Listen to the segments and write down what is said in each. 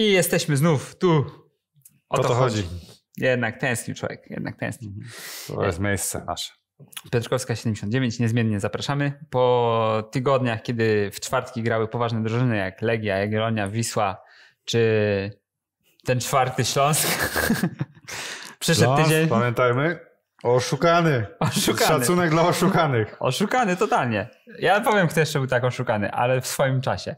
I jesteśmy znów tu. O to, to, to chodzi. chodzi. Jednak tęsknił człowiek, jednak tęsknił. Mhm. To jest miejsce nasze. Piotrkowska 79, niezmiennie zapraszamy. Po tygodniach, kiedy w czwartki grały poważne drużyny jak Legia, Jagiellonia, Wisła, czy ten czwarty Śląsk, przyszedł Śląsk, tydzień... pamiętajmy, oszukany. oszukany. Szacunek dla oszukanych. Oszukany, totalnie. Ja powiem, kto jeszcze był tak oszukany, ale w swoim czasie.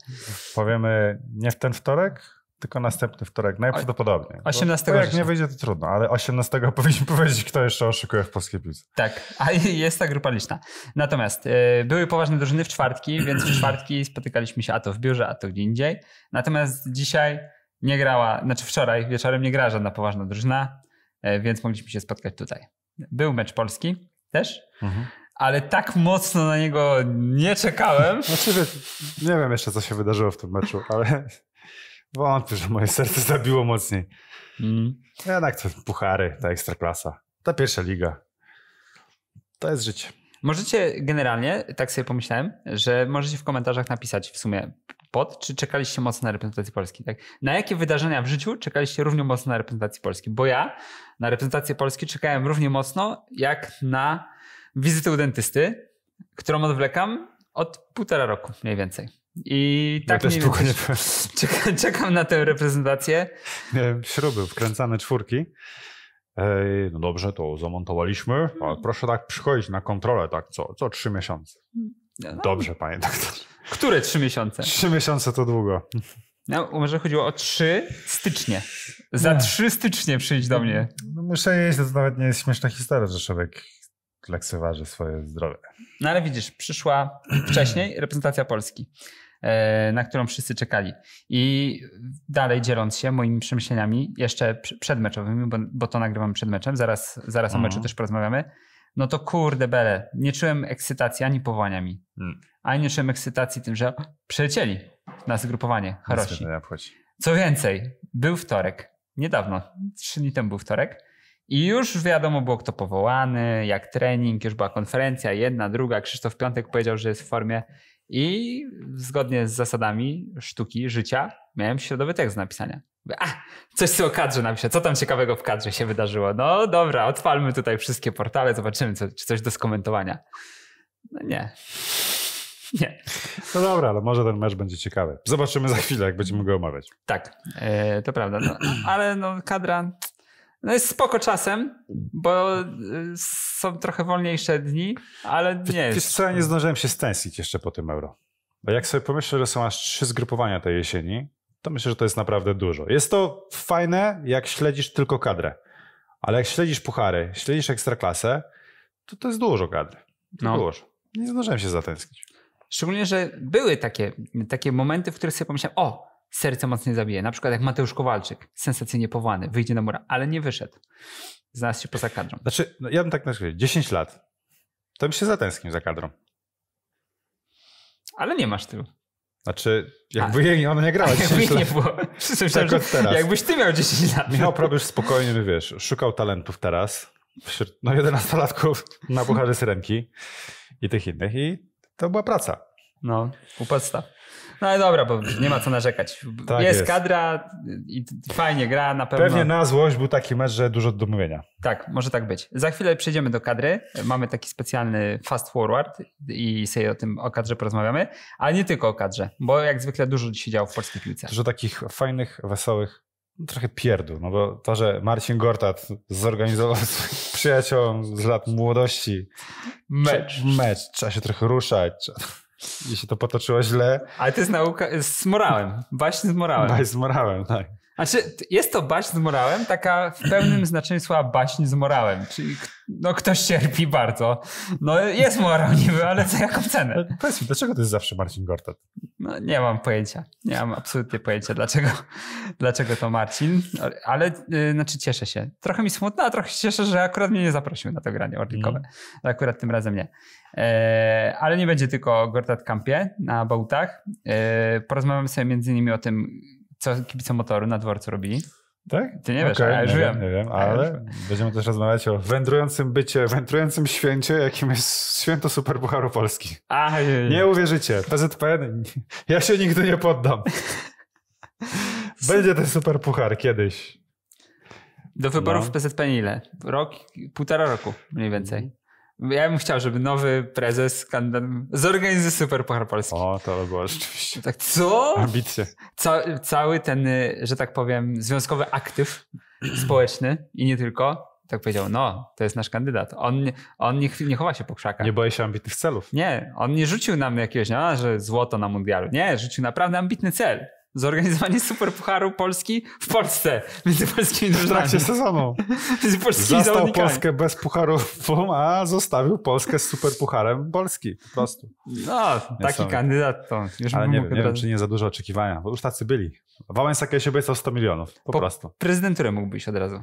Powiemy nie w ten wtorek? tylko następny wtorek, najprawdopodobniej. 18 bo, bo jak nie wyjdzie, to trudno, ale 18 powinniśmy powiedzieć, kto jeszcze oszukuje w polskiej piłce. Tak, a jest ta grupa liczna. Natomiast e, były poważne drużyny w czwartki, więc w czwartki spotykaliśmy się a to w biurze, a to gdzie indziej. Natomiast dzisiaj nie grała, znaczy wczoraj wieczorem nie grała żadna poważna drużyna, e, więc mogliśmy się spotkać tutaj. Był mecz polski też, mhm ale tak mocno na niego nie czekałem. Znaczy, nie wiem jeszcze, co się wydarzyło w tym meczu, ale Wątpię, że moje serce zabiło mocniej. Mm. Jednak to puchary, ta ekstraklasa, ta pierwsza liga. To jest życie. Możecie generalnie, tak sobie pomyślałem, że możecie w komentarzach napisać w sumie pod, czy czekaliście mocno na reprezentację Polski. Tak? Na jakie wydarzenia w życiu czekaliście równie mocno na reprezentację Polski? Bo ja na reprezentację Polski czekałem równie mocno jak na wizytę u dentysty, którą odwlekam od półtora roku mniej więcej. I tak ja też nie czekam, czekam na tę reprezentację. Śruby, wkręcane czwórki. Ej, no dobrze, to zamontowaliśmy. proszę tak przychodzić na kontrolę tak co, co trzy miesiące. No. Dobrze, panie doktor. Które trzy miesiące? Trzy miesiące to długo. No, może chodziło o trzy stycznie. Za trzy stycznie przyjdź do mnie. No, muszę jeść, to nawet nie jest śmieszna historia, że człowiek lekceważy swoje zdrowie. No ale widzisz, przyszła wcześniej reprezentacja Polski. E, na którą wszyscy czekali. I dalej dzieląc się moimi przemyśleniami, jeszcze przedmeczowymi, bo, bo to nagrywam przed meczem, zaraz, zaraz mhm. o meczu też porozmawiamy, no to kurde bele, nie czułem ekscytacji ani powołaniami, hmm. ani nie czułem ekscytacji tym, że przylecieli na zgrupowanie Harosi. Co więcej, był wtorek, niedawno, trzy dni temu był wtorek, i już wiadomo było, kto powołany, jak trening, już była konferencja, jedna, druga. Krzysztof Piątek powiedział, że jest w formie. I zgodnie z zasadami sztuki, życia, miałem środowy tekst do napisania. a, coś sobie o kadrze napiszę. Co tam ciekawego w kadrze się wydarzyło? No dobra, odpalmy tutaj wszystkie portale, zobaczymy, co, czy coś do skomentowania. No nie. Nie. No dobra, ale no może ten mecz będzie ciekawy. Zobaczymy za chwilę, jak będziemy go omawiać. Tak, yy, to prawda. No, ale no, kadra no jest spoko czasem, bo y, są trochę wolniejsze dni, ale nie jest. Wiesz co, ja nie zdążyłem się stęsknić jeszcze po tym euro. Bo jak sobie pomyślę, że są aż trzy zgrupowania tej jesieni, to myślę, że to jest naprawdę dużo. Jest to fajne, jak śledzisz tylko kadrę. Ale jak śledzisz puchary, śledzisz ekstraklasę, to to jest dużo kadry. no. Dużo. Nie zdążyłem się zatęsknić. Szczególnie, że były takie, takie momenty, w których sobie pomyślałem, o, serce mocniej zabije. Na przykład jak Mateusz Kowalczyk, sensacyjnie powołany, wyjdzie na mur, ale nie wyszedł. Znalazł się poza kadrą. Znaczy, no ja bym tak nazwał, 10 lat. To bym się zatęsknił za kadrą. Ale nie masz tylu. Znaczy, jakby jej, ona nie grała jakby nie było. Myślałem, tak teraz. Jakbyś ty miał 10 lat. Miał Probysz spokojnie, no wiesz, szukał talentów teraz, wśród no 11-latków na Pucharze Syrenki i tych innych i to była praca. No, u podstaw. No dobra, bo nie ma co narzekać. Tak jest, jest, kadra i fajnie gra na pewno. Pewnie na złość był taki mecz, że dużo do mówienia. Tak, może tak być. Za chwilę przejdziemy do kadry. Mamy taki specjalny fast forward i sobie o tym o kadrze porozmawiamy, ale nie tylko o kadrze, bo jak zwykle dużo się działo w polskich piłce. Dużo takich fajnych, wesołych trochę pierdół, no bo to, że Marcin Gortat zorganizował swoim przyjaciół z lat młodości mecz, mecz trzeba się trochę ruszać, trzeba jeśli to potoczyło źle. Ale to jest nauka z morałem, właśnie z morałem. Właśnie no z morałem, tak. Znaczy, jest to baśń z morałem, taka w pełnym znaczeniu słowa baśń z morałem, czyli no, ktoś cierpi bardzo. No jest morał niby, ale za jaką cenę? powiedz mi, dlaczego to jest zawsze Marcin Gortat? No nie mam pojęcia. Nie mam absolutnie pojęcia, dlaczego, dlaczego to Marcin, ale yy, znaczy cieszę się. Trochę mi smutno, a trochę się cieszę, że akurat mnie nie zaprosił na to granie orlikowe. Mm. Akurat tym razem nie. E, ale nie będzie tylko Gortat Kampie na Bałtach. E, porozmawiamy sobie między innymi o tym, co kibice motoru na dworcu robili? Tak? Ty nie wiesz, okay, ja już nie wiem. Nie wiem, ale ja będziemy też rozmawiać o wędrującym bycie, wędrującym święcie, jakim jest święto Superpucharu Polski. A, je, je. Nie uwierzycie, PZPN, ja się nigdy nie poddam. Będzie ten Superpuchar kiedyś. Do wyborów no. w PZPN ile? Rok, półtora roku mniej więcej. Ja bym chciał, żeby nowy prezes kandydat zorganizuje Super Puchar Polski. O, to by było rzeczywiście. Tak, co? Ambicje. Ca cały ten, że tak powiem, związkowy aktyw społeczny i nie tylko, tak powiedział, no, to jest nasz kandydat. On, on nie, nie chowa się po krzakach. Nie boi się ambitnych celów. Nie, on nie rzucił nam jakiegoś, no, że złoto na mundialu. Nie, rzucił naprawdę ambitny cel zorganizowanie Superpucharu Polski w Polsce między polskimi tak drużynami. W trakcie sezonu. Zastał Polskę bez pucharów, a zostawił Polskę z Superpucharem Polski po prostu. No, taki kandydat to. Już Ale nie, wiem, nie wiem, czy nie za dużo oczekiwania, bo już tacy byli. Wałęsak się obiecał 100 milionów, po, po prostu. Prezydenturę mógłbyś od razu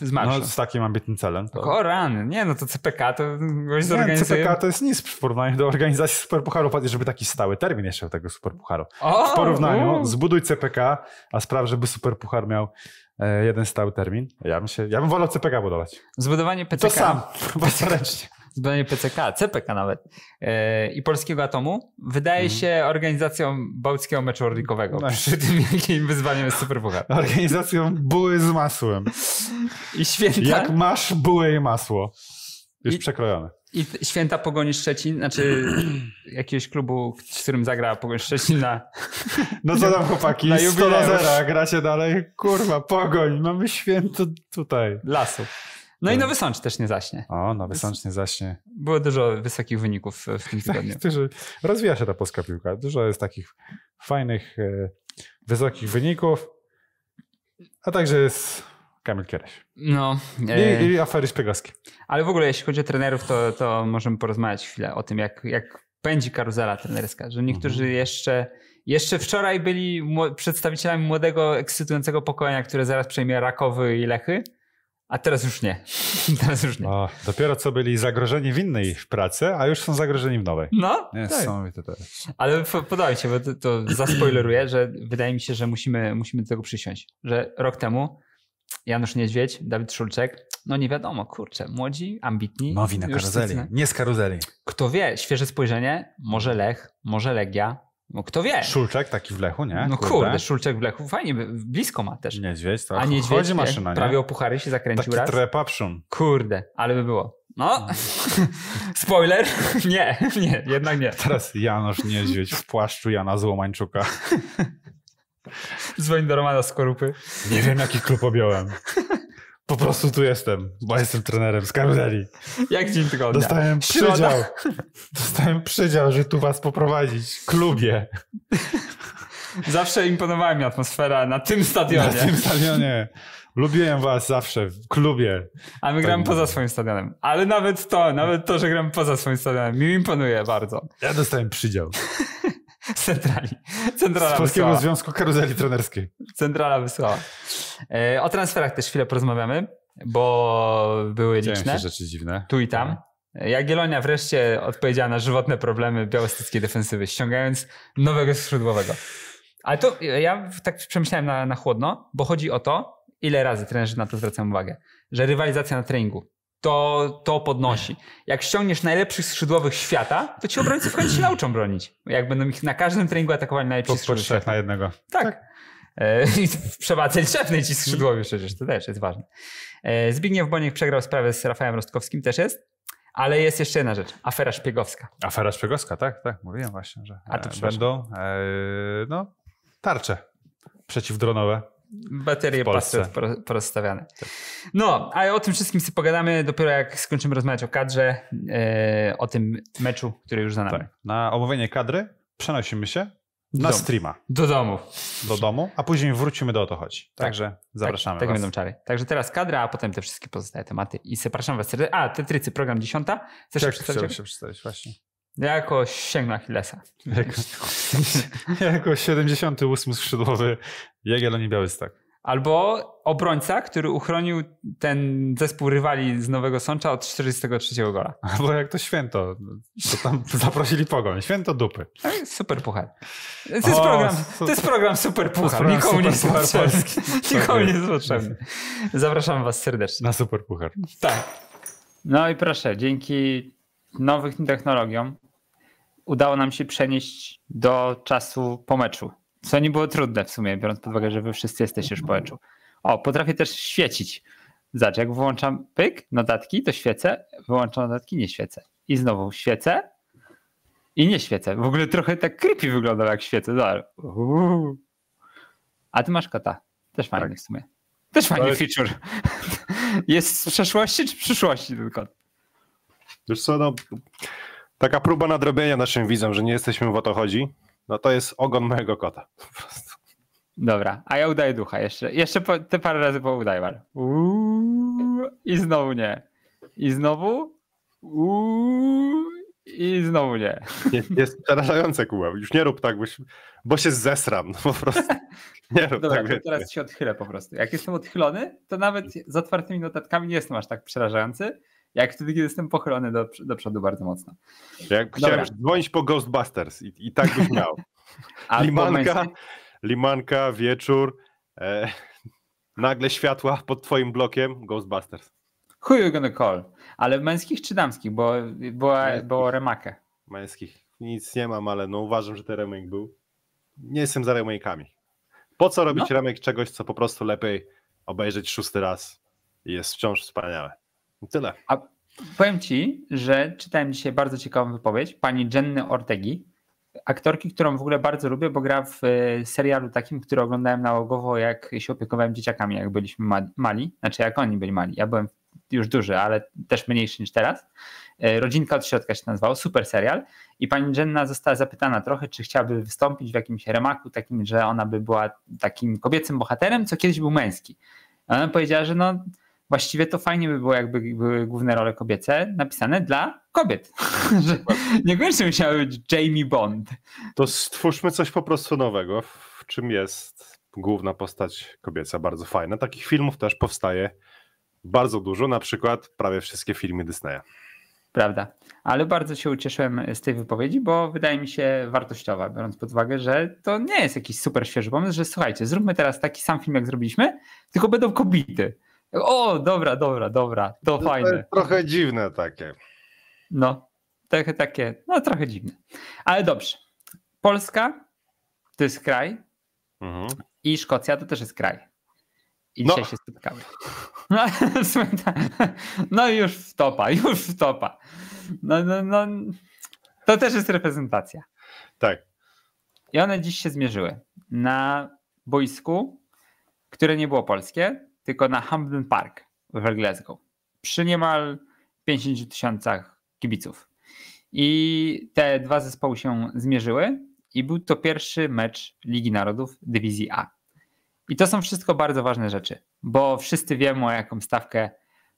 z marsza. No, z takim ambitnym celem. To... O rany, nie no to CPK to goś zorganizuje. Nie, CPK to jest nic w porównaniu do organizacji Superpucharu, żeby taki stały termin jeszcze tego Superpucharu. O, w porównaniu u. z zbuduj CPK, a spraw, żeby Super Puchar miał e, jeden stały termin. Ja bym się, ja bym wolał CPK budować. Zbudowanie PCK. To sam, własnoręcznie. Zbudowanie PCK, CPK nawet yy, i Polskiego Atomu wydaje mm. się organizacją Bałtyckiego Meczu Orlikowego. No. Przy tym wielkim wyzwaniem jest Superpuchar. Organizacją buły z masłem. I święta. Jak masz bułę i masło. Już I... przekrojone. I święta Pogoni Szczecin, znaczy jakiegoś klubu, z którym zagrała Pogoń Szczecin na... No co tam chłopaki, na 100 na zera, gra się dalej. Kurwa, Pogoń, mamy święto tutaj. Lasu. No i tak. Nowy Sącz też nie zaśnie. O, Nowy Sącz nie zaśnie. Było dużo wysokich wyników w tym tak, tygodniu. Tak, rozwija się ta polska piłka. Dużo jest takich fajnych, e, wysokich wyników. A także jest Kamil Kiereś. No. I, e, I, afery szpiegowskie. Ale w ogóle jeśli chodzi o trenerów, to, to możemy porozmawiać chwilę o tym, jak, jak pędzi karuzela trenerska, że niektórzy mhm. jeszcze, jeszcze wczoraj byli przedstawicielami młodego, ekscytującego pokolenia, które zaraz przejmie Rakowy i Lechy, a teraz już nie. teraz już nie. No, dopiero co byli zagrożeni w innej pracy, a już są zagrożeni w nowej. No. Tak. Niesamowite tak. to Ale podoba mi się, bo to, to zaspoileruję, że wydaje mi się, że musimy, musimy do tego przysiąść, że rok temu Janusz Niedźwiedź, Dawid Szulczek, no nie wiadomo, kurczę, młodzi, ambitni. Mowi na karuzeli, nie z karuzeli. Kto wie, świeże spojrzenie, może Lech, może Legia, no kto wie. Szulczek taki w Lechu, nie? No kurde, kurde Szulczek w Lechu, fajnie, blisko ma też. Niedźwiedź, tak. A Niedźwiedź Chodzi maszyna, nie? prawie o puchary się zakręcił taki raz. trepapszum. Kurde, ale by było. No, no. spoiler, nie, nie, jednak nie. Teraz Janusz Niedźwiedź w płaszczu Jana Złomańczuka. Dzwoń do Romana Skorupy. Nie wiem, jaki klub objąłem. Po prostu tu jestem, bo jestem trenerem z Karuzeli. Jak dzień tygodnia? Dostałem przydział. Środa. Dostałem przydział, że tu was poprowadzić. Klubie. Zawsze imponowała mi atmosfera na tym stadionie. Na tym stadionie. Lubiłem was zawsze w klubie. A my gramy tak. poza swoim stadionem. Ale nawet to, nawet to, że gramy poza swoim stadionem, mi imponuje bardzo. Ja dostałem przydział. Centrali. Centrala Z Polskiego wysłała. Związku Karuzeli Trenerskiej. Centrala wysłała. E, o transferach też chwilę porozmawiamy, bo były Dzieją liczne. Się rzeczy dziwne. Tu i tam. E, Jagiellonia wreszcie odpowiedziała na żywotne problemy białostyckiej defensywy, ściągając nowego skrzydłowego. Ale to ja tak przemyślałem na, na chłodno, bo chodzi o to, ile razy trenerzy na to zwracają uwagę, że rywalizacja na treningu to, to podnosi. Jak ściągniesz najlepszych skrzydłowych świata, to ci obrońcy w końcu się nauczą bronić. Jak będą ich na każdym treningu atakowali najlepsi skrzydłowi. Po na jednego. Tak. tak. E, I w przewadze liczebnej ci skrzydłowie przecież, to też jest ważne. E, Zbigniew Boniek przegrał sprawę z Rafałem Rostkowskim, też jest. Ale jest jeszcze jedna rzecz, afera szpiegowska. Afera szpiegowska, tak, tak, mówiłem właśnie, że A e, to będą e, no, tarcze przeciwdronowe baterie pasów porozstawiane. No, a o tym wszystkim sobie pogadamy dopiero jak skończymy rozmawiać o kadrze, e, o tym meczu, który już za nami. Tak. Na omówienie kadry przenosimy się na streama. Do domu. Do domu, a później wrócimy do o to chodzi. Tak. Także tak, zapraszamy Tak, tak będą czary. Także teraz kadra, a potem te wszystkie pozostałe tematy. I zapraszam was serdecznie. A, Tetrycy, program dziesiąta. Chcesz tak, się się przedstawić, właśnie. Jako sięgna Achillesa. Jako, jako 78 skrzydłowy Jagiellonii Białystok. Albo obrońca, który uchronił ten zespół rywali z Nowego Sącza od 43 gola. Albo jak to święto, to tam zaprosili pogoń. Święto dupy. No super puchar. To jest, o, program, to jest program Super Puchar. Nikomu nie jest potrzebny. Nikomu nie jest potrzebny. Zapraszam was serdecznie. Na Super Puchar. Tak. No i proszę, dzięki nowym technologiom udało nam się przenieść do czasu po meczu. Co nie było trudne w sumie, biorąc pod uwagę, że wy wszyscy jesteście już po meczu. O, potrafię też świecić. Zobacz, jak wyłączam pyk, notatki, to świecę, wyłączam notatki, nie świecę. I znowu świecę i nie świecę. W ogóle trochę tak creepy wyglądał jak świecę. A ty masz kota. Też fajny tak. w sumie. Też fajny Ale... feature. Jest z przeszłości czy przyszłości ten kot? Wiesz co, no taka próba nadrobienia naszym widzom, że nie jesteśmy w o to chodzi, no to jest ogon mojego kota. Po prostu. Dobra, a ja udaję ducha jeszcze. Jeszcze po, te parę razy poudaj, Mar. I znowu nie. I znowu. Uuu, I znowu nie. Jest, jest przerażające, Kuba. Już nie rób tak, bo się, bo się zesram no, po prostu. Nie rób Dobra, tak. To teraz się odchylę po prostu. Jak jestem odchylony, to nawet z otwartymi notatkami nie jestem aż tak przerażający jak wtedy, kiedy jestem pochylony do, do przodu bardzo mocno. Jak chciałem dzwonić po Ghostbusters i, i tak byś miał. limanka, limanka, wieczór, e, nagle światła pod twoim blokiem, Ghostbusters. Who you gonna call? Ale męskich czy damskich? Bo była, było remakę. Męskich. Nic nie mam, ale no uważam, że ten remake był. Nie jestem za remake'ami. Po co robić no. remake czegoś, co po prostu lepiej obejrzeć szósty raz i jest wciąż wspaniałe. Tyle. A powiem ci, że czytałem dzisiaj bardzo ciekawą wypowiedź pani Jenny Ortegi, aktorki, którą w ogóle bardzo lubię, bo gra w e, serialu takim, który oglądałem nałogowo, jak się opiekowałem dzieciakami, jak byliśmy mali, znaczy jak oni byli mali. Ja byłem już duży, ale też mniejszy niż teraz. E, Rodzinka od środka się nazywał, super serial. I pani Jenna została zapytana trochę, czy chciałaby wystąpić w jakimś remaku takim, że ona by była takim kobiecym bohaterem, co kiedyś był męski. Ona powiedziała, że no właściwie to fajnie by było, jakby były główne role kobiece napisane dla kobiet. Że niekoniecznie musiały być Jamie Bond. To stwórzmy coś po prostu nowego, w czym jest główna postać kobieca, bardzo fajna. Takich filmów też powstaje bardzo dużo, na przykład prawie wszystkie filmy Disneya. Prawda, ale bardzo się ucieszyłem z tej wypowiedzi, bo wydaje mi się wartościowa, biorąc pod uwagę, że to nie jest jakiś super świeży pomysł, że słuchajcie, zróbmy teraz taki sam film, jak zrobiliśmy, tylko będą kobiety. O, dobra, dobra, dobra, to, to fajne. Jest trochę dziwne takie. No, trochę takie, no trochę dziwne. Ale dobrze. Polska to jest kraj mhm. i Szkocja to też jest kraj. I no. dzisiaj się spotkały. No, no już w topa, już topa. No, no, no, to też jest reprezentacja. Tak. I one dziś się zmierzyły na boisku, które nie było polskie, tylko na Hampden Park w Glasgow przy niemal 50 tysiącach kibiców. I te dwa zespoły się zmierzyły i był to pierwszy mecz Ligi Narodów Dywizji A. I to są wszystko bardzo ważne rzeczy, bo wszyscy wiemy o jaką stawkę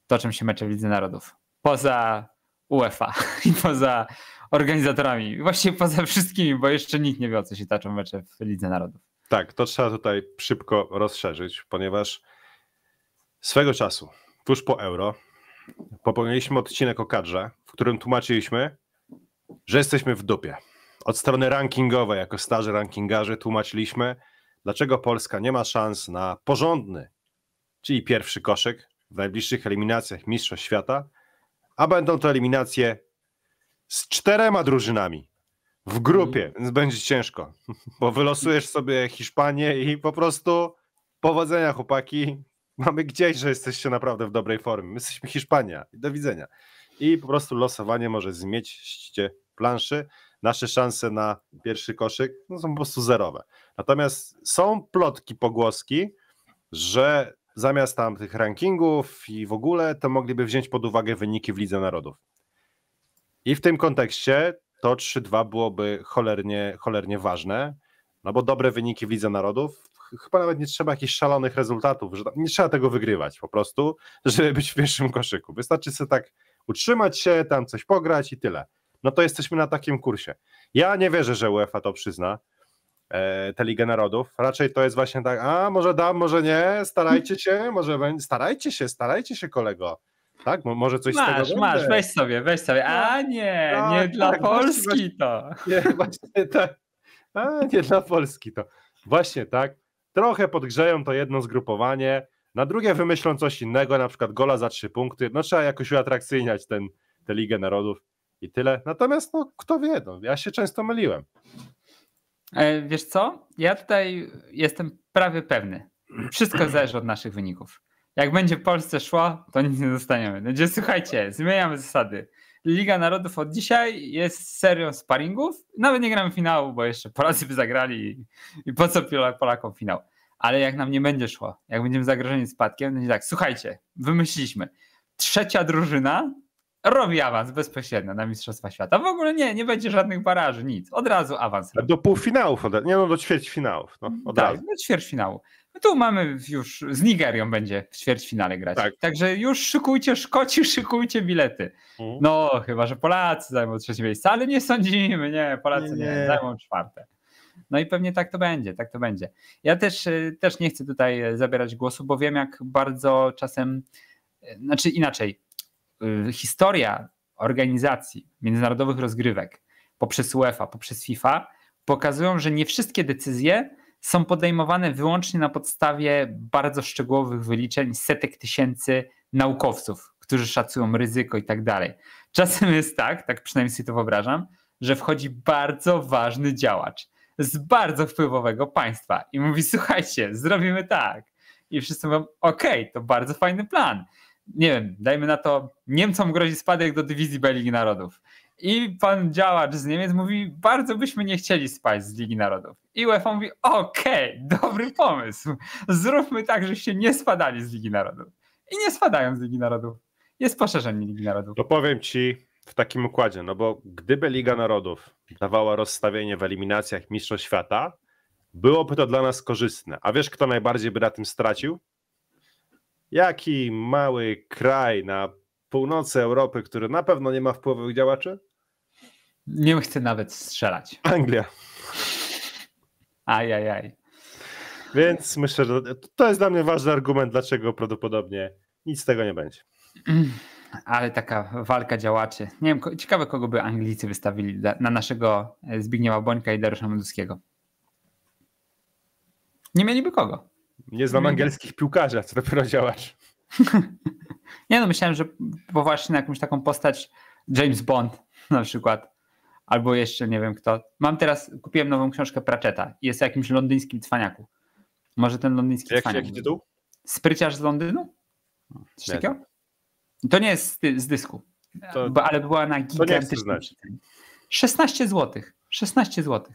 toczą się mecze w Lidze Narodów. Poza UEFA i poza organizatorami, właściwie poza wszystkimi, bo jeszcze nikt nie wie o co się toczą mecze w Lidze Narodów. Tak, to trzeba tutaj szybko rozszerzyć, ponieważ Swego czasu, tuż po euro, popełniliśmy odcinek o kadrze, w którym tłumaczyliśmy, że jesteśmy w dupie. Od strony rankingowej, jako starzy rankingarzy, tłumaczyliśmy, dlaczego Polska nie ma szans na porządny, czyli pierwszy koszyk w najbliższych eliminacjach Mistrzostw Świata, a będą to eliminacje z czterema drużynami w grupie, mm. więc będzie ciężko, bo wylosujesz sobie Hiszpanię i po prostu powodzenia chłopaki, Mamy gdzieś, że jesteście naprawdę w dobrej formie. My jesteśmy Hiszpania. Do widzenia. I po prostu losowanie może zmiećcie planszy. Nasze szanse na pierwszy koszyk no, są po prostu zerowe. Natomiast są plotki, pogłoski, że zamiast tam tych rankingów i w ogóle, to mogliby wziąć pod uwagę wyniki w Lidze Narodów. I w tym kontekście to 3-2 byłoby cholernie, cholernie ważne, no bo dobre wyniki w Lidze Narodów chyba nawet nie trzeba jakichś szalonych rezultatów, że nie trzeba tego wygrywać po prostu, żeby być w pierwszym koszyku. Wystarczy sobie tak utrzymać się, tam coś pograć i tyle. No to jesteśmy na takim kursie. Ja nie wierzę, że UEFA to przyzna, e, tę Ligę Narodów. Raczej to jest właśnie tak, a może dam, może nie, starajcie się, może będzie, starajcie się, starajcie się kolego. Tak? Może coś masz, z tego Masz, Masz, weź sobie, weź sobie. A nie, tak, a, nie tak, dla tak, Polski właśnie, to. Nie, właśnie tak. A nie dla Polski to. Właśnie tak trochę podgrzeją to jedno zgrupowanie, na drugie wymyślą coś innego, na przykład gola za trzy punkty, no trzeba jakoś uatrakcyjniać ten, tę Ligę Narodów i tyle. Natomiast no, kto wie, no, ja się często myliłem. E, wiesz co? Ja tutaj jestem prawie pewny. Wszystko zależy od naszych wyników. Jak będzie Polsce szło, to nic nie dostaniemy. Będzie, no, słuchajcie, zmieniamy zasady. Liga Narodów od dzisiaj jest serią sparingów. Nawet nie gramy finału, bo jeszcze Polacy by zagrali i, i po co Polakom finał. Ale jak nam nie będzie szło, jak będziemy zagrożeni spadkiem, będzie no tak, słuchajcie, wymyśliliśmy. Trzecia drużyna robi awans bezpośrednio na Mistrzostwa Świata. W ogóle nie, nie będzie żadnych baraży, nic. Od razu awans. Do półfinałów, od, nie no, do ćwierćfinałów. No, od tak, razu. do ćwierćfinału. No tu mamy już, z Nigerią będzie w ćwierćfinale grać. Tak. Także już szykujcie Szkoci, szykujcie bilety. Mhm. No, chyba, że Polacy zajmą trzecie miejsce, ale nie sądzimy, nie, Polacy nie, nie zajmą czwarte. No i pewnie tak to będzie, tak to będzie. Ja też, y, też nie chcę tutaj y, zabierać głosu, bo wiem, jak bardzo czasem, y, znaczy inaczej, historia organizacji międzynarodowych rozgrywek poprzez UEFA, poprzez FIFA pokazują, że nie wszystkie decyzje są podejmowane wyłącznie na podstawie bardzo szczegółowych wyliczeń setek tysięcy naukowców, którzy szacują ryzyko i tak dalej. Czasem jest tak, tak przynajmniej sobie to wyobrażam, że wchodzi bardzo ważny działacz z bardzo wpływowego państwa i mówi: Słuchajcie, zrobimy tak. I wszyscy mówią: Okej, okay, to bardzo fajny plan. Nie wiem, dajmy na to, Niemcom grozi spadek do dywizji B Narodów. I pan działacz z Niemiec mówi, bardzo byśmy nie chcieli spać z Ligi Narodów. I UEFA mówi, okej, okay, dobry pomysł. Zróbmy tak, żeście nie spadali z Ligi Narodów. I nie spadają z Ligi Narodów. Jest poszerzenie Ligi Narodów. To powiem ci w takim układzie, no bo gdyby Liga Narodów dawała rozstawienie w eliminacjach Mistrzostw Świata, byłoby to dla nas korzystne. A wiesz, kto najbardziej by na tym stracił? Jaki mały kraj na północy Europy, który na pewno nie ma wpływowych działaczy? Nie chcę nawet strzelać. Anglia. Ajajaj. Więc myślę, że to jest dla mnie ważny argument, dlaczego prawdopodobnie nic z tego nie będzie. Ale taka walka działaczy. Nie wiem, ciekawe kogo by Anglicy wystawili na naszego e, Zbigniewa Bońka i Dariusza Menduskiego. Nie mieliby kogo. Nie znam nie angielskich mieliby. piłkarzy, co dopiero działacz. nie no, myślałem, że poważnie na jakąś taką postać James Bond na przykład albo jeszcze nie wiem kto. Mam teraz, kupiłem nową książkę Pratchetta i jest jakimś londyńskim cwaniaku. Może ten londyński Jak, cwaniak. Jaki tytuł? Spryciarz z Londynu? Coś takiego? To nie jest z, dysku, to, bo, ale była na gigantycznym 16 zł. 16 zł.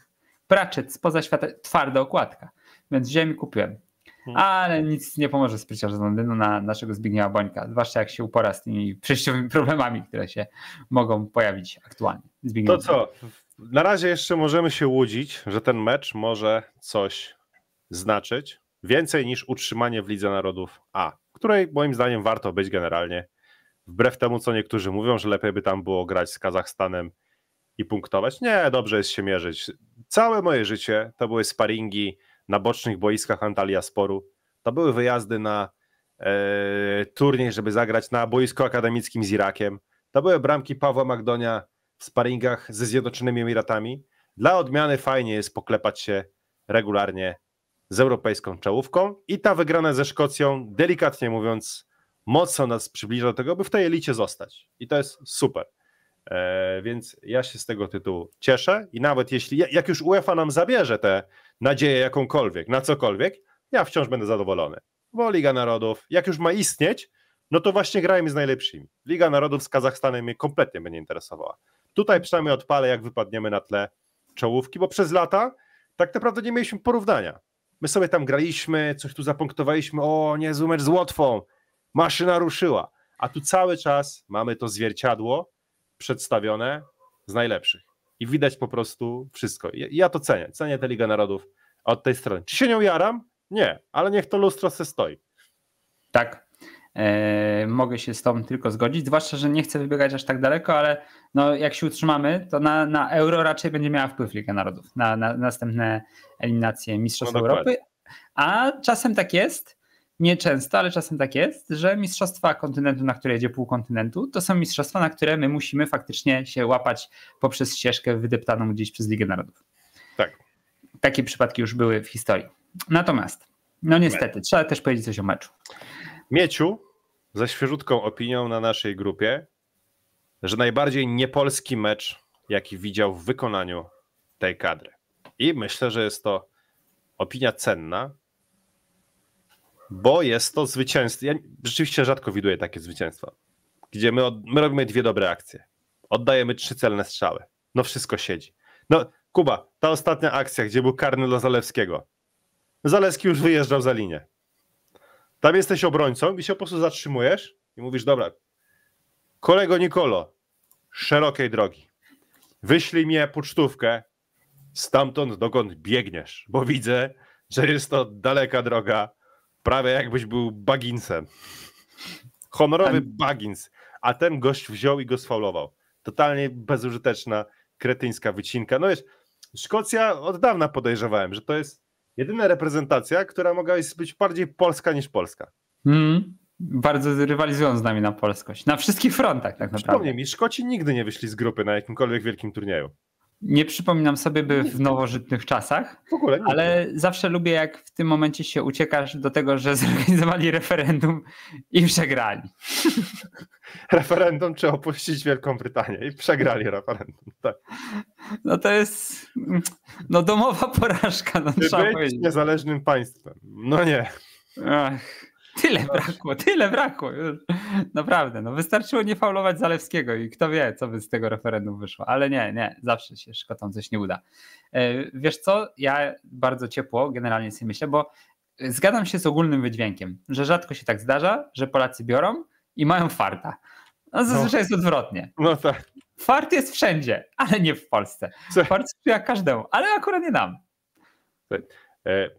Pratchett spoza świata, twarda okładka. Więc wziąłem i kupiłem. Mhm. Ale nic nie pomoże spryciarz z Londynu na naszego Zbigniewa Bońka, zwłaszcza jak się upora z tymi przejściowymi problemami, które się mogą pojawić aktualnie. Zbigniew to co? Na razie jeszcze możemy się łudzić, że ten mecz może coś znaczyć. Więcej niż utrzymanie w Lidze Narodów A, której moim zdaniem warto być generalnie. Wbrew temu, co niektórzy mówią, że lepiej by tam było grać z Kazachstanem i punktować. Nie, dobrze jest się mierzyć. Całe moje życie to były sparingi na bocznych boiskach Antalya Sporu. To były wyjazdy na e, turniej, żeby zagrać na boisku akademickim z Irakiem. To były bramki Pawła Magdonia w sparingach ze Zjednoczonymi Emiratami. Dla odmiany fajnie jest poklepać się regularnie z europejską czołówką i ta wygrana ze Szkocją, delikatnie mówiąc, mocno nas przybliża do tego, by w tej elicie zostać. I to jest super. E, więc ja się z tego tytułu cieszę i nawet jeśli, jak już UEFA nam zabierze te nadzieję jakąkolwiek, na cokolwiek, ja wciąż będę zadowolony. Bo Liga Narodów, jak już ma istnieć, no to właśnie grajmy z najlepszymi. Liga Narodów z Kazachstanem mnie kompletnie będzie interesowała. Tutaj przynajmniej odpalę, jak wypadniemy na tle czołówki, bo przez lata tak naprawdę nie mieliśmy porównania. My sobie tam graliśmy, coś tu zapunktowaliśmy, o niezły mecz z Łotwą, maszyna ruszyła. A tu cały czas mamy to zwierciadło przedstawione z najlepszych i widać po prostu wszystko. Ja, ja to cenię, cenię tę Ligę Narodów od tej strony. Czy się nią jaram? Nie, ale niech to lustro se stoi. Tak, e, mogę się z tą tylko zgodzić, zwłaszcza, że nie chcę wybiegać aż tak daleko, ale no, jak się utrzymamy, to na, na euro raczej będzie miała wpływ Liga Narodów, na, na następne eliminacje Mistrzostw no Europy. A czasem tak jest, nieczęsto, ale czasem tak jest, że mistrzostwa kontynentu, na które jedzie pół kontynentu, to są mistrzostwa, na które my musimy faktycznie się łapać poprzez ścieżkę wydeptaną gdzieś przez Ligę Narodów. Tak. Takie przypadki już były w historii. Natomiast, no niestety, trzeba też powiedzieć coś o meczu. Mieciu, ze świeżutką opinią na naszej grupie, że najbardziej niepolski mecz, jaki widział w wykonaniu tej kadry. I myślę, że jest to opinia cenna, bo jest to zwycięstwo. Ja rzeczywiście rzadko widuję takie zwycięstwa, gdzie my, od, my robimy dwie dobre akcje. Oddajemy trzy celne strzały. No wszystko siedzi. No, Kuba, ta ostatnia akcja, gdzie był karny dla Zalewskiego. Zalewski już wyjeżdżał za linię. Tam jesteś obrońcą i się po prostu zatrzymujesz i mówisz, dobra, kolego Nikolo, szerokiej drogi, wyślij mnie pocztówkę stamtąd, dokąd biegniesz, bo widzę, że jest to daleka droga Prawie jakbyś był Baginsem. Honorowy Bagins. A ten gość wziął i go sfaulował. Totalnie bezużyteczna, kretyńska wycinka. No wiesz, Szkocja od dawna podejrzewałem, że to jest jedyna reprezentacja, która mogła być bardziej polska niż polska. Mm, bardzo rywalizują z nami na polskość. Na wszystkich frontach tak naprawdę. Przypomnij mi, Szkoci nigdy nie wyszli z grupy na jakimkolwiek wielkim turnieju. Nie przypominam sobie, by w nowożytnych czasach, w ogóle nie ale nie. zawsze lubię, jak w tym momencie się uciekasz do tego, że zorganizowali referendum i przegrali. referendum, czy opuścić Wielką Brytanię i przegrali referendum. Tak. No to jest no domowa porażka, no, trzeba być powiedzieć. niezależnym państwem. No nie. Ach. Tyle brakło, tyle brakło. Już. Naprawdę, no wystarczyło nie faulować Zalewskiego i kto wie, co by z tego referendum wyszło. Ale nie, nie, zawsze się Szkotom coś nie uda. E, wiesz co, ja bardzo ciepło generalnie sobie myślę, bo zgadzam się z ogólnym wydźwiękiem, że rzadko się tak zdarza, że Polacy biorą i mają farta. No, no. zazwyczaj no. jest odwrotnie. No tak. Fart jest wszędzie, ale nie w Polsce. Co? Fart sprzyja każdemu, ale akurat nie nam. E,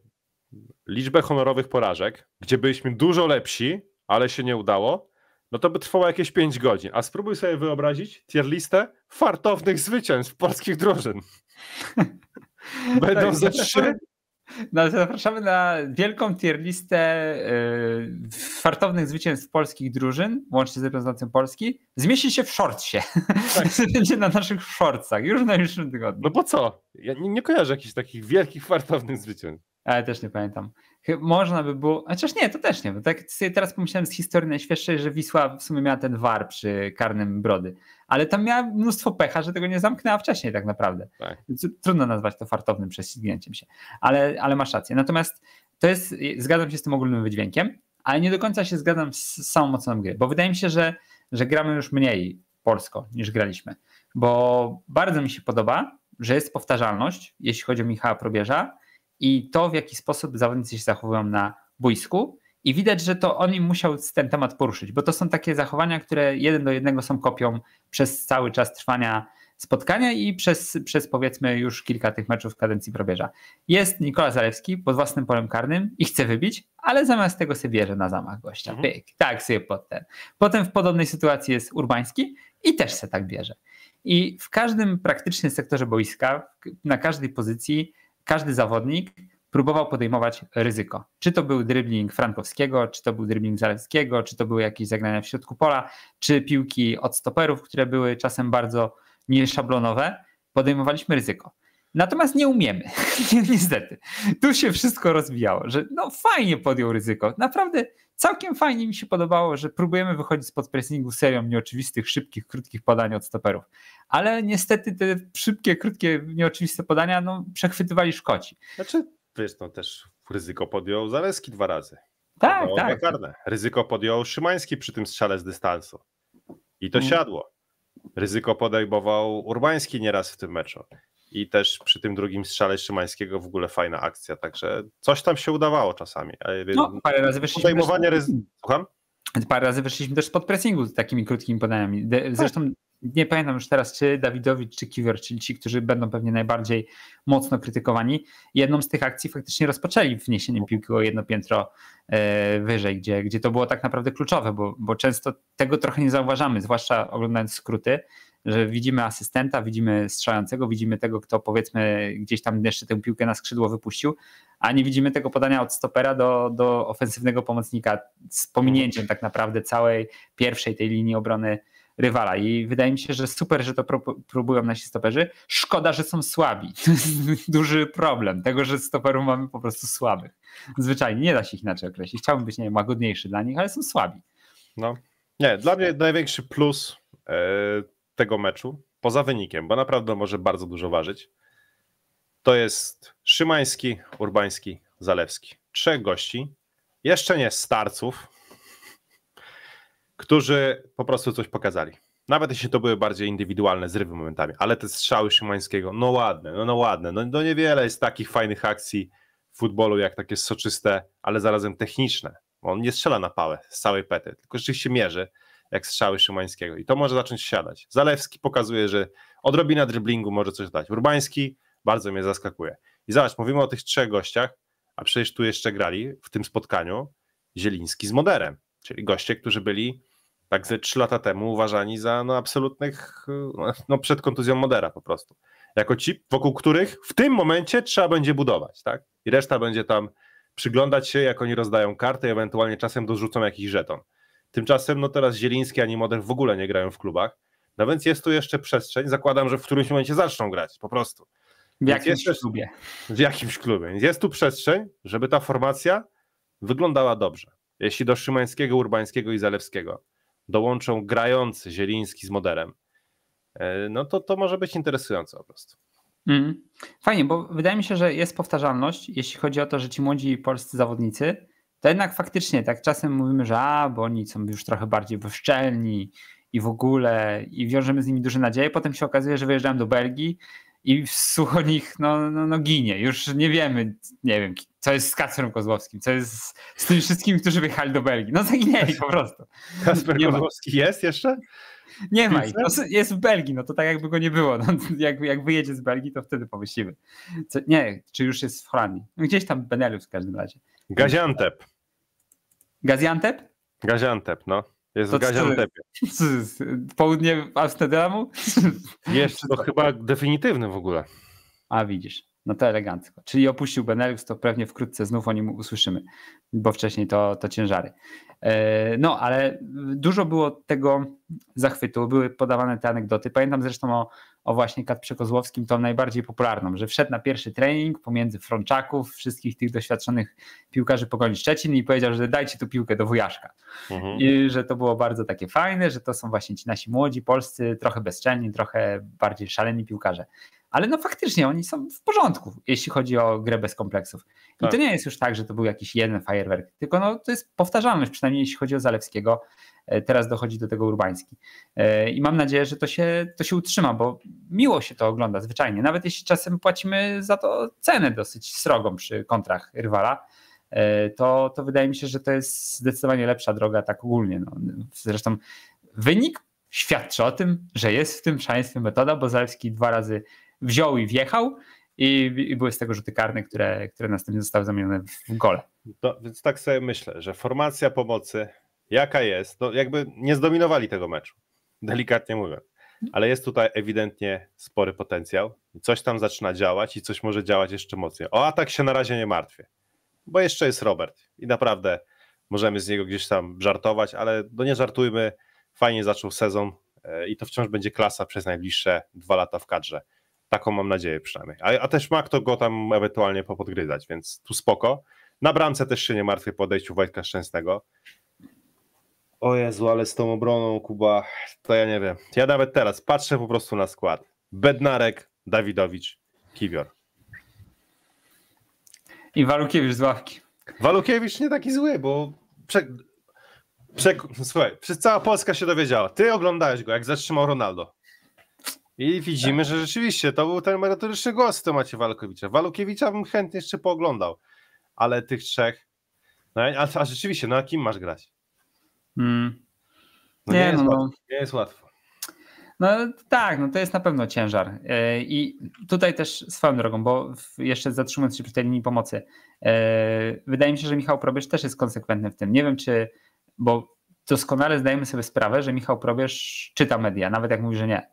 liczbę honorowych porażek, gdzie byliśmy dużo lepsi, ale się nie udało, no to by trwało jakieś 5 godzin. A spróbuj sobie wyobrazić tier listę fartownych zwycięstw polskich drużyn. Będą ze tak, trzy. No, zapraszamy na wielką tier listę yy, fartownych zwycięstw polskich drużyn, łącznie z reprezentacją Polski. Zmieści się w shortsie. Tak. Będzie na naszych shortsach już w najbliższym tygodniu. No bo co? Ja nie, nie kojarzę jakichś takich wielkich fartownych zwycięstw. Ale też nie pamiętam. Można by było, chociaż nie, to też nie, bo tak sobie teraz pomyślałem z historii najświeższej, że Wisła w sumie miała ten war przy karnym Brody, ale tam miała mnóstwo pecha, że tego nie zamknęła wcześniej tak naprawdę. Tak. Trudno nazwać to fartownym prześcignięciem się, ale, ale masz rację. Natomiast to jest, zgadzam się z tym ogólnym wydźwiękiem, ale nie do końca się zgadzam z samą mocą gry, bo wydaje mi się, że, że gramy już mniej polsko niż graliśmy, bo bardzo mi się podoba, że jest powtarzalność, jeśli chodzi o Michała Probierza, i to, w jaki sposób zawodnicy się zachowują na boisku. I widać, że to on im musiał ten temat poruszyć, bo to są takie zachowania, które jeden do jednego są kopią przez cały czas trwania spotkania i przez, przez powiedzmy już kilka tych meczów w kadencji probierza. Jest Nikola Zalewski pod własnym polem karnym i chce wybić, ale zamiast tego sobie bierze na zamach gościa. Mhm. Pyk, tak sobie pod ten. Potem w podobnej sytuacji jest Urbański i też se tak bierze. I w każdym praktycznie sektorze boiska, na każdej pozycji każdy zawodnik próbował podejmować ryzyko. Czy to był dribbling Frankowskiego, czy to był dribbling Zalewskiego, czy to były jakieś zagrania w środku pola, czy piłki od stoperów, które były czasem bardzo nieszablonowe, podejmowaliśmy ryzyko. Natomiast nie umiemy, niestety. Tu się wszystko rozwijało, że no fajnie podjął ryzyko. Naprawdę całkiem fajnie mi się podobało, że próbujemy wychodzić spod pressingu serią nieoczywistych, szybkich, krótkich podań od stoperów. Ale niestety te szybkie, krótkie, nieoczywiste podania no, przechwytywali Szkoci. Znaczy, wiesz, no też ryzyko podjął Zaleski dwa razy. Tak, podjął tak. Karne. Ryzyko podjął Szymański przy tym strzale z dystansu. I to mm. siadło. Ryzyko podejmował Urbański nieraz w tym meczu i też przy tym drugim strzale Szymańskiego w ogóle fajna akcja, także coś tam się udawało czasami. No, parę razy wyszliśmy... Podejmowanie też... ryzyka. Znaczy, parę razy wyszliśmy też pod pressingu z takimi krótkimi podaniami. Tak. Zresztą nie pamiętam już teraz, czy Dawidowicz, czy Kiwior, czyli ci, którzy będą pewnie najbardziej mocno krytykowani, jedną z tych akcji faktycznie rozpoczęli wniesieniem piłki o jedno piętro e, wyżej, gdzie, gdzie to było tak naprawdę kluczowe, bo, bo często tego trochę nie zauważamy, zwłaszcza oglądając skróty, że widzimy asystenta, widzimy strzelającego, widzimy tego, kto powiedzmy gdzieś tam jeszcze tę piłkę na skrzydło wypuścił, a nie widzimy tego podania od stopera do, do ofensywnego pomocnika z pominięciem tak naprawdę całej pierwszej tej linii obrony rywala. I wydaje mi się, że super, że to próbują nasi stoperzy. Szkoda, że są słabi. To jest duży problem tego, że stoperów mamy po prostu słabych. Zwyczajnie nie da się ich inaczej określić. Chciałbym być nie wiem, łagodniejszy dla nich, ale są słabi. No. Nie, dla mnie największy plus e, tego meczu, poza wynikiem, bo naprawdę może bardzo dużo ważyć, to jest Szymański, Urbański, Zalewski. Trzech gości, jeszcze nie starców, którzy po prostu coś pokazali. Nawet jeśli to były bardziej indywidualne zrywy momentami, ale te strzały Szymańskiego, no ładne, no, no ładne, no, no niewiele jest takich fajnych akcji w futbolu, jak takie soczyste, ale zarazem techniczne. On nie strzela na pałę z całej pety, tylko rzeczywiście mierzy jak strzały Szymańskiego. I to może zacząć siadać. Zalewski pokazuje, że odrobina driblingu może coś dać. Urbański bardzo mnie zaskakuje. I zobacz, mówimy o tych trzech gościach, a przecież tu jeszcze grali w tym spotkaniu Zieliński z Moderem, czyli goście, którzy byli tak ze trzy lata temu uważani za no, absolutnych, no przed kontuzją Modera po prostu. Jako ci, wokół których w tym momencie trzeba będzie budować, tak? I reszta będzie tam przyglądać się, jak oni rozdają karty, ewentualnie czasem dorzucą jakiś żeton. Tymczasem no teraz Zieliński ani Moder w ogóle nie grają w klubach. No więc jest tu jeszcze przestrzeń. Zakładam, że w którymś momencie zaczną grać po prostu. W jakimś jest klubie. W jakimś klubie. Jest tu przestrzeń, żeby ta formacja wyglądała dobrze. Jeśli do Szymańskiego, Urbańskiego i Zalewskiego dołączą grający Zieliński z Moderem, e, no to to może być interesujące po prostu. Mhm. Fajnie, bo wydaje mi się, że jest powtarzalność, jeśli chodzi o to, że ci młodzi polscy zawodnicy to jednak faktycznie tak czasem mówimy, że a, bo oni są już trochę bardziej wyszczelni i w ogóle i wiążemy z nimi duże nadzieje. Potem się okazuje, że wyjeżdżam do Belgii i słucho nich no, no, no ginie. Już nie wiemy, nie wiem, co jest z Kacperem Kozłowskim, co jest z, z tymi wszystkimi, którzy wyjechali do Belgii. No zaginęli po prostu. Kacper nie Kozłowski ma. jest jeszcze? Nie ma jest w Belgii, no to tak jakby go nie było. No, jak, jak wyjedzie z Belgii, to wtedy pomyślimy. Co, nie, czy już jest w Holandii. No, gdzieś tam Benelux w każdym razie. Gaziantep. Gaziantep? Gaziantep, no. Jest to w Gaziantepie. południe Amsterdamu? Jest to chyba definitywny w ogóle. A widzisz, no to elegancko. Czyli opuścił Benelux, to pewnie wkrótce znów o nim usłyszymy, bo wcześniej to, to ciężary. E, no, ale dużo było tego zachwytu, były podawane te anegdoty. Pamiętam zresztą o o właśnie Katprze Kozłowskim, tą najbardziej popularną, że wszedł na pierwszy trening pomiędzy Frączaków, wszystkich tych doświadczonych piłkarzy Pogoni Szczecin i powiedział, że dajcie tu piłkę do wujaszka. Mhm. I że to było bardzo takie fajne, że to są właśnie ci nasi młodzi polscy, trochę bezczelni, trochę bardziej szaleni piłkarze. Ale no faktycznie oni są w porządku, jeśli chodzi o grę bez kompleksów. I tak. to nie jest już tak, że to był jakiś jeden fajerwerk, tylko no, to jest powtarzalność, przynajmniej jeśli chodzi o Zalewskiego E, teraz dochodzi do tego Urbański. E, I mam nadzieję, że to się, to się utrzyma, bo miło się to ogląda zwyczajnie. Nawet jeśli czasem płacimy za to cenę dosyć srogą przy kontrach rywala, e, to, to wydaje mi się, że to jest zdecydowanie lepsza droga tak ogólnie. No, zresztą wynik świadczy o tym, że jest w tym szaleństwie metoda, bo Zalewski dwa razy wziął i wjechał i, i były z tego rzuty karne, które, które następnie zostały zamienione w gole. więc tak sobie myślę, że formacja pomocy jaka jest, to no, jakby nie zdominowali tego meczu, delikatnie mówiąc. Ale jest tutaj ewidentnie spory potencjał. Coś tam zaczyna działać i coś może działać jeszcze mocniej. O atak się na razie nie martwię, bo jeszcze jest Robert i naprawdę możemy z niego gdzieś tam żartować, ale no nie żartujmy. Fajnie zaczął sezon e, i to wciąż będzie klasa przez najbliższe dwa lata w kadrze. Taką mam nadzieję przynajmniej. A, a też ma kto go tam ewentualnie popodgryzać, więc tu spoko. Na bramce też się nie martwię po odejściu Wojtka Szczęsnego. O Jezu, ale z tą obroną Kuba, to ja nie wiem. Ja nawet teraz patrzę po prostu na skład. Bednarek, Dawidowicz, Kiwior. I Walukiewicz z ławki. Walukiewicz nie taki zły, bo prze... Prze... słuchaj, przez cała Polska się dowiedziała. Ty oglądałeś go, jak zatrzymał Ronaldo. I widzimy, tak. że rzeczywiście to był ten merytoryczny głos to macie Walukiewicza. Walukiewicza bym chętnie jeszcze pooglądał, ale tych trzech. No, a, a rzeczywiście, na no, kim masz grać? Mm. No nie, nie, jest no, no, łatwo, nie jest łatwo. No tak, no to jest na pewno ciężar. E, I tutaj też swoją drogą, bo jeszcze zatrzymując się przy tej linii pomocy, e, wydaje mi się, że Michał Probierz też jest konsekwentny w tym. Nie wiem, czy, bo doskonale zdajemy sobie sprawę, że Michał Probierz czyta media, nawet jak mówi, że nie.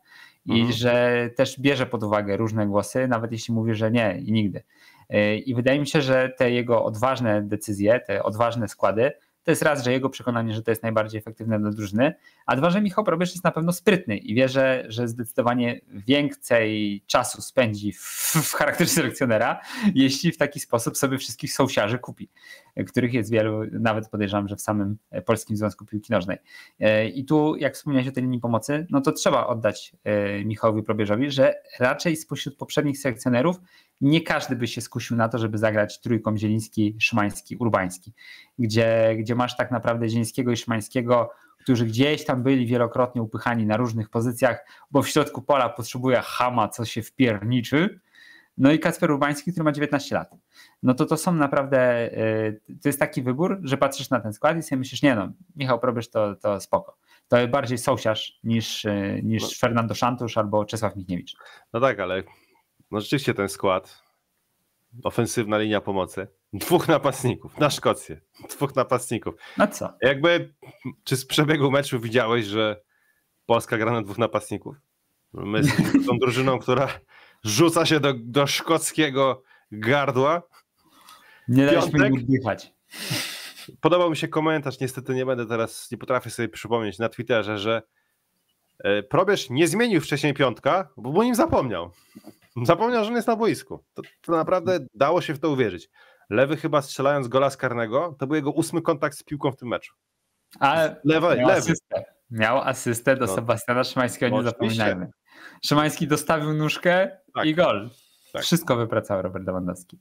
I mhm. że też bierze pod uwagę różne głosy, nawet jeśli mówi, że nie i nigdy. E, I wydaje mi się, że te jego odważne decyzje, te odważne składy to jest raz, że jego przekonanie, że to jest najbardziej efektywne dla drużyny, a dwa, że Michał Probierz jest na pewno sprytny i wie, że, że zdecydowanie więcej czasu spędzi w, w charakterze selekcjonera, jeśli w taki sposób sobie wszystkich sąsiarzy kupi, których jest wielu, nawet podejrzewam, że w samym Polskim Związku Piłki Nożnej. E, I tu, jak wspomniałeś o tej linii pomocy, no to trzeba oddać e, Michałowi Probierzowi, że raczej spośród poprzednich selekcjonerów nie każdy by się skusił na to, żeby zagrać trójką Zieliński, Szymański, Urbański, gdzie, gdzie masz tak naprawdę Zielińskiego i Szymańskiego, którzy gdzieś tam byli wielokrotnie upychani na różnych pozycjach, bo w środku pola potrzebuje hama, co się wpierniczy, no i Kacper Urbański, który ma 19 lat. No to to są naprawdę, y, to jest taki wybór, że patrzysz na ten skład i sobie myślisz, nie no, Michał Probierz to, to spoko. To bardziej sąsiarz niż, y, niż no. Fernando Szantusz albo Czesław Michniewicz. No tak, ale no rzeczywiście ten skład, ofensywna linia pomocy, dwóch napastników na Szkocję, dwóch napastników. Na no co? Jakby, czy z przebiegu meczu widziałeś, że Polska gra na dwóch napastników? My z tą drużyną, która rzuca się do, do szkockiego gardła. Nie daliśmy im oddychać. Podobał mi się komentarz, niestety nie będę teraz, nie potrafię sobie przypomnieć na Twitterze, że e, Probierz nie zmienił wcześniej piątka, bo o nim zapomniał. Zapomniał, że on jest na boisku. To, to, naprawdę dało się w to uwierzyć. Lewy chyba strzelając gola z karnego, to był jego ósmy kontakt z piłką w tym meczu. Ale miał, lewy. Asystę. miał asystę do no. Sebastiana Szymańskiego, nie zapominajmy. Szymański dostawił nóżkę tak. i gol. Tak. Wszystko wypracował Robert Lewandowski.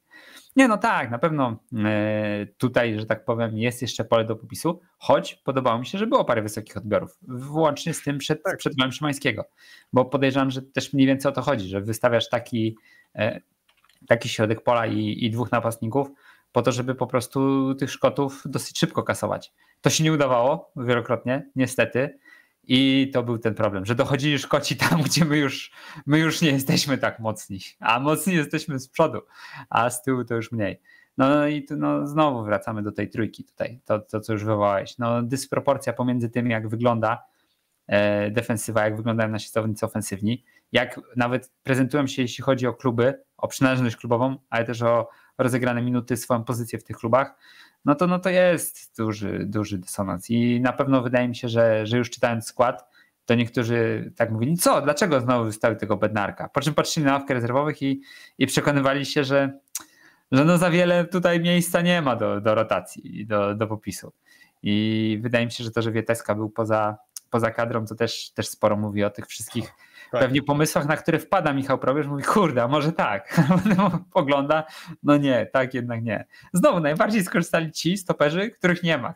Nie, no tak, na pewno e, tutaj, że tak powiem, jest jeszcze pole do popisu, choć podobało mi się, że było parę wysokich odbiorów, włącznie z tym przed, tak. przed golem Szymańskiego, bo podejrzewam, że też mniej więcej o to chodzi, że wystawiasz taki, e, taki środek pola i, i dwóch napastników po to, żeby po prostu tych szkotów dosyć szybko kasować. To się nie udawało wielokrotnie, niestety, i to był ten problem, że dochodzili Szkoci tam, gdzie my już, my już nie jesteśmy tak mocni, a mocni jesteśmy z przodu, a z tyłu to już mniej. No, no i tu, no, znowu wracamy do tej trójki tutaj, to, to co już wywołałeś. No, dysproporcja pomiędzy tym, jak wygląda e, defensywa, jak wyglądają nasi zawodnicy ofensywni, jak nawet prezentują się, jeśli chodzi o kluby, o przynależność klubową, ale też o rozegrane minuty, swoją pozycję w tych klubach no to, no to jest duży, duży dysonans. I na pewno wydaje mi się, że, że już czytając skład, to niektórzy tak mówili, co, dlaczego znowu wystawił tego Bednarka? Po czym patrzyli na ławkę rezerwowych i, i przekonywali się, że, że no za wiele tutaj miejsca nie ma do, do rotacji, do, do popisu. I wydaje mi się, że to, że Wieteska był poza, poza kadrą, to też, też sporo mówi o tych wszystkich tak. pewnie pomysłach, na które wpada Michał Probierz, mówi, kurde, może tak. Pogląda, no nie, tak jednak nie. Znowu najbardziej skorzystali ci stoperzy, których nie ma.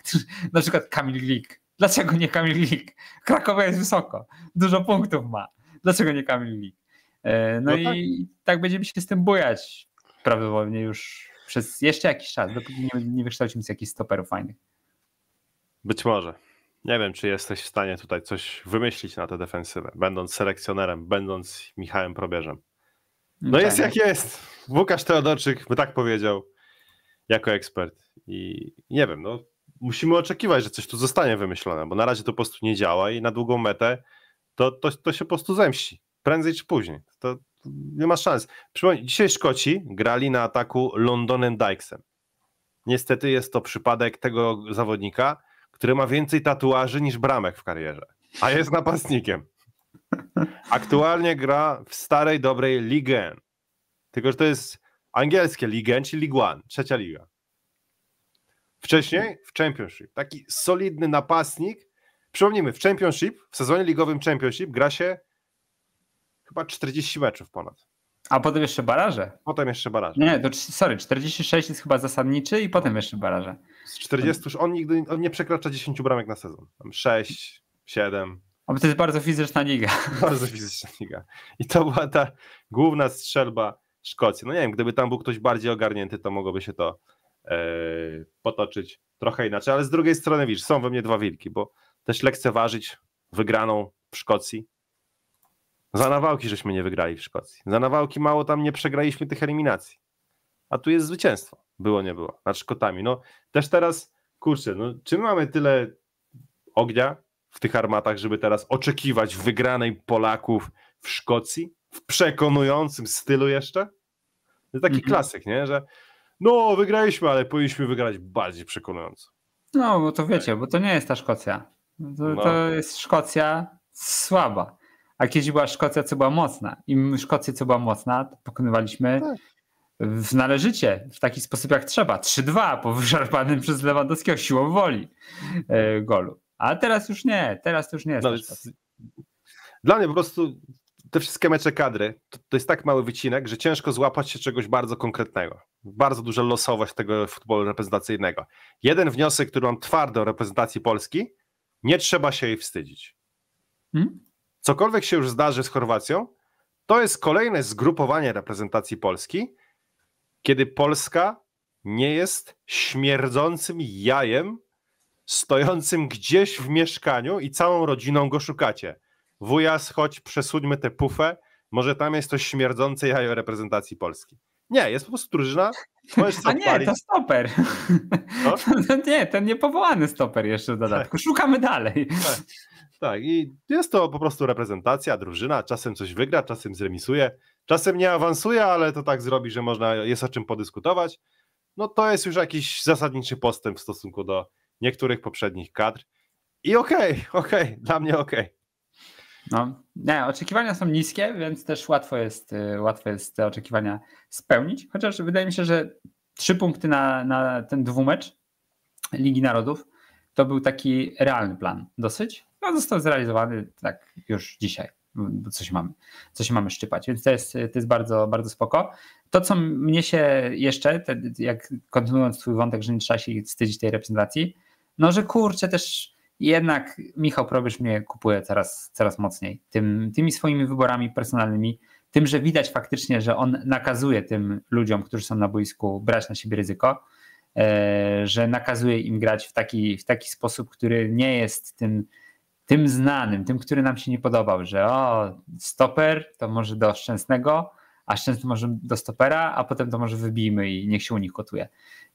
na przykład Kamil Glik. Dlaczego nie Kamil Glik? Krakowa jest wysoko, dużo punktów ma. Dlaczego nie Kamil Glik? E, no, no, i tak. tak będziemy się z tym bujać prawdopodobnie już przez jeszcze jakiś czas, dopóki nie, nie wykształcimy z jakichś stoperów fajnych. Być może. Nie wiem, czy jesteś w stanie tutaj coś wymyślić na tę defensywę, będąc selekcjonerem, będąc Michałem Probierzem. No tak. jest jak jest. Łukasz Teodorczyk by tak powiedział jako ekspert. I nie wiem, no musimy oczekiwać, że coś tu zostanie wymyślone, bo na razie to po prostu nie działa i na długą metę to, to, to się po prostu zemści. Prędzej czy później. To nie ma szans. Przypomnij, dzisiaj Szkoci grali na ataku Londonem Dykesem. Niestety jest to przypadek tego zawodnika, który ma więcej tatuaży niż bramek w karierze, a jest napastnikiem. Aktualnie gra w starej, dobrej Ligue 1. Tylko, że to jest angielskie Ligue 1, czyli Ligue 1, trzecia liga. Wcześniej w Championship. Taki solidny napastnik. Przypomnijmy, w Championship, w sezonie ligowym Championship gra się chyba 40 meczów ponad. A potem jeszcze baraże. Potem jeszcze baraże. Nie, to sorry, 46 jest chyba zasadniczy i potem jeszcze baraże. Z 40 on nigdy on nie przekracza 10 bramek na sezon. Tam 6, 7. Ale to jest bardzo fizyczna liga. Bardzo fizyczna liga. I to była ta główna strzelba Szkocji. No nie wiem, gdyby tam był ktoś bardziej ogarnięty, to mogłoby się to e, potoczyć trochę inaczej. Ale z drugiej strony, widzisz, są we mnie dwa wilki, bo też lekceważyć wygraną w Szkocji. Za nawałki żeśmy nie wygrali w Szkocji. Za nawałki mało tam nie przegraliśmy tych eliminacji a tu jest zwycięstwo. Było, nie było. Znaczy kotami. No też teraz, kurczę, no, czy my mamy tyle ognia w tych armatach, żeby teraz oczekiwać wygranej Polaków w Szkocji? W przekonującym stylu jeszcze? To taki mm klasyk, nie? Że no, wygraliśmy, ale powinniśmy wygrać bardziej przekonująco. No, bo to wiecie, bo to nie jest ta Szkocja. To, no. to jest Szkocja słaba. A kiedyś była Szkocja, co była mocna. I Szkocję, co była mocna, pokonywaliśmy. Tak w należycie, w taki sposób jak trzeba. 3-2 po wyszarpanym przez Lewandowskiego siłą woli e, golu. A teraz już nie, teraz już nie jest. No, dla mnie po prostu te wszystkie mecze kadry to, to, jest tak mały wycinek, że ciężko złapać się czegoś bardzo konkretnego. Bardzo duża losowość tego futbolu reprezentacyjnego. Jeden wniosek, który mam twardo o reprezentacji Polski, nie trzeba się jej wstydzić. Hmm? Cokolwiek się już zdarzy z Chorwacją, to jest kolejne zgrupowanie reprezentacji Polski, kiedy Polska nie jest śmierdzącym jajem stojącym gdzieś w mieszkaniu i całą rodziną go szukacie. Wujas, chodź, przesuńmy tę pufę, może tam jest to śmierdzące jajo reprezentacji Polski. Nie, jest po prostu drużyna. A nie, to stoper. No? nie, ten niepowołany stoper jeszcze w dodatku. Tak. Szukamy dalej. Tak. tak, i jest to po prostu reprezentacja, drużyna, czasem coś wygra, czasem zremisuje czasem nie awansuje, ale to tak zrobi, że można, jest o czym podyskutować, no to jest już jakiś zasadniczy postęp w stosunku do niektórych poprzednich kadr. I okej, okay, okej, okay, dla mnie okej. Okay. No, nie, oczekiwania są niskie, więc też łatwo jest, y, łatwo jest te oczekiwania spełnić. Chociaż wydaje mi się, że trzy punkty na, na ten dwumecz Ligi Narodów to był taki realny plan. Dosyć. No, został zrealizowany tak już dzisiaj bo coś mamy, coś mamy szczypać. Więc to jest, to jest bardzo, bardzo spoko. To, co mnie się jeszcze, te, jak kontynuując twój wątek, że nie trzeba się wstydzić tej reprezentacji, no że kurczę też jednak Michał Probierz mnie kupuje coraz, coraz mocniej. Tym, tymi swoimi wyborami personalnymi, tym, że widać faktycznie, że on nakazuje tym ludziom, którzy są na boisku, brać na siebie ryzyko, e, że nakazuje im grać w taki, w taki sposób, który nie jest tym tym znanym, tym, który nam się nie podobał, że o, stoper to może do szczęsnego, a szczęsny może do stopera, a potem to może wybijmy i niech się u nich kotuje.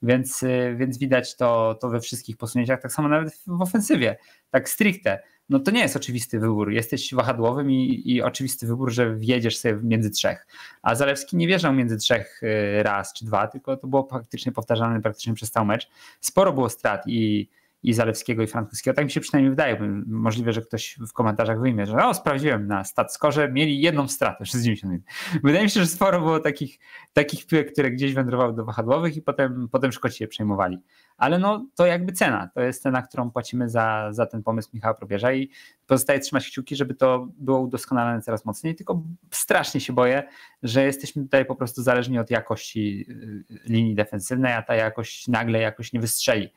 Więc, y, więc widać to, to we wszystkich posunięciach, tak samo nawet w ofensywie, tak stricte. No to nie jest oczywisty wybór. Jesteś wahadłowym i, i oczywisty wybór, że wjedziesz sobie między trzech. A Zalewski nie wjeżdżał między trzech y, raz czy dwa, tylko to było praktycznie powtarzane praktycznie przez cały mecz. Sporo było strat i i Zalewskiego i Francuskiego. Tak mi się przynajmniej wydaje. Możliwe, że ktoś w komentarzach wyjmie, że o, sprawdziłem na że mieli jedną stratę przez 90 Wydaje mi się, że sporo było takich, takich piłek, które gdzieś wędrowały do wahadłowych i potem, potem Szkoci je przejmowali. Ale no, to jakby cena. To jest cena, którą płacimy za, za ten pomysł Michała Probierza i pozostaje trzymać kciuki, żeby to było udoskonalone coraz mocniej, tylko strasznie się boję, że jesteśmy tutaj po prostu zależni od jakości y, y, linii defensywnej, a ta jakość nagle jakoś nie wystrzeli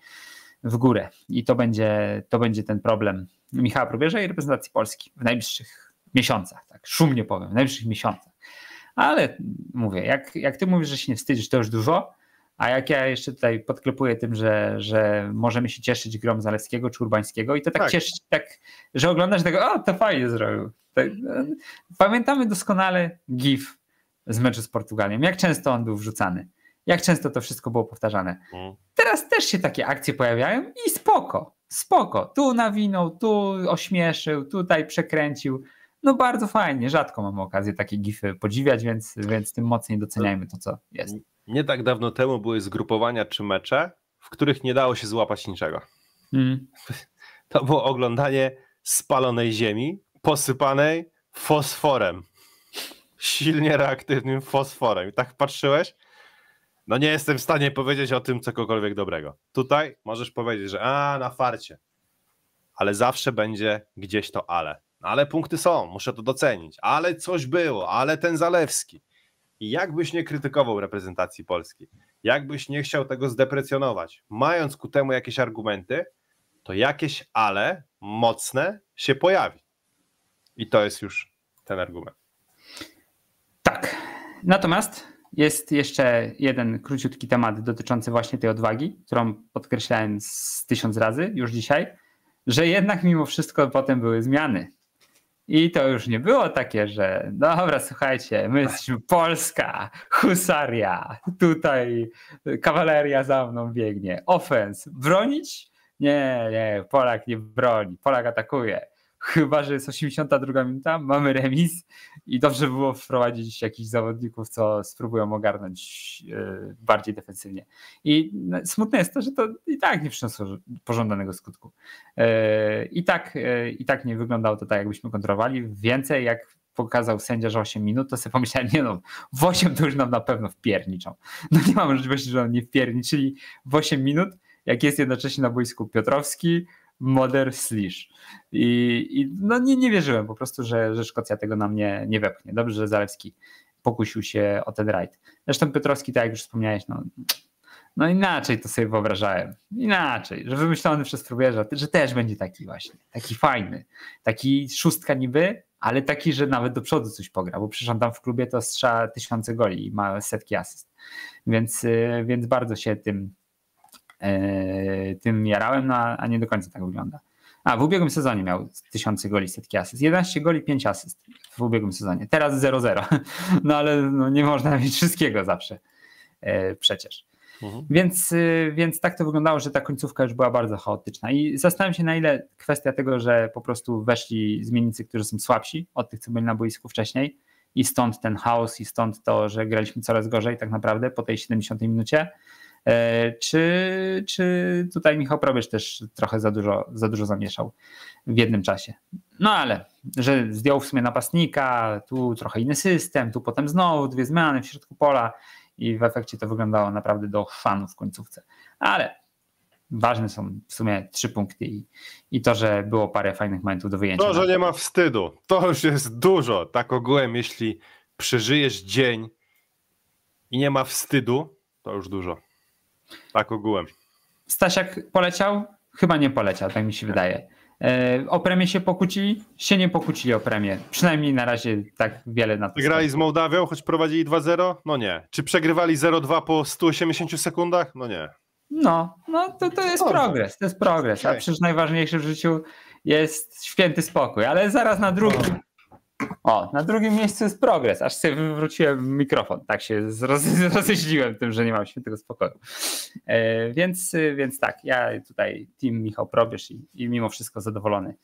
w górę. I to będzie, to będzie ten problem Michała Probierza i reprezentacji Polski w najbliższych miesiącach, tak szumnie powiem, w najbliższych miesiącach. Ale mówię, jak, jak ty mówisz, że się nie wstydzisz, to już dużo, a jak ja jeszcze tutaj podklepuję tym, że, że możemy się cieszyć grom Zaleskiego czy Urbańskiego i to tak, tak. cieszyć, tak, że oglądasz tego, o to fajnie zrobił. Tak, pamiętamy doskonale GIF z meczu z Portugalią, jak często on był wrzucany, jak często to wszystko było powtarzane. Mm. Teraz też się takie akcje pojawiają i spoko, spoko. Tu nawinął, tu ośmieszył, tutaj przekręcił. No bardzo fajnie, rzadko mam okazję takie gify podziwiać, więc, więc tym mocniej doceniajmy to, co jest. Nie tak dawno temu były zgrupowania czy mecze, w których nie dało się złapać niczego. Mm. To było oglądanie spalonej ziemi, posypanej fosforem. Silnie reaktywnym fosforem. I tak patrzyłeś, no nie jestem w stanie powiedzieć o tym cokolwiek dobrego. Tutaj możesz powiedzieć, że a, na farcie. Ale zawsze będzie gdzieś to ale. No ale punkty są, muszę to docenić. Ale coś było, ale ten Zalewski. I jakbyś nie krytykował reprezentacji Polski, jakbyś nie chciał tego zdeprecjonować, mając ku temu jakieś argumenty, to jakieś ale mocne się pojawi. I to jest już ten argument. Tak. Natomiast jest jeszcze jeden króciutki temat dotyczący właśnie tej odwagi, którą podkreślałem z tysiąc razy już dzisiaj, że jednak mimo wszystko potem były zmiany. I to już nie było takie, że dobra, słuchajcie, my jesteśmy Polska, husaria, tutaj kawaleria za mną biegnie, ofens, bronić? Nie, nie, Polak nie broni, Polak atakuje chyba że jest 82 minuta, mamy remis i dobrze było wprowadzić jakichś zawodników, co spróbują ogarnąć e, bardziej defensywnie. I no, smutne jest to, że to i tak nie przyniosło pożądanego skutku. E, I tak, e, i tak nie wyglądało to tak, jakbyśmy kontrowali. Więcej jak pokazał sędzia, że 8 minut, to sobie pomyślałem, nie no, w 8 to już nam na pewno wpierniczą. No nie mam możliwości, że nam nie wpierniczyli w 8 minut, jak jest jednocześnie na boisku Piotrowski, Moder Slisz. I, I, no nie, nie wierzyłem po prostu, że, że Szkocja tego na mnie nie wepchnie. Dobrze, że Zalewski pokusił się o ten rajd. Zresztą Piotrowski, tak jak już wspomniałeś, no, no inaczej to sobie wyobrażałem. Inaczej, że wymyślony przez Frubierza, że też będzie taki właśnie, taki fajny, taki szóstka niby, ale taki, że nawet do przodu coś pogra, bo przecież on tam w klubie to strzela tysiące goli i ma setki asyst. Więc, y, więc bardzo się tym E, tym jarałem, no a nie do końca tak wygląda. A w ubiegłym sezonie miał tysiące goli, setki asyst. 11 goli, 5 asyst w ubiegłym sezonie. Teraz 0-0. No ale no, nie można mieć wszystkiego zawsze e, przecież. Mhm. Więc, e, więc tak to wyglądało, że ta końcówka już była bardzo chaotyczna. I zastanawiam się, na ile kwestia tego, że po prostu weszli zmiennicy, którzy są słabsi od tych, co byli na boisku wcześniej, i stąd ten chaos, i stąd to, że graliśmy coraz gorzej tak naprawdę po tej 70 minucie. E, czy, czy tutaj Michał Probierz też trochę za dużo, za dużo zamieszał w jednym czasie? No ale, że zdjął w sumie napastnika, tu trochę inny system, tu potem znowu dwie zmiany w środku pola i w efekcie to wyglądało naprawdę do fanów w końcówce. Ale ważne są w sumie trzy punkty i, i to, że było parę fajnych momentów do wyjęcia. To, że nie ma wstydu, to już jest dużo. Tak ogółem, jeśli przeżyjesz dzień i nie ma wstydu, to już dużo. Tak, ogółem. Stasiak poleciał? Chyba nie poleciał, tak mi się wydaje. E, o premię się pokłócili? Się nie pokłócili o premię. Przynajmniej na razie tak wiele na to. Grali z Mołdawią, choć prowadzili 2-0? No nie. Czy przegrywali 0-2 po 180 sekundach? No nie. No, no to, to jest Dobrze. progres, to jest progres. A przecież najważniejsze w życiu jest święty spokój, ale zaraz na drugim no. O, na drugim miejscu jest progres. Aż sobie wywróciłem mikrofon. Tak się zroz tym, że nie mam świętego spokoju. E, więc, więc tak, ja tutaj team Michał Probierz i, i mimo wszystko zadowolony.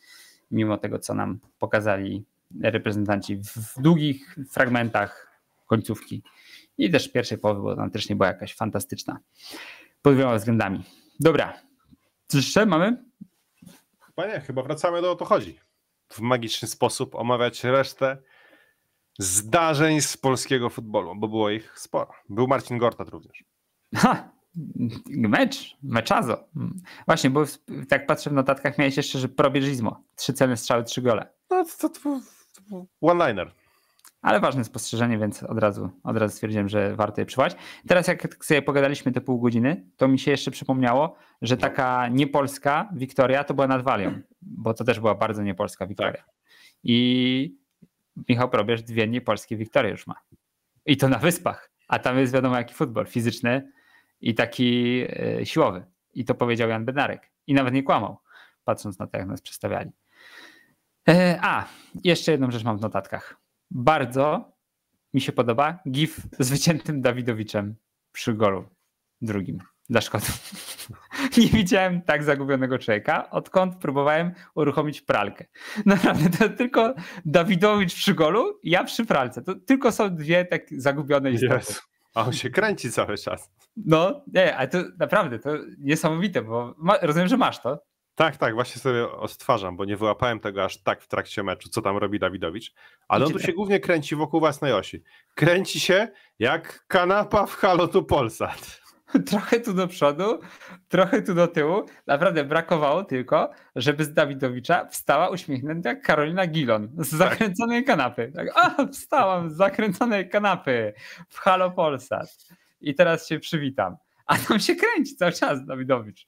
Mimo tego, co nam pokazali reprezentanci w długich fragmentach końcówki i też pierwszej połowy, bo tam też nie była jakaś fantastyczna pod wieloma względami. Dobra, co jeszcze mamy? Chyba nie, chyba wracamy do o to chodzi w magiczny sposób omawiać resztę zdarzeń z polskiego futbolu, bo było ich sporo. Był Marcin Gortat również. Ha! Mecz, meczazo. Właśnie, bo tak patrzę w notatkach, miałeś jeszcze, że probierzizmo. Trzy celne strzały, trzy gole. No to, to, to one-liner. Ale ważne spostrzeżenie, więc od razu, od razu stwierdziłem, że warto je przywołać. Teraz jak sobie pogadaliśmy te pół godziny, to mi się jeszcze przypomniało, że taka niepolska Wiktoria to była nad Walią bo to też była bardzo niepolska tak. wiktoria. Tak. I Michał Probierz dwie niepolskie wiktorie już ma. I to na wyspach. A tam jest wiadomo jaki futbol, fizyczny i taki e, siłowy. I to powiedział Jan Bednarek. I nawet nie kłamał, patrząc na to, jak nas przedstawiali. E, a, jeszcze jedną rzecz mam w notatkach. Bardzo mi się podoba GIF z wyciętym Dawidowiczem przy golu drugim dla Szkotów. Nie widziałem tak zagubionego człowieka, odkąd próbowałem uruchomić pralkę. Naprawdę, to tylko Dawidowicz przy golu, ja przy pralce. To tylko są dwie tak zagubione istoty. Yes. A on się kręci cały czas. No, nie, ale to naprawdę, to niesamowite, bo ma, rozumiem, że masz to. Tak, tak, właśnie sobie odtwarzam, bo nie wyłapałem tego aż tak w trakcie meczu, co tam robi Dawidowicz, ale on tu się tak. głównie kręci wokół własnej osi. Kręci się jak kanapa w halotu Polsat. trochę tu do przodu, trochę tu do tyłu. Naprawdę brakowało tylko, żeby z Dawidowicza wstała uśmiechnięta Karolina Gilon z tak. zakręconej kanapy. Tak, a, wstałam z zakręconej kanapy w Halo Polsat. I teraz się przywitam. A tam się kręci cały czas Dawidowicz.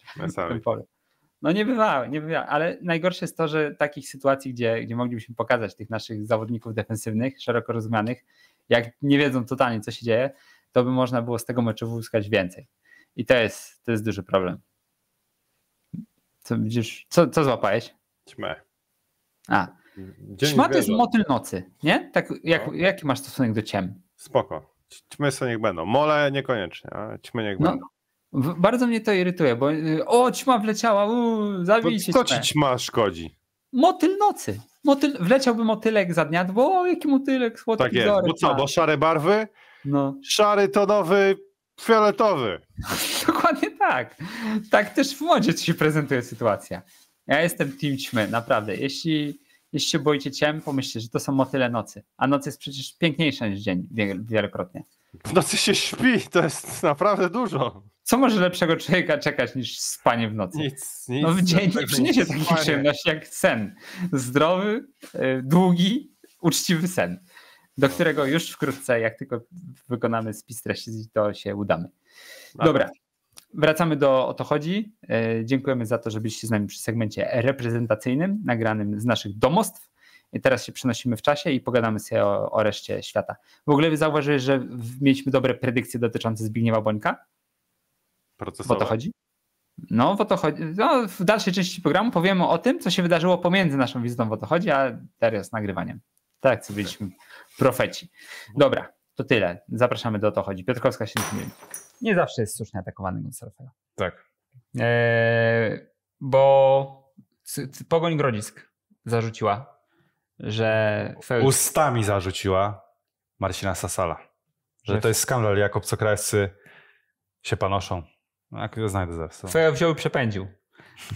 No nie bywało, nie bywało, ale najgorsze jest to, że takich sytuacji, gdzie, gdzie moglibyśmy pokazać tych naszych zawodników defensywnych, szeroko rozumianych, jak nie wiedzą totalnie, co się dzieje, to by można było z tego meczu uzyskać więcej. I to jest, to jest duży problem. Co widzisz? Co, co złapałeś? Ćmę. A. Ćma to jest motyl nocy, nie? Tak, jak, no. Jaki masz stosunek do ciem? Spoko. Ćmy są niech będą. Mole niekoniecznie, a ćmy niech no, będą. Bardzo mnie to irytuje, bo y, o, ćma wleciała, zabij się. Co ci ćma szkodzi? Motyl nocy. Motyl, wleciałby motylek za dnia, bo o, jaki motylek, słodki Tak jest, wzorek, bo co, tak. bo szare barwy? No. Szary, tonowy, fioletowy. Dokładnie tak. Tak też w modzie się prezentuje sytuacja. Ja jestem team ćmy, naprawdę. Jeśli, jeśli się boicie ciem, pomyślcie, że to są motyle nocy. A noc jest przecież piękniejsza niż dzień wielokrotnie. W nocy się śpi, to jest naprawdę dużo. Co może lepszego człowieka czekać niż spanie w nocy? Nic, nic. No w dzień nie przyniesie takiej przyjemności jak sen. Zdrowy, y, długi, uczciwy sen do którego już wkrótce, jak tylko wykonamy spis treści, to się udamy. Dobra. Wracamy do O to chodzi. E, dziękujemy za to, że byliście z nami przy segmencie reprezentacyjnym, nagranym z naszych domostw. I teraz się przenosimy w czasie i pogadamy sobie o, o reszcie świata. W ogóle zauważyłeś, że mieliśmy dobre predykcje dotyczące Zbigniewa Bońka? Procesowe. O to chodzi? No, w, to chodzi. No, w dalszej części programu powiemy o tym, co się wydarzyło pomiędzy naszą wizytą w o to chodzi, a teraz nagrywaniem. Tak, co byliśmy profeci. Dobra, to tyle. Zapraszamy do to chodzi. Piotrkowska się nie Nie zawsze jest słusznie atakowany Gonsalfera. Tak. Eee, bo Pogoń Grodzisk zarzuciła, że... Ustami zarzuciła Marcina Sasala, że to jest skandal, jak obcokrajowcy się panoszą. No, jak to znajdę zaraz. Twoja wziął przepędził.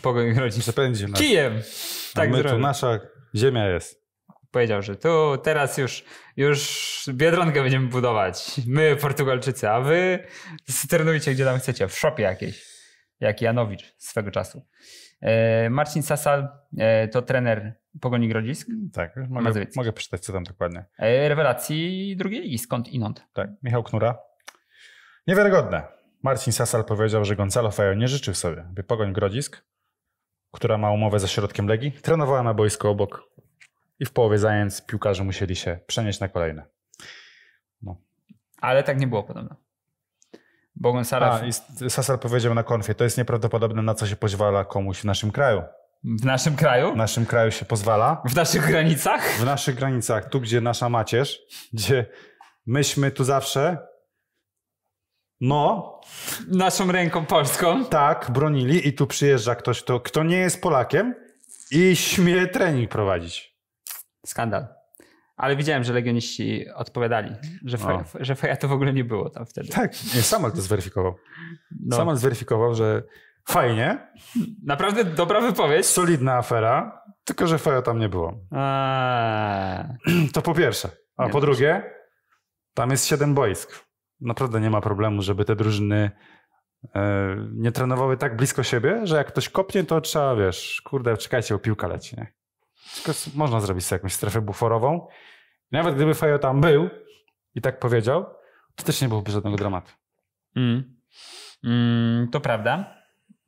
Pogoń Grodzisk. Przepędził nas. Kijem. Tak my zrobię. tu nasza ziemia jest powiedział, że tu teraz już, już Biedronkę będziemy budować. My, Portugalczycy, a wy trenujcie gdzie tam chcecie, w szopie jakiejś, jak Janowicz swego czasu. E, Marcin Sasal e, to trener Pogoni Grodzisk. Mm, tak, mogę, mogę przeczytać co tam dokładnie. E, rewelacji drugiej ligi, skąd inąd. Tak, Michał Knura. Niewiarygodne. Marcin Sasal powiedział, że Gonzalo Fajo nie życzył sobie, by Pogoń Grodzisk, która ma umowę ze środkiem Legii, trenowała na boisku obok i w połowie zajęć piłkarze musieli się przenieść na kolejne. No. Ale tak nie było podobno. Bogun Saraf... A, i Sasar powiedział na konfie, to jest nieprawdopodobne, na co się pozwala komuś w naszym kraju. W naszym kraju? W naszym kraju się pozwala. W naszych granicach? W naszych granicach, tu gdzie nasza macierz, gdzie myśmy tu zawsze, no. Naszą ręką polską. Tak, bronili i tu przyjeżdża ktoś, kto, kto nie jest Polakiem i śmie trening prowadzić. Skandal. Ale widziałem, że legioniści odpowiadali, że, no. fe, że feja to w ogóle nie było tam wtedy. Tak, nie, Samal to zweryfikował. No. Samal zweryfikował, że fajnie. Naprawdę dobra wypowiedź. Solidna afera, tylko że feja tam nie było. A... To po pierwsze. A nie po drugie, tam jest siedem boisk. Naprawdę nie ma problemu, żeby te drużyny e, nie trenowały tak blisko siebie, że jak ktoś kopnie, to trzeba, wiesz, kurde, czekajcie, bo piłka leci. Nie? można zrobić sobie jakąś strefę buforową. Nawet gdyby Fajo tam był i tak powiedział, to też nie byłoby żadnego dramatu. Mm. Mm, to prawda.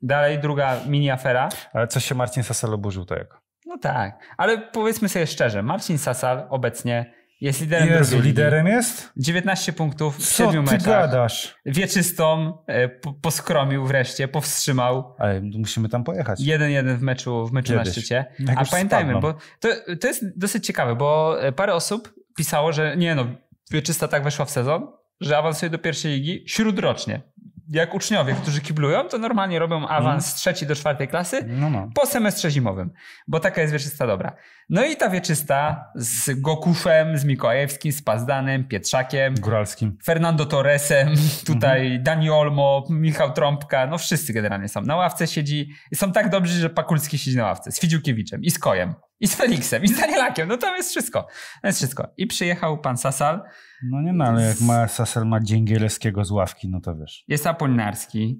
Dalej druga mini afera. Ale coś się Marcin Sasal oburzył to jako? No tak, ale powiedzmy sobie szczerze, Marcin Sasal obecnie jest liderem Jezu, drugiej liderem ligi. jest? 19 punktów w 7 ty meczach. gadasz? Wieczystą e, po, poskromił wreszcie, powstrzymał. Ale musimy tam pojechać. 1-1 w meczu, w meczu na szczycie. Jak A pamiętajmy, spadną. bo to, to jest dosyć ciekawe, bo e, parę osób pisało, że nie no, Wieczysta tak weszła w sezon, że awansuje do pierwszej ligi śródrocznie jak uczniowie, którzy kiblują, to normalnie robią awans z mhm. trzeciej do czwartej klasy no, no. po semestrze zimowym, bo taka jest wieczysta dobra. No i ta wieczysta z Gokuszem, z Mikołajewskim, z Pazdanem, Pietrzakiem, Góralskim, Fernando Torresem, tutaj mhm. Dani Olmo, Michał Trąbka, no wszyscy generalnie są. Na ławce siedzi, są tak dobrzy, że Pakulski siedzi na ławce z Fidziukiewiczem i z Kojem. I z Feliksem, i z Danielakiem. No to jest wszystko. To jest wszystko. I przyjechał pan Sasal. No nie no, ale jak ma, Sasal ma Dzięgielskiego z ławki, no to wiesz. Jest Apolinarski.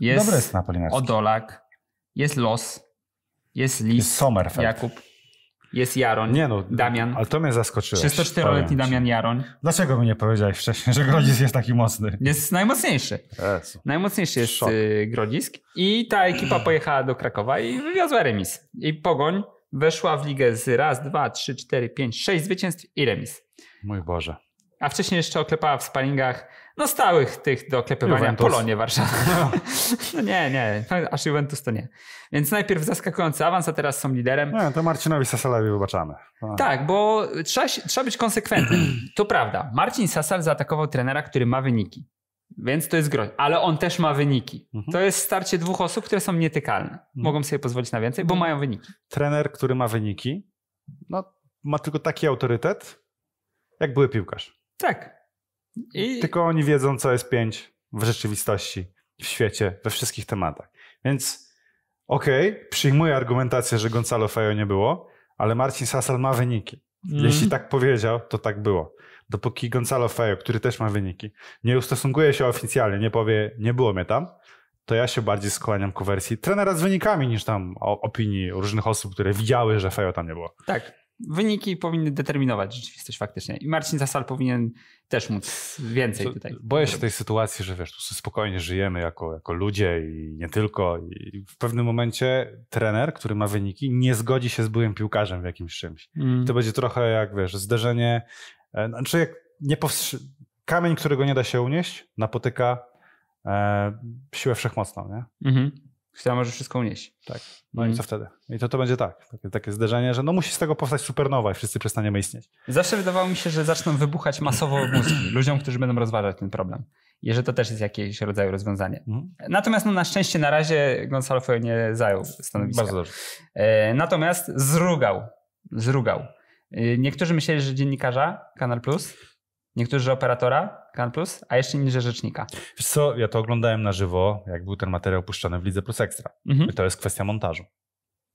Jest Dobry jest Apolinarski. Odolak. Jest Los. Jest Lis. Jest Sommerfeld. Jakub. Jest Jaroń. Nie no, Damian. Ale to mnie zaskoczyło. 304-letni Damian Jaroń. Dlaczego mi nie powiedziałeś wcześniej, że Grodzisk jest taki mocny? Jest najmocniejszy. Jezu. Najmocniejszy jest Szok. Y, Grodzisk. I ta ekipa pojechała do Krakowa i wywiozła remis. I Pogoń weszła w ligę z raz, dwa, trzy, cztery, pięć, sześć zwycięstw i remis. Mój Boże. A wcześniej jeszcze oklepała w sparingach no stałych tych do oklepywania Juventus. Polonie Warszawa. No. no. nie, nie, aż Juventus to nie. Więc najpierw zaskakujący awans, a teraz są liderem. No to Marcinowi Sasalowi wybaczamy. Tak, bo trzeba, trzeba być konsekwentnym. to prawda. Marcin Sasal zaatakował trenera, który ma wyniki. Więc to jest groźne. Ale on też ma wyniki. Mhm. To jest starcie dwóch osób, które są nietykalne. Mhm. Mogą sobie pozwolić na więcej, bo mhm. mają wyniki. Trener, który ma wyniki, no, ma tylko taki autorytet, jak były piłkarz. Tak. I... Tylko oni wiedzą, co jest pięć w rzeczywistości, w świecie, we wszystkich tematach. Więc okej, okay, przyjmuję argumentację, że Gonzalo Fajo nie było, ale Marcin Sasal ma wyniki. Mhm. Jeśli tak powiedział, to tak było dopóki Gonzalo Fejo, który też ma wyniki, nie ustosunkuje się oficjalnie, nie powie, nie było mnie tam, to ja się bardziej skłaniam ku wersji trenera z wynikami niż tam opinii różnych osób, które widziały, że Fejo tam nie było. Tak. Wyniki powinny determinować rzeczywistość faktycznie. I Marcin Zasal powinien też móc więcej to, tutaj. Boję się tej sytuacji, że wiesz, tu spokojnie żyjemy jako, jako ludzie i nie tylko. I w pewnym momencie trener, który ma wyniki, nie zgodzi się z byłym piłkarzem w jakimś czymś. Mm. To będzie trochę jak, wiesz, zderzenie E, no, znaczy, jak nie powstrzy... kamień, którego nie da się unieść, napotyka e, siłę wszechmocną, nie? Mhm. Która może wszystko unieść. Tak. No mhm. i co wtedy? I to to będzie tak. Takie, takie zderzenie, że no musi z tego powstać supernowa i wszyscy przestaniemy istnieć. Zawsze wydawało mi się, że zaczną wybuchać masowo mózgi ludziom, którzy będą rozważać ten problem. I że to też jest jakiś rodzaj rozwiązanie. Mhm. Natomiast no, na szczęście na razie Gonzalo Feo nie zajął stanowiska. Bardzo dobrze. E, natomiast zrugał, zrugał Y, niektórzy myśleli, że dziennikarza Kanal Plus, niektórzy, że operatora Kanal Plus, a jeszcze inni, że rzecznika. Wiesz co, ja to oglądałem na żywo, jak był ten materiał puszczany w Lidze Plus Ekstra. Mhm. I to jest kwestia montażu.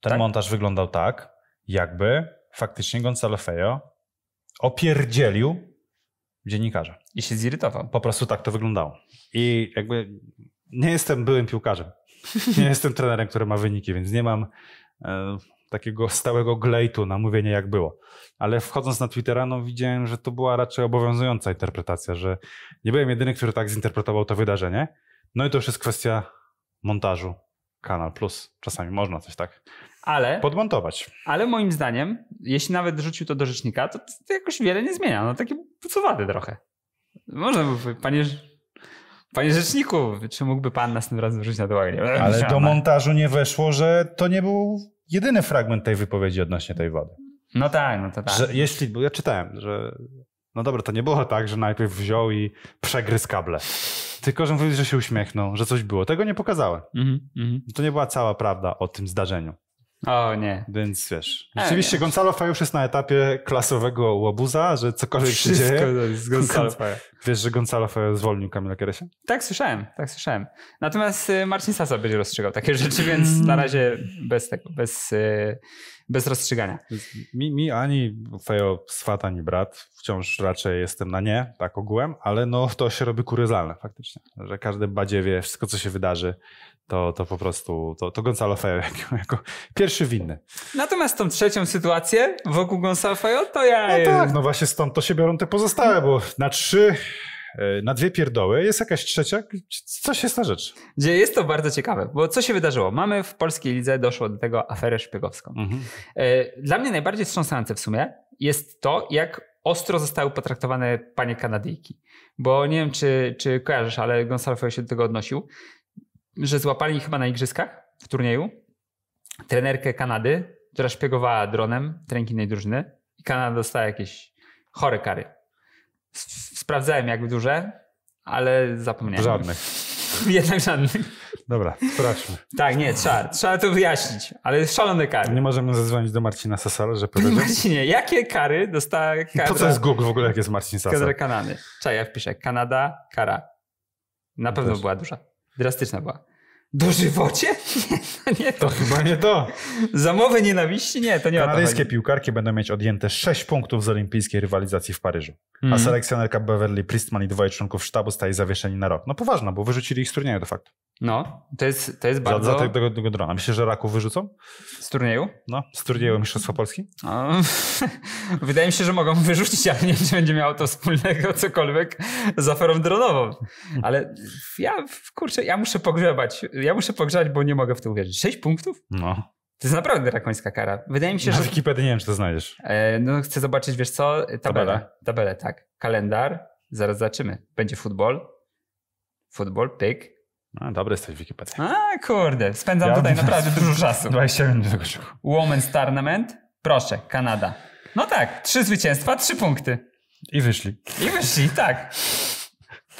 Ten tak? montaż wyglądał tak, jakby faktycznie Gonzalo Fejo opierdzielił dziennikarza. I się zirytował. Po prostu tak to wyglądało. I jakby nie jestem byłym piłkarzem. Nie jestem trenerem, który ma wyniki, więc nie mam e, takiego stałego glejtu na mówienie jak było. Ale wchodząc na Twittera, no widziałem, że to była raczej obowiązująca interpretacja, że nie byłem jedyny, który tak zinterpretował to wydarzenie. No i to już jest kwestia montażu. Kanal Plus. Czasami można coś tak ale, podmontować. Ale moim zdaniem, jeśli nawet rzucił to do rzecznika, to, to jakoś wiele nie zmienia. No takie pucowate trochę. Można by, panie Panie rzeczniku, czy mógłby pan następnym razem wrzucić na to Ale do montażu nie weszło, że to nie był jedyny fragment tej wypowiedzi odnośnie tej wody. No tak, no to tak. Że jeśli, bo ja czytałem, że no dobra, to nie było tak, że najpierw wziął i przegryzł kable. Tylko, że mówił, że się uśmiechnął, że coś było. Tego nie pokazałem. Mm -hmm. To nie była cała prawda o tym zdarzeniu. O nie. Więc wiesz, Oczywiście e, Gonzalo Faja już jest na etapie klasowego Łobuza, że cokolwiek się dzieje. z Gonzalo Faja. Wiesz, że Gonzalo Faja zwolnił Kamila Keresia? Tak, słyszałem, tak słyszałem. Natomiast y, Marcin Sasa będzie rozstrzygał takie rzeczy, więc mm. na razie bez tego, bez y, bez rozstrzygania. Mi, mi ani Fejo swat, ani brat, wciąż raczej jestem na nie, tak ogółem, ale no to się robi kuryzalne faktycznie, że każdy badzie wie wszystko, co się wydarzy, to, to po prostu, to, to Gonzalo Fejo jako, jako pierwszy winny. Natomiast tą trzecią sytuację wokół Gonzalo Fejo to ja... No tak, no właśnie stąd to się biorą te pozostałe, bo na trzy E, na dwie pierdoły, jest jakaś trzecia, coś jest ta rzecz. Jest to bardzo ciekawe, bo co się wydarzyło? Mamy w polskiej lidze, doszło do tego aferę szpiegowską. Mhm. E, dla mnie najbardziej wstrząsające w sumie jest to, jak ostro zostały potraktowane panie Kanadyjki. Bo nie wiem, czy, czy kojarzysz, ale Gonzalo się do tego odnosił, że złapali chyba na igrzyskach w turnieju trenerkę Kanady, która szpiegowała dronem treningi innej drużyny i Kanada dostała jakieś chore kary Sprawdzałem jak duże, ale zapomniałem. Żadnych. Jednak żadnych. Dobra, sprawdźmy. Tak, nie, trzeba, trzeba to wyjaśnić, ale szalone kary. Nie możemy zadzwonić do Marcina Sasala, że powiedział. Marcinie, jakie kary dostała To co jest Google w ogóle, jak jest Marcin Sasal? Kadra Kanady. Czekaj, ja wpiszę. Kanada, kara. Na pewno Też. była duża. Drastyczna była. Dożywocie? Nie, to nie to. to chyba nie to. Zamowy nienawiści? Nie, to nie Kanadyjskie piłkarki będą mieć odjęte 6 punktów z olimpijskiej rywalizacji w Paryżu. Mm. A mhm. selekcjonerka Beverly Priestman i dwoje członków sztabu staje zawieszeni na rok. No poważna, bo wyrzucili ich z turnieju de facto. No, to jest, to jest bardzo... Za, za tego, tego drona. Myślę, że raków wyrzucą? Z turnieju? No, z turnieju Mistrzostwa Polski. No, wydaje mi się, że mogą wyrzucić, ale nie wiem, czy będzie miało to wspólnego cokolwiek z aferą dronową. Ale ja, kurczę, ja muszę pogrzebać. Ja muszę pogrzebać, bo nie mogę w to uwierzyć. Sześć punktów? No. To jest naprawdę drakońska kara. Wydaje mi się, że... Na Wikipedii nie wiem, czy to znajdziesz. E, no, chcę zobaczyć, wiesz co? Tabelę. Tabelę, tak. Kalendar. Zaraz zobaczymy. Będzie futbol. Futbol, pyk. No, dobry jesteś w Wikipedii. A kurde, spędzam ja tutaj naprawdę dużo czasu. 20 minut tego czasu. Women's Tournament, proszę, Kanada. No tak, trzy zwycięstwa, trzy punkty. I wyszli. I wyszli, tak.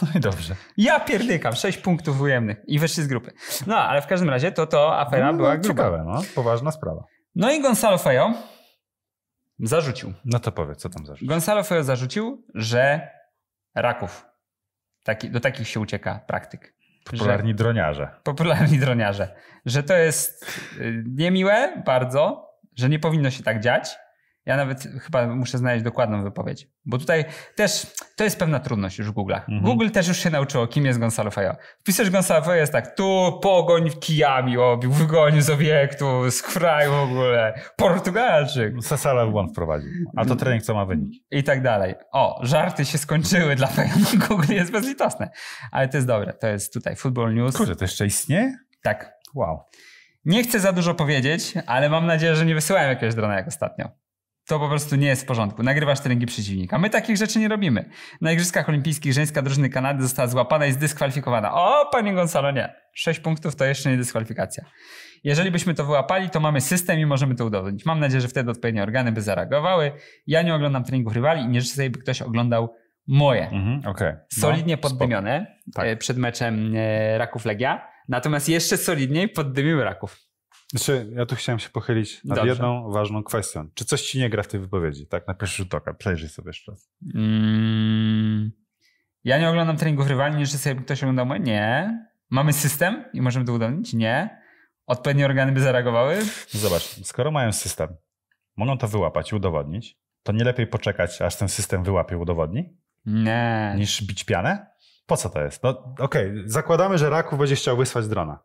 No i dobrze. Ja pierdykam, sześć punktów ujemnych i wyszli z grupy. No, ale w każdym razie to to afera no, była no, gruba. no, poważna sprawa. No i Gonzalo Fejo zarzucił. No to powiedz, co tam zarzucił. Gonzalo Fejo zarzucił, że raków. Taki, do takich się ucieka praktyk. Popularni że, droniarze. Popularni droniarze. Że to jest y, niemiłe bardzo, że nie powinno się tak dziać, ja nawet chyba muszę znaleźć dokładną wypowiedź, bo tutaj też to jest pewna trudność już w Google'a. Mhm. Google też już się nauczyło, kim jest Gonzalo Fejo. Wpisujesz Gonzalo Fejo, jest tak, tu pogoń kijami obił, wygonił z obiektu, z kraju w ogóle, Portugalczyk. Sasala w błąd wprowadził, a to trening co ma wynik. I tak dalej. O, żarty się skończyły dla Fejo, Google jest bezlitosne. Ale to jest dobre, to jest tutaj Football News. Kurde, to jeszcze istnieje? Tak. Wow. Nie chcę za dużo powiedzieć, ale mam nadzieję, że nie wysyłałem jakiegoś drona jak ostatnio to po prostu nie jest w porządku. Nagrywasz treningi przeciwnika. My takich rzeczy nie robimy. Na Igrzyskach Olimpijskich żeńska drużyny Kanady została złapana i zdyskwalifikowana. O, panie Gonzalo, nie. Sześć punktów to jeszcze nie dyskwalifikacja. Jeżeli byśmy to wyłapali, to mamy system i możemy to udowodnić. Mam nadzieję, że wtedy odpowiednie organy by zareagowały. Ja nie oglądam treningów rywali i nie życzę sobie, by ktoś oglądał moje. Mhm, okay. No, Solidnie no, poddymione tak. E, przed meczem e, Raków Legia. Natomiast jeszcze solidniej poddymił Raków. Znaczy, ja tu chciałem się pochylić nad Dobrze. jedną ważną kwestią. Czy coś ci nie gra w tej wypowiedzi, tak? Na pierwszy rzut oka. Przejrzyj sobie jeszcze raz. Mm, ja nie oglądam treningów rywali, niż sobie ktoś oglądał moje. Nie. Mamy system i możemy to udowodnić? Nie. Odpowiednie organy by zareagowały? No zobacz, skoro mają system, mogą to wyłapać i udowodnić, to nie lepiej poczekać, aż ten system wyłapie i udowodni? Nie. Niż bić pianę? Po co to jest? No okej, okay. zakładamy, że Raków będzie chciał wysłać drona.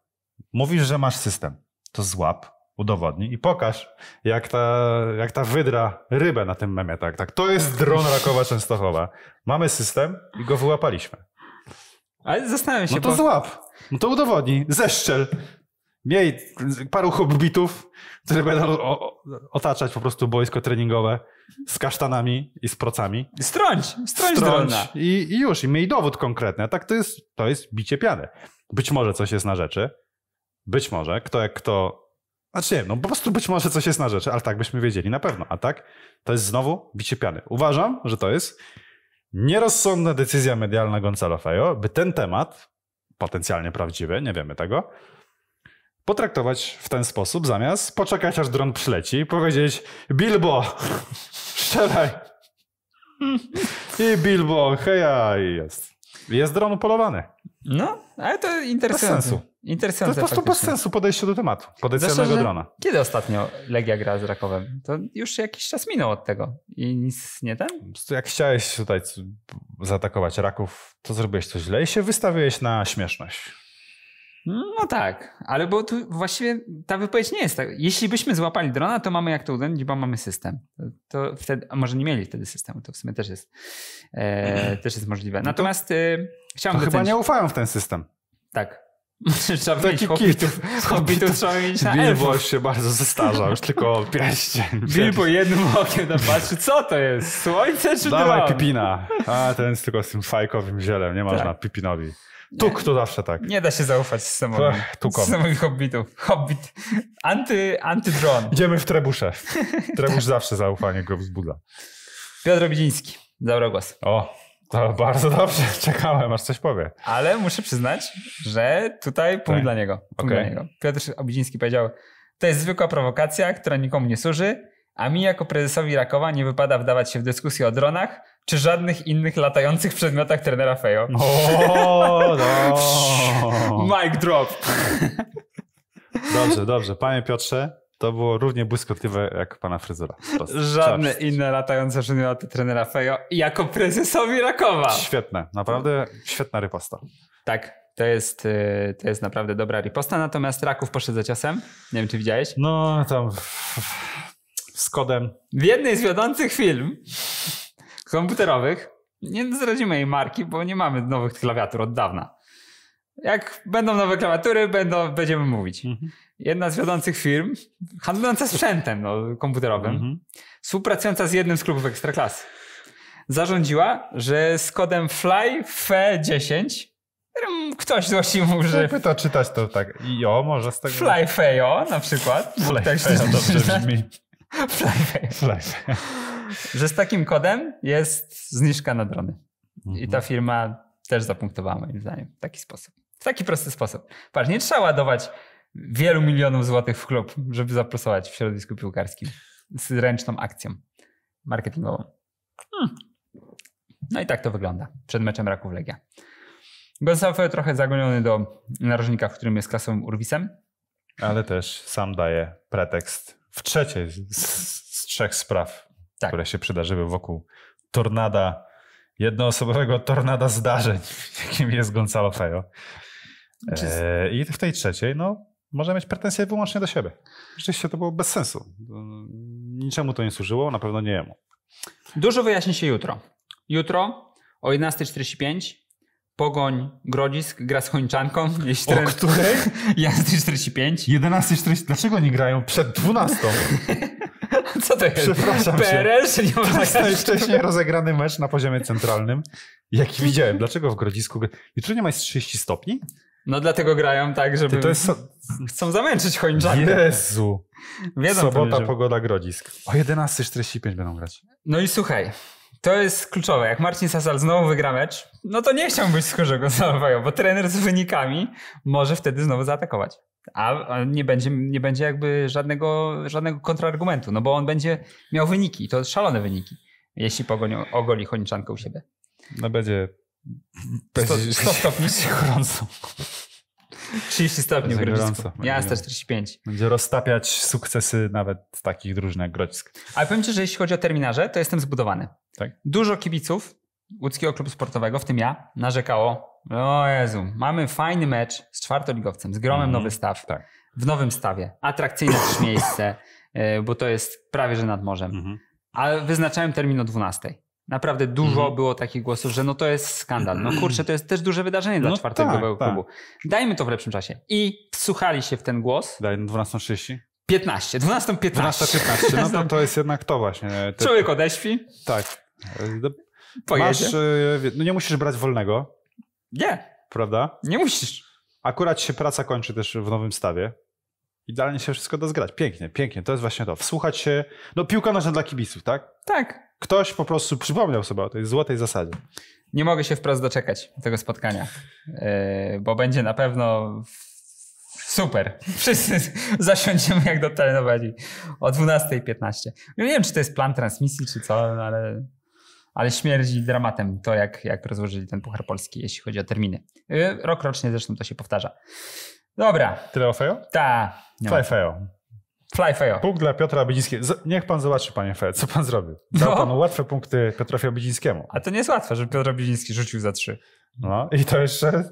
Mówisz, że masz system to złap, udowodnij i pokaż, jak ta, jak ta wydra rybę na tym memie. Tak, tak. To jest dron Rakowa Częstochowa. Mamy system i go wyłapaliśmy. Ale zastanawiam się. No to bo... złap. No to udowodnij. Zeszczel. Miej paru hobbitów, które będą otaczać po prostu boisko treningowe z kasztanami i z procami. Strąć, strąć, strąć i, i, już, i miej dowód konkretny. A tak to jest, to jest bicie piany. Być może coś jest na rzeczy, być może, kto jak kto. Znaczy nie, no po prostu być może coś jest na rzeczy, ale tak byśmy wiedzieli na pewno. A tak, to jest znowu bicie piany. Uważam, że to jest nierozsądna decyzja medialna Gonzalo Fejo, by ten temat, potencjalnie prawdziwy, nie wiemy tego, potraktować w ten sposób, zamiast poczekać aż dron przyleci i powiedzieć Bilbo, strzelaj. I Bilbo, hej, jest. Jest dron upolowany. No, ale to interesujące. Bez sensu. Interesujące. To jest po prostu bez sensu podejście do tematu, podejście do drona. Kiedy ostatnio Legia gra z Rakowem? To już jakiś czas minął od tego i nic nie ten? Jak chciałeś tutaj zaatakować Raków, to zrobiłeś coś źle i się wystawiłeś na śmieszność. No tak, ale bo tu właściwie ta wypowiedź nie jest tak. Jeśli byśmy złapali drona, to mamy jak to udęć, bo mamy system. To, wtedy, a może nie mieli wtedy systemu, to w sumie też jest, e, też jest możliwe. No Natomiast e, chciałem. To chyba nie ufają w ten system. Tak, trzeba Taki mieć hobbitów. Kit. Hobbitów trzeba mieć na Bilbo się bardzo zestarzał, już tylko pierścień. Bilbo jednym okiem tam no patrzy, co to jest? Słońce czy Dawaj Pipina. A ten jest tylko z tym fajkowym zielem, nie można tak. Pipinowi. Tuk nie. to zawsze tak. Nie da się zaufać z samych hobbitów. Hobbit. Anty, antydron. Idziemy w trebusze. Trebusz tak. zawsze zaufanie go wzbudza. Piotr Widziński zabrał głos. O. To no, bardzo dobrze, czekałem aż coś powie. Ale muszę przyznać, że tutaj punkt, tak. dla, niego, punkt okay. dla niego. Piotr Obidziński powiedział, to jest zwykła prowokacja, która nikomu nie służy, a mi jako prezesowi Rakowa nie wypada wdawać się w dyskusję o dronach czy żadnych innych latających przedmiotach trenera Fejo. O, no. Mic drop. Dobrze, dobrze. Panie Piotrze, to było równie błyskotliwe jak pana fryzura. Żadne Cześć. inne latające żenioty trenera Fejo jako prezesowi Rakowa. Świetne, naprawdę świetna riposta. Tak, to jest, y, to jest naprawdę dobra riposta. Natomiast Raków poszedł za ciosem. Nie wiem, czy widziałeś. No, tam z kodem. W jednej z wiodących film komputerowych, nie zdradzimy jej marki, bo nie mamy nowych klawiatur od dawna. Jak będą nowe klawiatury, będą, będziemy mówić. Mhm jedna z wiodących firm handlująca sprzętem no, komputerowym, mhm. współpracująca z jednym z klubów ekstraklasy, zarządziła, że z kodem FLYFE10 Ktoś złości mu, że... Jak to czytać to tak, jo, może z tego... Fly na przykład. FLYFEO dobrze brzmi. FLYFEO. że z takim kodem jest zniżka na drony. I ta mhm. firma też zapunktowała moim zdaniem w taki sposób. W taki prosty sposób. Patrz, nie trzeba ładować wielu milionów złotych w klub, żeby zapracować w środowisku piłkarskim z ręczną akcją marketingową. Hmm. No i tak to wygląda przed meczem Raków Legia. Gonzalo, trochę zagoniony do narożnika, w którym jest klasowym urwisem. Ale też sam daje pretekst w trzeciej z, z trzech spraw, tak. które się przydarzyły wokół tornada, jednoosobowego tornada zdarzeń, jakim jest Gonzalo Feo. Znaczy e, I w tej trzeciej, no może mieć pretensje wyłącznie do siebie. Rzeczywiście to było bez sensu. Niczemu to nie służyło, na pewno nie jemu. Dużo wyjaśni się jutro. Jutro o 11.45 Pogoń Grodzisk gra z Kończanką. Jeśli o której? 11.45. 11.45. Dlaczego nie grają przed 12? Co to jest? Przepraszam PRL, się. To jest najwcześniej rozegrany mecz na poziomie centralnym, jaki widziałem. Dlaczego w Grodzisku? Jutro nie ma jest 30 stopni? No dlatego grają tak, żeby. Ty to jest... So... Chcą zamęczyć Hończaka. Jezu! Wiedzą Sobota, pewnie, pogoda, grodzisk. O 11.45 będą grać. No i słuchaj, to jest kluczowe. Jak Marcin Sasal znowu wygra mecz, no to nie chciałbym być go Zalawajo, bo trener z wynikami może wtedy znowu zaatakować. A nie będzie, nie będzie jakby żadnego, żadnego kontrargumentu, no bo on będzie miał wyniki, to szalone wyniki, jeśli pogoni, ogoli Honiczankę u siebie. No będzie 100, stopni. gorąco. 30 stopni w Ja Miasta 45. Będzie roztapiać sukcesy nawet takich drużyn jak Grodzisk. Ale powiem Ci, że jeśli chodzi o terminarze, to jestem zbudowany. Tak? Dużo kibiców łódzkiego klubu sportowego, w tym ja, narzekało o Jezu, mamy fajny mecz z czwartoligowcem, z Gromem mm, nowy staw. Tak. W nowym stawie. Atrakcyjne też miejsce, e, bo to jest prawie że nad morzem. Mm -hmm. Ale wyznaczałem termin o 12. Naprawdę dużo mhm. było takich głosów, że no to jest skandal. No mhm. kurczę, to jest też duże wydarzenie dla no czwartego tak, tak. klubu. Dajmy to w lepszym czasie. I wsłuchali się w ten głos. Daj, 12.30? 15, 12.15. 12.15, no to, to jest jednak to właśnie. Ty... Człowiek odeśpi. Tak. Masz, e, no nie musisz brać wolnego. Nie. Prawda? Nie musisz. Akurat się praca kończy też w nowym stawie. Idealnie się wszystko da zgrać. Pięknie, pięknie. To jest właśnie to. Wsłuchać się. No piłka nożna dla kibiców, tak? Tak. Ktoś po prostu przypomniał sobie o tej złotej zasadzie. Nie mogę się wprost doczekać tego spotkania, e, bo będzie na pewno super. Wszyscy zasiądziemy jak do telenowadzi o 12.15. No nie wiem, czy to jest plan transmisji, czy co, ale, ale śmierdzi dramatem to, jak, jak rozłożyli ten Puchar Polski, jeśli chodzi o terminy. E, rok rocznie zresztą to się powtarza. Dobra. Tyle o Fejo? Tak. Faj Fly Fejo. Punkt dla Piotra Obydzińskiego. Niech pan zobaczy, panie Fejo, co pan zrobił. Dał no. panu łatwe punkty Piotrowi Obydzińskiemu. A to nie jest łatwe, żeby Piotr Obydziński rzucił za trzy. No i to jeszcze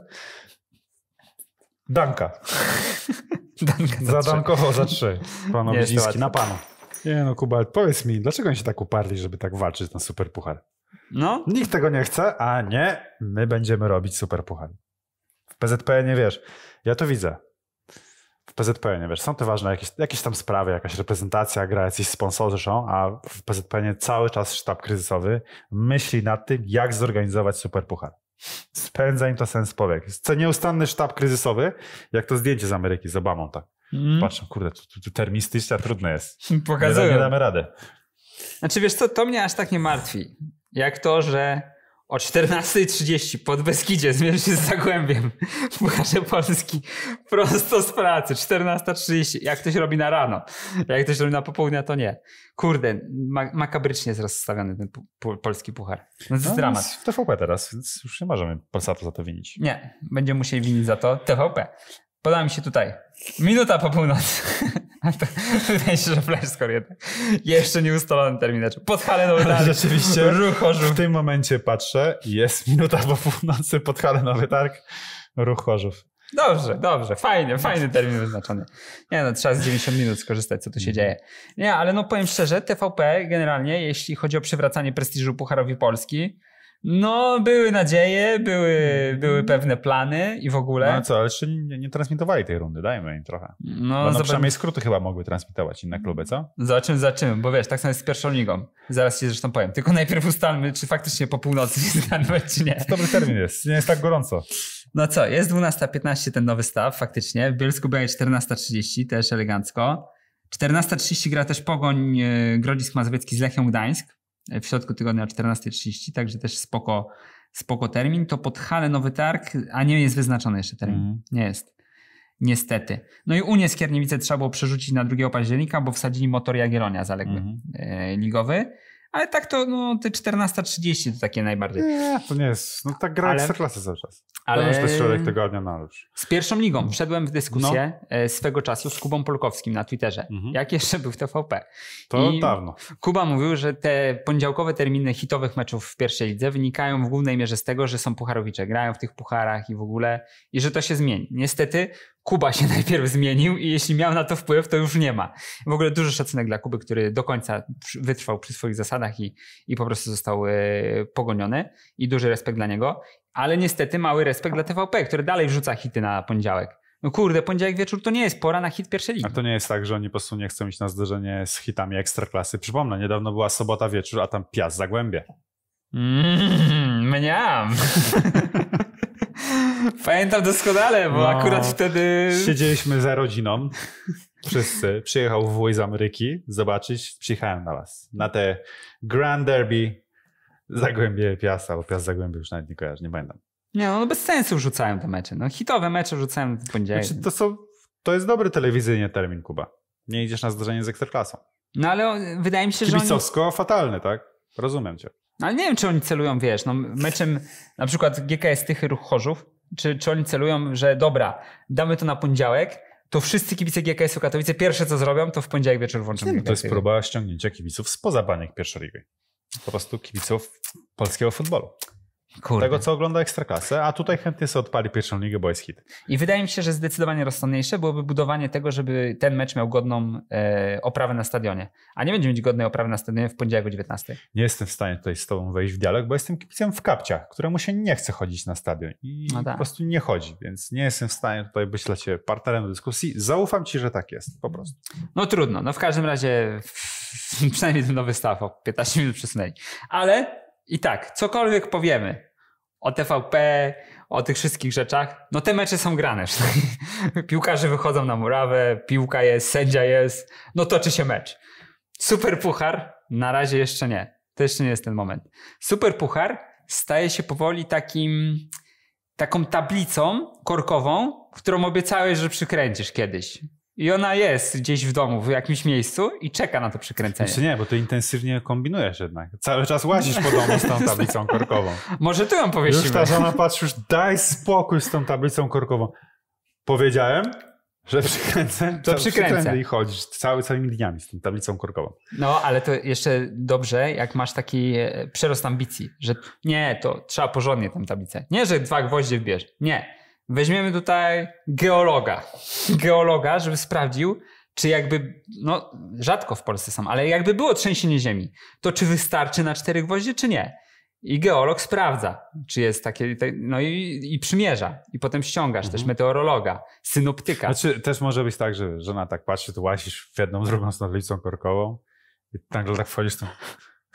Danka. Danka za, Dankowo za trzy. Pan Obydziński na pana. Nie no, Kuba, powiedz mi, dlaczego oni się tak uparli, żeby tak walczyć na superpuchar? No. Nikt tego nie chce, a nie, my będziemy robić superpuchar. W PZP nie wiesz. Ja to widzę w PZPN, wiesz, są te ważne jakieś, jakieś tam sprawy, jakaś reprezentacja, gra, jacyś sponsorzy są, a w PZPN cały czas sztab kryzysowy myśli nad tym, jak zorganizować superpuchar. Spędza im to sens powiek. To nieustanny sztab kryzysowy, jak to zdjęcie z Ameryki, z Obamą, tak. Mm. kurde, tu, tu, tu termistycznie trudno jest. Pokazuję. Nie, nie damy rady. Znaczy wiesz co, to mnie aż tak nie martwi, jak to, że o 14.30 pod Beskidzie zmierzy się z Zagłębiem w Pucharze Polski prosto z pracy. 14.30. Jak ktoś robi na rano, jak ktoś robi na popołudnie, to nie. Kurde, ma makabrycznie jest rozstawiony ten pu polski puchar. No, to jest no, dramat. w TVP teraz, więc już nie możemy Polsatu za to winić. Nie, będziemy musieli winić za to TVP. Podam mi się tutaj. Minuta po północy. Myślę, że flash, jednak. Jeszcze nie ustalony terminarz. Znaczy pod nowy Targ. Rzeczywiście. Ruch Chorzów. W tym momencie patrzę, jest minuta po północy, pod nowy Targ, ruch Chorzów. Dobrze, dobrze, fajny, fajny termin wyznaczony. Nie no, trzeba z 90 minut skorzystać, co tu się dzieje. Nie, ale no powiem szczerze, TVP generalnie, jeśli chodzi o przywracanie prestiżu Pucharowi Polski, no, były nadzieje, były, mhm. były pewne plany i w ogóle. No co, ale jeszcze nie, nie transmitowali tej rundy, dajmy im trochę. No, no przynajmniej skróty chyba mogły transmitować inne kluby, co? Zobaczymy, zobaczymy, bo wiesz, tak samo jest z pierwszą ligą. Zaraz ci zresztą powiem. Tylko najpierw ustalmy, czy faktycznie po północy jest zgadnąć, czy nie. To dobry termin jest, nie jest tak gorąco. No co, jest 12.15 ten nowy staw, faktycznie. W Bielsku będzie 14.30, też elegancko. 14.30 gra też Pogoń e, Grodzisk Mazowiecki z Lechią Gdańsk w środku tygodnia 14.30, także też spoko, spoko termin. To pod halę Nowy Targ, a nie jest wyznaczony jeszcze termin. Mm. Nie jest. Niestety. No i Unię Skierniewice trzeba było przerzucić na 2 października, bo wsadzili motor Jagiellonia zaległy mm. E, ligowy. Ale tak to, no, te 14.30 to takie najbardziej. Nie, to nie jest. No tak gra ale, ekstraklasy cały czas. Ale to jest środek tygodnia, na no, już. Z pierwszą ligą wszedłem w dyskusję no. E, swego czasu z Kubą Polkowskim na Twitterze. Mhm. Jak jeszcze był w TVP. To I dawno. Kuba mówił, że te poniedziałkowe terminy hitowych meczów w pierwszej lidze wynikają w głównej mierze z tego, że są pucharowicze, grają w tych pucharach i w ogóle, i że to się zmieni. Niestety Kuba się najpierw zmienił i jeśli miał na to wpływ, to już nie ma. W ogóle duży szacunek dla Kuby, który do końca wytrwał przy swoich zasadach i, i po prostu został e, pogoniony i duży respekt dla niego, ale niestety mały respekt dla TVP, który dalej wrzuca hity na poniedziałek. No kurde, poniedziałek wieczór to nie jest pora na hit pierwszej ligi. A to nie jest tak, że oni po prostu nie chcą iść na zderzenie z hitami ekstraklasy. Przypomnę, niedawno była sobota wieczór, a tam Piast Zagłębie. Mmm, mniam. Pamiętam doskonale, bo no, akurat wtedy... Siedzieliśmy za rodziną. Wszyscy. Przyjechał wuj z Ameryki zobaczyć. Przyjechałem na was. Na te Grand Derby Zagłębie Piasta, bo Piast Zagłębie już nawet nie kojarzy, nie pamiętam. Nie, no bez sensu rzucałem te mecze. No hitowe mecze rzucałem. w poniedziałek. Znaczy, to, są, to jest dobry telewizyjnie termin, Kuba. Nie idziesz na zdarzenie z Ekstraklasą. No ale wydaje mi się, że Kibicowsko oni... fatalny, tak? Rozumiem cię. Ale nie wiem, czy oni celują, wiesz, no meczem na przykład GKS Tychy Ruch Chorzów, czy, czy oni celują, że dobra, damy to na poniedziałek, to wszyscy kibice GKS-u Katowice pierwsze co zrobią, to w poniedziałek wieczór włączą Nie, no To jest próba ściągnięcia kibiców spoza baniek ligi, Po prostu kibiców polskiego futbolu. Kurde. tego, co ogląda Ekstraklasę, a tutaj chętnie sobie odpali pierwszą ligę, bo jest hit. I wydaje mi się, że zdecydowanie rozsądniejsze byłoby budowanie tego, żeby ten mecz miał godną e, oprawę na stadionie. A nie będzie mieć godnej oprawy na stadionie w poniedziałek o 19. Nie jestem w stanie tutaj z tobą wejść w dialog, bo jestem kibicem w kapciach, któremu się nie chce chodzić na stadion i no tak. po prostu nie chodzi, więc nie jestem w stanie tutaj być dla ciebie partnerem do dyskusji. Zaufam ci, że tak jest, po prostu. No trudno, no w każdym razie przynajmniej ten nowy staw o 15 minut przesunęli. Ale i tak, cokolwiek powiemy, o TVP, o tych wszystkich rzeczach, no te mecze są grane. Piłkarze wychodzą na murawę, piłka jest, sędzia jest, no toczy się mecz. Super puchar na razie jeszcze nie. To jeszcze nie jest ten moment. Super puchar staje się powoli takim, taką tablicą korkową, którą obiecałeś, że przykręcisz kiedyś. I ona jest gdzieś w domu, w jakimś miejscu i czeka na to przekręcenie. Znaczy nie, bo ty intensywnie kombinujesz jednak. Cały czas łazisz po domu z tą tablicą korkową. Może ty ją powiesz. Już ta żona patrzy, już daj spokój z tą tablicą korkową. Powiedziałem, że przykręcę, to przykręcę. i chodzisz cały, całymi dniami z tą tablicą korkową. No, ale to jeszcze dobrze, jak masz taki e, przerost ambicji, że nie, to trzeba porządnie tę tablicę. Nie, że dwa gwoździe wbierz. Nie, Weźmiemy tutaj geologa. Geologa, żeby sprawdził, czy jakby, no rzadko w Polsce są, ale jakby było trzęsienie ziemi, to czy wystarczy na cztery gwoździe, czy nie. I geolog sprawdza, czy jest takie, no i, i przymierza. I potem ściągasz mhm. też meteorologa, synoptyka. Znaczy też może być tak, że żona tak patrzy, tu łasisz w jedną, drugą stanolicą korkową i nagle tak wchodzisz tam,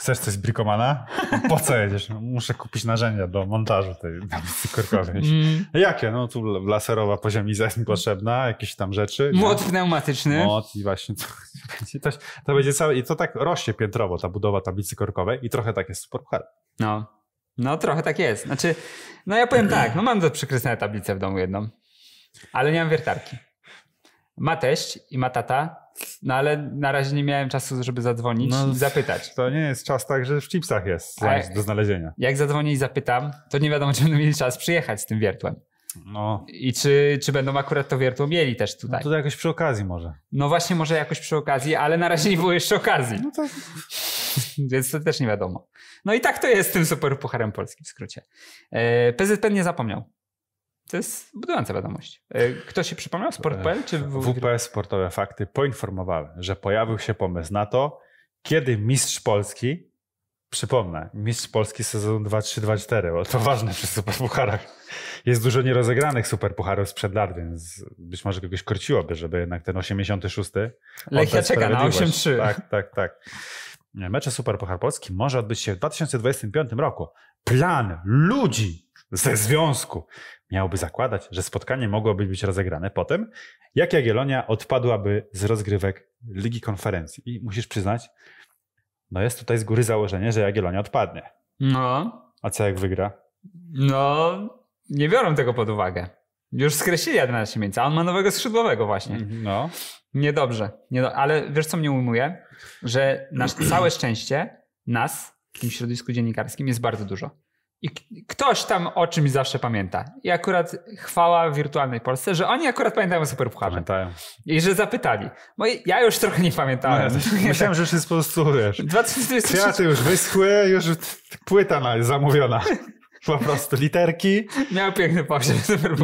Chcesz coś z Brikomana? Po co jedziesz? No, muszę kupić narzędzia do montażu tej tablicy korkowej. Mm. Jakie? No tu laserowa poziomiza jest potrzebna, jakieś tam rzeczy. Młot pneumatyczny. Młot i właśnie to, to, to będzie całe... I to tak rośnie piętrowo ta budowa tablicy korkowej i trochę tak jest super No. No trochę tak jest. Znaczy, no ja powiem tak, no mam do przykreślenia tablicę w domu jedną, ale nie mam wiertarki. Ma teść i ma tata no ale na razie nie miałem czasu, żeby zadzwonić no, i zapytać. To nie jest czas tak, że w chipsach jest do znalezienia. Jak zadzwonię i zapytam, to nie wiadomo, czy będą mieli czas przyjechać z tym wiertłem. No. I czy, czy będą akurat to wiertło mieli też no tutaj? No to jakoś przy okazji może. No właśnie, może jakoś przy okazji, ale na razie nie było jeszcze okazji. No to... Więc to też nie wiadomo. No i tak to jest z tym super pucharem polskim w skrócie. PZP e, nie zapomniał. To jest budująca wiadomość. E, kto się przypomniał? Sport.pl czy WP? WP Sportowe Fakty poinformowały, że pojawił się pomysł na to, kiedy mistrz Polski, przypomnę, mistrz Polski sezon 2-3-2-4, bo to ważne przy superpucharach. Jest dużo nierozegranych superpucharów sprzed lat, więc być może kogoś korciłoby, żeby jednak ten 86. Lechia czeka na 8-3. Tak, tak, tak. Mecze Superpuchar Polski może odbyć się w 2025 roku. Plan ludzi ze związku miałoby zakładać, że spotkanie mogłoby być rozegrane potem, jak Jagiellonia odpadłaby z rozgrywek Ligi Konferencji. I musisz przyznać, no jest tutaj z góry założenie, że Jagiellonia odpadnie. No. A co jak wygra? No, nie biorą tego pod uwagę. Już skreślili Adriana Siemieńca, a on ma nowego skrzydłowego właśnie. Mhm, no. Niedobrze. Niedo ale wiesz co mnie ujmuje? Że nasz całe szczęście nas w tym środowisku dziennikarskim jest bardzo dużo. I ktoś tam o czymś zawsze pamięta. I akurat chwała wirtualnej Polsce, że oni akurat pamiętają superpucharze. Pamiętają. I że zapytali. Bo ja już trochę nie pamiętałem. No, myślałem, że już jest po prostu, wiesz, 2023... Kwiaty już wyschły, już płyta zamówiona. Po prostu literki. Miał piękny pogrzeb.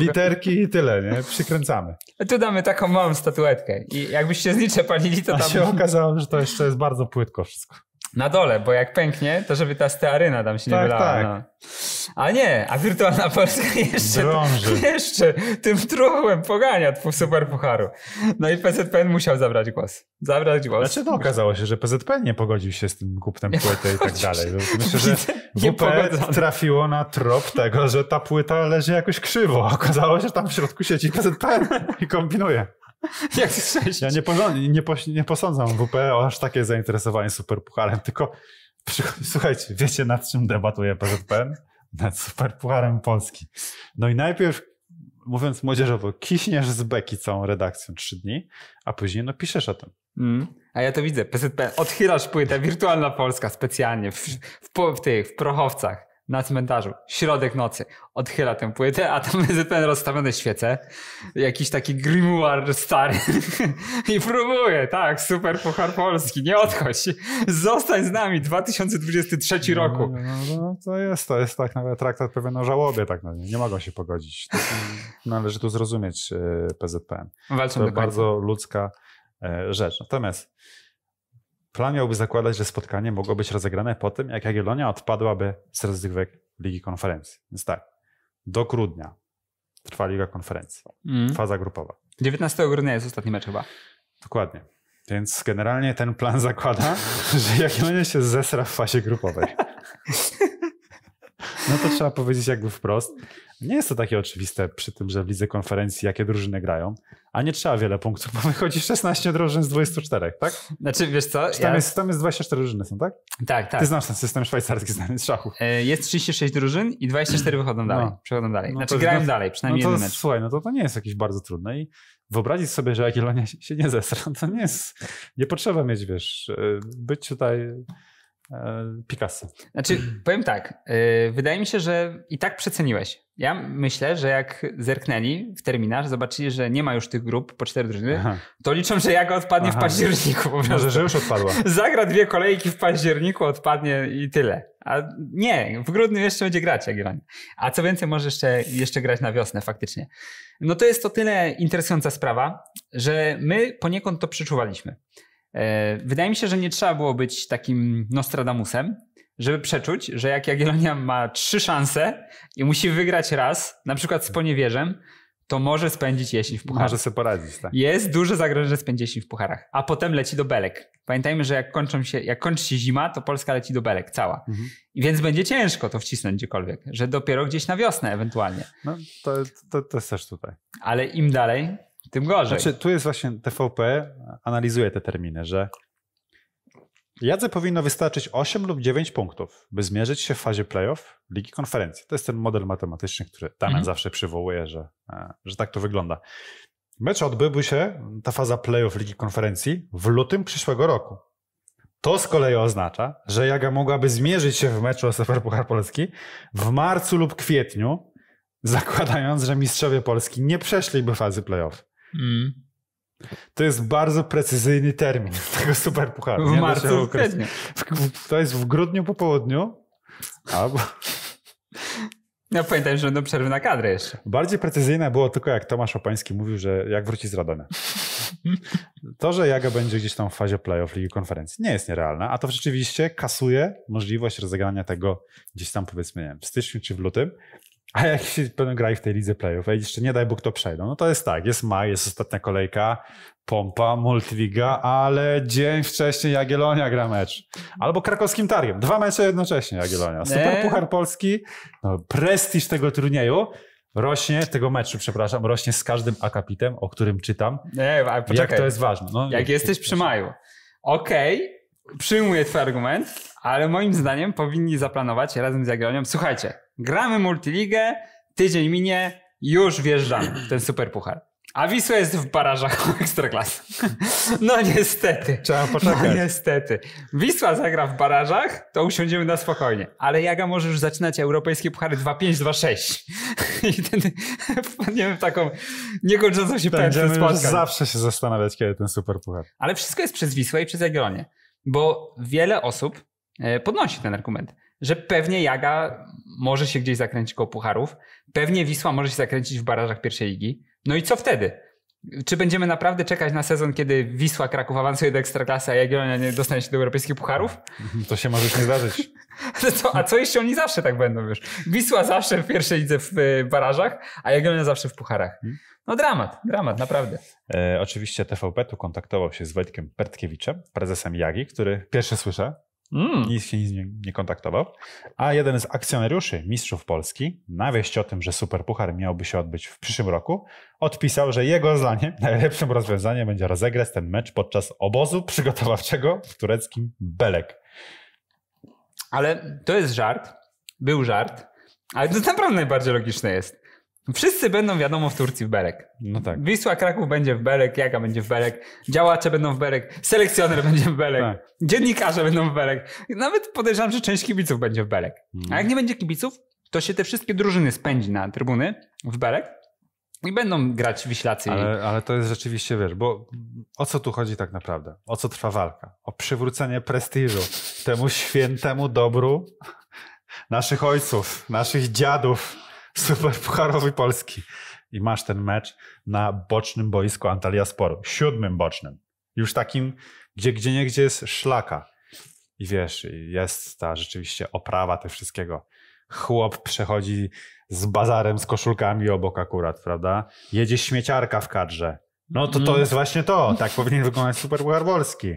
Literki i tyle, nie? Przykręcamy. A tu damy taką małą statuetkę. I jakbyście znicze palili, to tam... A się okazało, że to jeszcze jest bardzo płytko wszystko na dole, bo jak pęknie, to żeby ta stearyna tam się tak, nie wylała. Tak. No. A nie, a wirtualna Polska jeszcze, Drąży. jeszcze tym truchłem pogania twój super pucharu. No i PZPN musiał zabrać głos. Zabrać głos. Znaczy no okazało się, że PZPN nie pogodził się z tym kupnem płyty i tak dalej. Myślę, że WP trafiło na trop tego, że ta płyta leży jakoś krzywo. Okazało się, że tam w środku siedzi PZPN i kombinuje. Jak sześć. Ja nie, nie, nie posądzam WP e o aż takie zainteresowanie superpucharem, tylko słuchajcie, wiecie nad czym debatuje PZPN? Nad superpucharem Polski. No i najpierw mówiąc młodzieżowo, kiśniesz z beki całą redakcją trzy dni, a później no piszesz o tym. Mm. A ja to widzę. PZP, odchylasz płytę Wirtualna Polska specjalnie w, w, w tych, w prochowcach na cmentarzu, środek nocy, odchyla tę płytę, a tam ten rozstawione świece, jakiś taki grimuar stary i próbuje, tak, super puchar polski, nie odchodź, zostań z nami, 2023 no, roku. No, no, no, to jest, to jest tak nawet traktat pewien o żałobie, tak, no, nie, nie mogą się pogodzić. To, należy tu zrozumieć e, PZPN. Walczą to bardzo ludzka e, rzecz. Natomiast Plan miałby zakładać, że spotkanie mogło być rozegrane po tym, jak Jagiellonia odpadłaby z rozgrywek Ligi Konferencji. Więc tak, do grudnia trwa Liga Konferencji, mm. faza grupowa. 19 grudnia jest ostatni mecz chyba. Dokładnie. Więc generalnie ten plan zakłada, że Jagiellonia się zesra w fazie grupowej. No to trzeba powiedzieć jakby wprost. Nie jest to takie oczywiste przy tym, że w lidze konferencji jakie drużyny grają, a nie trzeba wiele punktów, bo wychodzi 16 drużyn z 24, tak? Znaczy wiesz co? tam, ja... jest, tam jest 24 drużyny są, tak? Tak, tak. Ty znasz ten system szwajcarski znany z szachu. E, jest 36 drużyn i 24 no. wychodzą dalej. No. Przechodzą dalej. No znaczy no grają no, dalej, przynajmniej no to, jeden mecz. Słuchaj, no to, to nie jest jakieś bardzo trudne i wyobrazić sobie, że Jagiellonia się nie zesra, to nie jest... Nie potrzeba mieć, wiesz, e, być tutaj E, Picasso. Znaczy, powiem tak, e, wydaje mi się, że i tak przeceniłeś. Ja myślę, że jak zerknęli w terminarz, zobaczyli, że nie ma już tych grup po cztery drużyny, Aha. to liczą, że Jaga odpadnie Aha. w październiku. Może, że już odpadła. Zagra dwie kolejki w październiku, odpadnie i tyle. A nie, w grudniu jeszcze będzie grać Jagiellonia. A co więcej, może jeszcze, jeszcze grać na wiosnę faktycznie. No to jest to tyle interesująca sprawa, że my poniekąd to przeczuwaliśmy. E, wydaje mi się, że nie trzeba było być takim Nostradamusem, żeby przeczuć, że jak Jagiellonia ma trzy szanse i musi wygrać raz, na przykład z Poniewierzem, to może spędzić jesień w pucharach. Może sobie poradzić, tak. Jest duże zagrożenie, że spędzi jesień w pucharach. A potem leci do belek. Pamiętajmy, że jak, kończą się, jak kończy się zima, to Polska leci do belek cała. Mhm. Więc będzie ciężko to wcisnąć gdziekolwiek. Że dopiero gdzieś na wiosnę ewentualnie. No, to, to, to jest też tutaj. Ale im dalej, tym gorzej. Znaczy, tu jest właśnie TVP analizuje te terminy, że Jadze powinno wystarczyć 8 lub 9 punktów, by zmierzyć się w fazie playoff Ligi Konferencji. To jest ten model matematyczny, który Damian mhm. zawsze przywołuje, że, e, że tak to wygląda. Mecz odbyłby się, ta faza playoff Ligi Konferencji, w lutym przyszłego roku. To z kolei oznacza, że Jaga mogłaby zmierzyć się w meczu o Superpuchar Polski w marcu lub kwietniu, zakładając, że mistrzowie Polski nie przeszliby fazy playoff. Mm. To jest bardzo precyzyjny termin tego superpucharu. W marcu w, To jest w grudniu po południu. Albo... Ja pamiętam, że będą przerwy na kadrę jeszcze. Bardziej precyzyjne było tylko jak Tomasz Opański mówił, że jak wróci z Radomia. To, że Jaga będzie gdzieś tam w fazie playoff Ligi Konferencji nie jest nierealne, a to rzeczywiście kasuje możliwość rozegrania tego gdzieś tam powiedzmy nie wiem, w styczniu czy w lutym, a jak się będą grać w tej lidze playów, a jeszcze nie daj Bóg to przejdą, no to jest tak, jest maj, jest ostatnia kolejka, pompa, multiliga, ale dzień wcześniej Jagiellonia gra mecz. Albo krakowskim targiem, dwa mecze jednocześnie Jagiellonia. Super Puchar Polski, no, prestiż tego turnieju rośnie, tego meczu, przepraszam, rośnie z każdym akapitem, o którym czytam. Nie, poczekaj, jak to jest ważne. No, jak jesteś przy maju. Okej, okay, przyjmuję twój argument, ale moim zdaniem powinni zaplanować razem z Jagiellonią, słuchajcie, Gramy multiligę, tydzień minie, już wjeżdżamy w ten super puchar. A Wisła jest w barażach ekstraklas. No niestety. Trzeba no poczekać. No niestety. Wisła zagra w barażach, to usiądziemy na spokojnie. Ale Jaga może już zaczynać europejskie puchary 2-5-2-6. I wtedy wpadniemy w taką niekończącą się pętlę zawsze się zastanawiać, kiedy ten super puchar. Ale wszystko jest przez Wisłę i przez Jagiellonię. Bo wiele osób e, podnosi ten argument że pewnie Jaga może się gdzieś zakręcić koło pucharów, pewnie Wisła może się zakręcić w barażach pierwszej ligi. No i co wtedy? Czy będziemy naprawdę czekać na sezon, kiedy Wisła Kraków awansuje do Ekstraklasy, a Jagiellonia nie dostanie się do europejskich pucharów? To się może już nie zdarzyć. No a co jeśli oni zawsze tak będą, wiesz? Wisła zawsze w pierwszej lidze w y, barażach, a Jagiellonia zawsze w pucharach. Mhm. No dramat, dramat, naprawdę. E, oczywiście TVP tu kontaktował się z Wojtkiem Pertkiewiczem, prezesem Jagi, który pierwszy słyszę, Mm. Nikt się nie, nie kontaktował. A jeden z akcjonariuszy Mistrzów Polski na wieść o tym, że Superpuchar miałby się odbyć w przyszłym roku, odpisał, że jego zdaniem najlepszym rozwiązaniem będzie rozegrać ten mecz podczas obozu przygotowawczego w tureckim Belek. Ale to jest żart. Był żart. Ale to naprawdę najbardziej logiczne jest. Wszyscy będą, wiadomo, w Turcji w Belek. No tak. Wisła Kraków będzie w Belek, Jaga będzie w Belek, działacze będą w Belek, selekcjoner będzie w Belek, tak. dziennikarze będą w Belek. Nawet podejrzewam, że część kibiców będzie w Belek. Mm. A jak mm. nie będzie kibiców, to się te wszystkie drużyny spędzi na trybuny w Belek i będą grać Wiślacy. Ale, ale to jest rzeczywiście, wiesz, bo o co tu chodzi tak naprawdę? O co trwa walka? O przywrócenie prestiżu temu świętemu dobru naszych ojców, naszych dziadów, Super Pucharowi Polski. I masz ten mecz na bocznym boisku Antalya Sporu, siódmym bocznym. Już takim, gdzie gdzie nie gdzie jest szlaka. I wiesz, jest ta rzeczywiście oprawa tego wszystkiego. Chłop przechodzi z bazarem, z koszulkami obok akurat, prawda? Jedzie śmieciarka w kadrze. No to to mm. jest właśnie to. Tak powinien wyglądać Super Puchar Polski.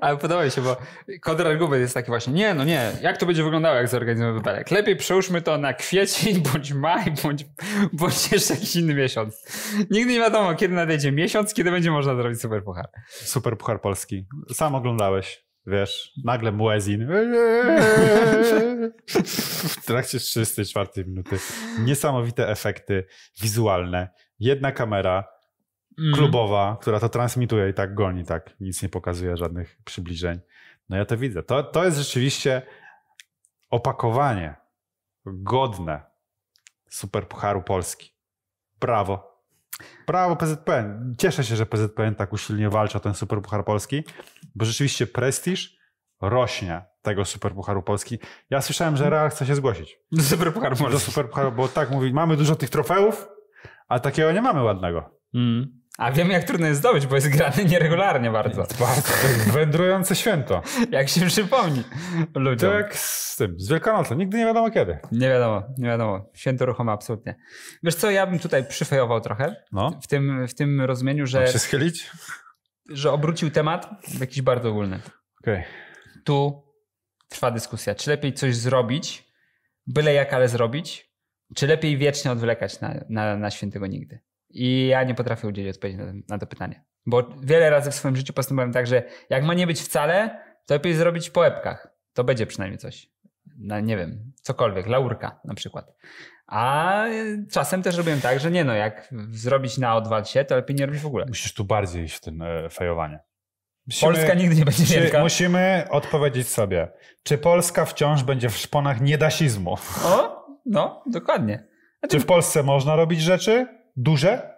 Ale podoba mi się, bo kontrargument jest taki właśnie, nie, no nie, jak to będzie wyglądało, jak zorganizujemy wypadek? Lepiej przełóżmy to na kwiecień, bądź maj, bądź, bądź jeszcze jakiś inny miesiąc. Nigdy nie wiadomo, kiedy nadejdzie miesiąc, kiedy będzie można zrobić super puchar. Super puchar polski. Sam oglądałeś. Wiesz, nagle muezin w trakcie 34 minuty. Niesamowite efekty wizualne. Jedna kamera, Mhm. klubowa, która to transmituje i tak goni, tak nic nie pokazuje żadnych przybliżeń. No ja to widzę. To, to jest rzeczywiście opakowanie godne Superpucharu Polski. Brawo. Brawo PZPN. Cieszę się, że PZPN tak usilnie walczy o ten Superpuchar Polski, bo rzeczywiście prestiż rośnie tego Superpucharu Polski. Ja słyszałem, że Real chce się zgłosić. Do Superpucharu Polski. Do Superpucharu, bo tak mówi, mamy dużo tych trofeów, a takiego nie mamy ładnego. Mm. A wiem, jak trudno jest zdobyć, bo jest grany nieregularnie bardzo. Bardzo. Wędrujące święto. jak się przypomni ludziom. To jak z tym, z Wielkanocą. Nigdy nie wiadomo kiedy. Nie wiadomo, nie wiadomo. Święto ruchome absolutnie. Wiesz co, ja bym tutaj przyfejował trochę. No. W tym, w tym rozumieniu, że... Mam się schylić? Że obrócił temat w jakiś bardzo ogólny. Okej. Okay. Tu trwa dyskusja. Czy lepiej coś zrobić, byle jak, ale zrobić, czy lepiej wiecznie odwlekać na, na, na świętego nigdy? I ja nie potrafię udzielić odpowiedzi na, na to pytanie. Bo wiele razy w swoim życiu postępowałem tak, że jak ma nie być wcale, to lepiej zrobić po łebkach. To będzie przynajmniej coś. Na, nie wiem, cokolwiek, laurka na przykład. A czasem też robiłem tak, że nie no, jak zrobić na odwal się, to lepiej nie robić w ogóle. Musisz tu bardziej iść w tym e, fejowanie. Musimy, Polska nigdy nie będzie wielka. Musimy odpowiedzieć sobie, czy Polska wciąż będzie w szponach niedasizmu? O, no, dokładnie. Czy w Polsce można robić rzeczy, duże,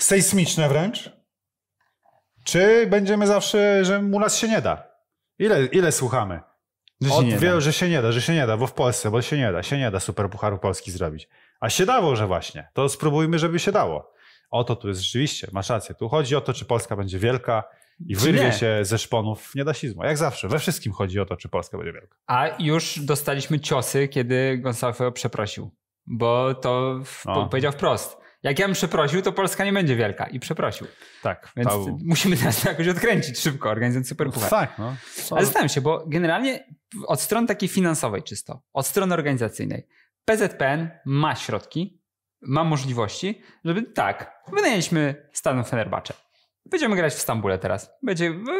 sejsmiczne wręcz? Czy będziemy zawsze, że u nas się nie da? Ile, ile słuchamy? Że Od wielu, że się nie da, że się nie da, bo w Polsce, bo się nie da, się nie da super pucharu Polski zrobić. A się dało, że właśnie. To spróbujmy, żeby się dało. Oto tu jest rzeczywiście, masz rację. Tu chodzi o to, czy Polska będzie wielka i wyrwie się ze szponów nie da niedasizmu. Jak zawsze, we wszystkim chodzi o to, czy Polska będzie wielka. A już dostaliśmy ciosy, kiedy Gonsalvo przeprosił bo to w, powiedział wprost. Jak ja bym przeprosił, to Polska nie będzie wielka. I przeprosił. Tak. Więc musimy teraz jakoś odkręcić szybko, organizując superpuchar. tak, no. Ale zastanawiam się, bo generalnie od strony takiej finansowej czysto, od strony organizacyjnej, PZPN ma środki, ma możliwości, żeby tak, wynajęliśmy stanu Fenerbahce. Będziemy grać w Stambule teraz. Będzie, no,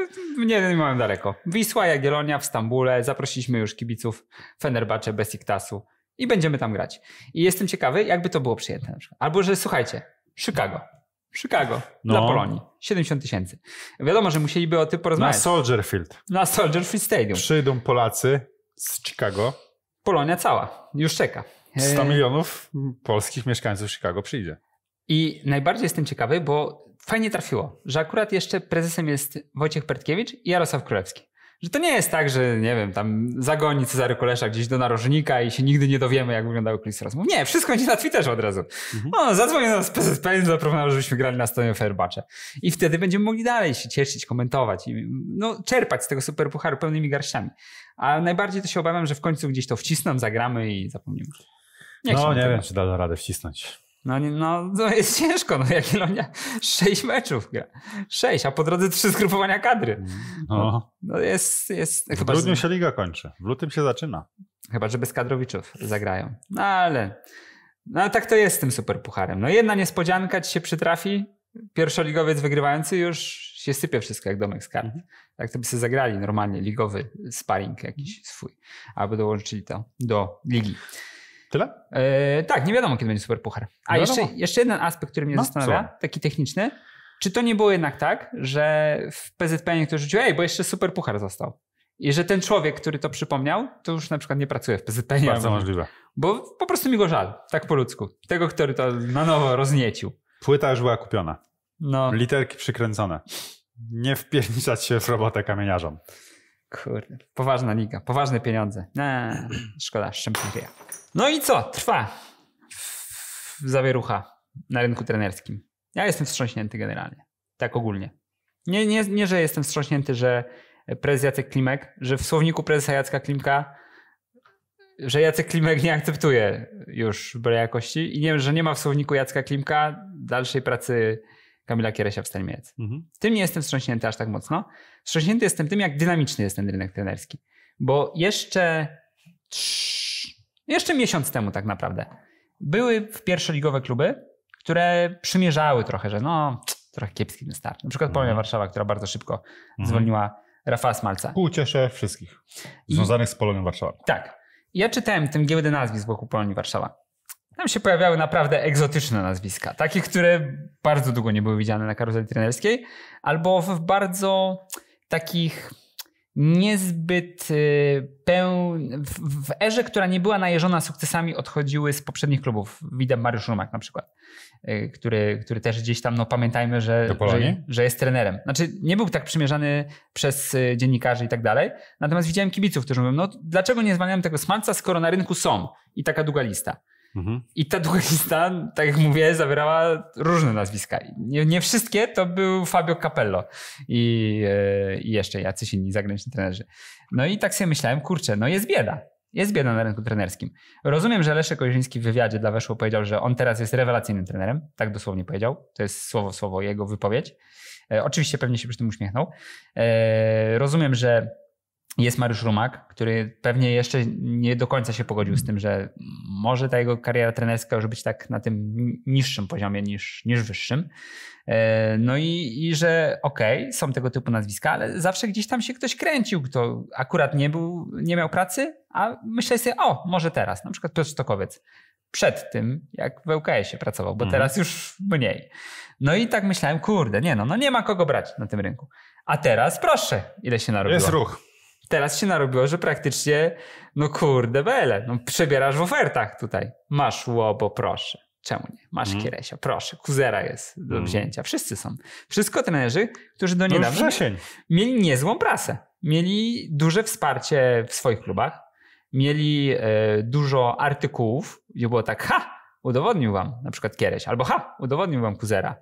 nie, nie mamy daleko. Wisła, Jagiellonia w Stambule. Zaprosiliśmy już kibiców Fenerbahce, Besiktasu i będziemy tam grać. I jestem ciekawy, jakby to było przyjęte na przykład. Albo, że słuchajcie, Chicago. Chicago no. dla Polonii. 70 tysięcy. Wiadomo, że musieliby o tym porozmawiać. Na Soldier Field. Na Soldier Field Stadium. Przyjdą Polacy z Chicago. Polonia cała. Już czeka. 100 e, milionów polskich mieszkańców Chicago przyjdzie. I najbardziej jestem ciekawy, bo fajnie trafiło, że akurat jeszcze prezesem jest Wojciech Pertkiewicz i Jarosław Królewski że to nie jest tak, że nie wiem, tam zagoni Cezary Kulesza gdzieś do narożnika i się nigdy nie dowiemy, jak wyglądały kulisy rozmów. Nie, wszystko będzie na Twitterze od razu. Mhm. O, zadzwonił nas PZPN, zaproponował, żebyśmy grali na stronie Fairbacze. I wtedy będziemy mogli dalej się cieszyć, komentować i no, czerpać z tego super pucharu pełnymi garściami. A najbardziej to się obawiam, że w końcu gdzieś to wcisną, zagramy i zapomnimy. No, nie no, nie wiem, czy da radę wcisnąć. No, no jest ciężko, no jak Jagiellonia no sześć meczów gra. Sześć, a po drodze trzy zgrupowania kadry. No, no, no jest, jest... W chyba, grudniu się liga kończy, w lutym się zaczyna. Chyba, że bez kadrowiczów zagrają. No ale... No tak to jest z tym superpucharem. No jedna niespodzianka ci się przytrafi, pierwszoligowiec wygrywający już się sypie wszystko jak domek z kart. Mhm. Tak to by sobie zagrali normalnie ligowy sparring jakiś mhm. swój, aby dołączyli to do ligi. Tyle? E, tak, nie wiadomo, kiedy będzie super puchar. A jeszcze, jeszcze jeden aspekt, który mnie no, zastanawia, co? taki techniczny. Czy to nie było jednak tak, że w PZPN ktoś rzucił, ej, bo jeszcze super puchar został? I że ten człowiek, który to przypomniał, to już na przykład nie pracuje w PZPN. Bardzo możliwe. Bo po prostu mi go żal, tak po ludzku. Tego, który to na nowo rozniecił. Płyta już była kupiona. No. Literki przykręcone. Nie wpierniczać się w robotę kamieniarzom. Kurde, poważna liga, poważne pieniądze. Eee, szkoda, szczęśliwa. No i co? Trwa zawierucha na rynku trenerskim. Ja jestem wstrząśnięty generalnie. Tak ogólnie. Nie, nie, nie że jestem wstrząśnięty, że prezes Jacek Klimek, że w słowniku prezesa Jacka Klimka, że Jacek Klimek nie akceptuje już byle jakości i nie, że nie ma w słowniku Jacka Klimka dalszej pracy Kamila Kieresia mhm. w Stelmiec. Mhm. Tym nie jestem wstrząśnięty aż tak mocno. Wstrząśnięty jestem tym, jak dynamiczny jest ten rynek trenerski. Bo jeszcze, jeszcze miesiąc temu tak naprawdę były w pierwszoligowe kluby, które przymierzały trochę, że no, trochę kiepski ten start. Na przykład mhm. Warszawa, która bardzo szybko mhm. zwolniła Rafała Smalca. Ku cieszę wszystkich związanych I... z Polonią Warszawa. Tak. Ja czytałem tę giełdę nazwisk wokół Polonii Warszawa. Tam się pojawiały naprawdę egzotyczne nazwiska, takie, które bardzo długo nie były widziane na karuzeli trenerskiej, albo w bardzo takich niezbyt y, pełn... W erze, która nie była najeżona sukcesami, odchodziły z poprzednich klubów. Widem Mariusz Rumak na przykład, y, który, który też gdzieś tam, no pamiętajmy, że, że, że, jest trenerem. Znaczy nie był tak przymierzany przez y, dziennikarzy i tak dalej. Natomiast widziałem kibiców, którzy mówią, no dlaczego nie zwalniamy tego Smalca, skoro na rynku są i taka długa lista. Mhm. I ta lista, tak jak mówię, zawierała różne nazwiska. Nie, nie wszystkie to był Fabio Capello i, e, i jeszcze jacyś inni zagraniczni trenerzy. No i tak sobie myślałem, kurczę, no jest bieda. Jest bieda na rynku trenerskim. Rozumiem, że Leszek Koziński w wywiadzie dla Weszło powiedział, że on teraz jest rewelacyjnym trenerem. Tak dosłownie powiedział. To jest słowo słowo jego wypowiedź. E, oczywiście pewnie się przy tym uśmiechnął. E, rozumiem, że jest Mariusz Rumak, który pewnie jeszcze nie do końca się pogodził z tym, że może ta jego kariera trenerska już być tak na tym niższym poziomie niż, niż wyższym. E, no i, i że okej, okay, są tego typu nazwiska, ale zawsze gdzieś tam się ktoś kręcił, kto akurat nie był, nie miał pracy, a myślę sobie, o, może teraz, na przykład Piotr Stokowiec przed tym, jak w się pracował, bo mhm. teraz już mniej. No i tak myślałem, kurde, nie no, no nie ma kogo brać na tym rynku. A teraz proszę, ile się narobiło. Jest ruch teraz się narobiło, że praktycznie, no kurde bele, no przebierasz w ofertach tutaj. Masz łobo, proszę. Czemu nie? Masz mm. Kieresia, proszę. Kuzera jest do mm. wzięcia. Wszyscy są. Wszystko trenerzy, którzy do no niedawna no mieli niezłą prasę. Mieli duże wsparcie w swoich klubach. Mieli e, dużo artykułów, gdzie było tak, ha, udowodnił wam na przykład Kieresia, albo ha, udowodnił wam Kuzera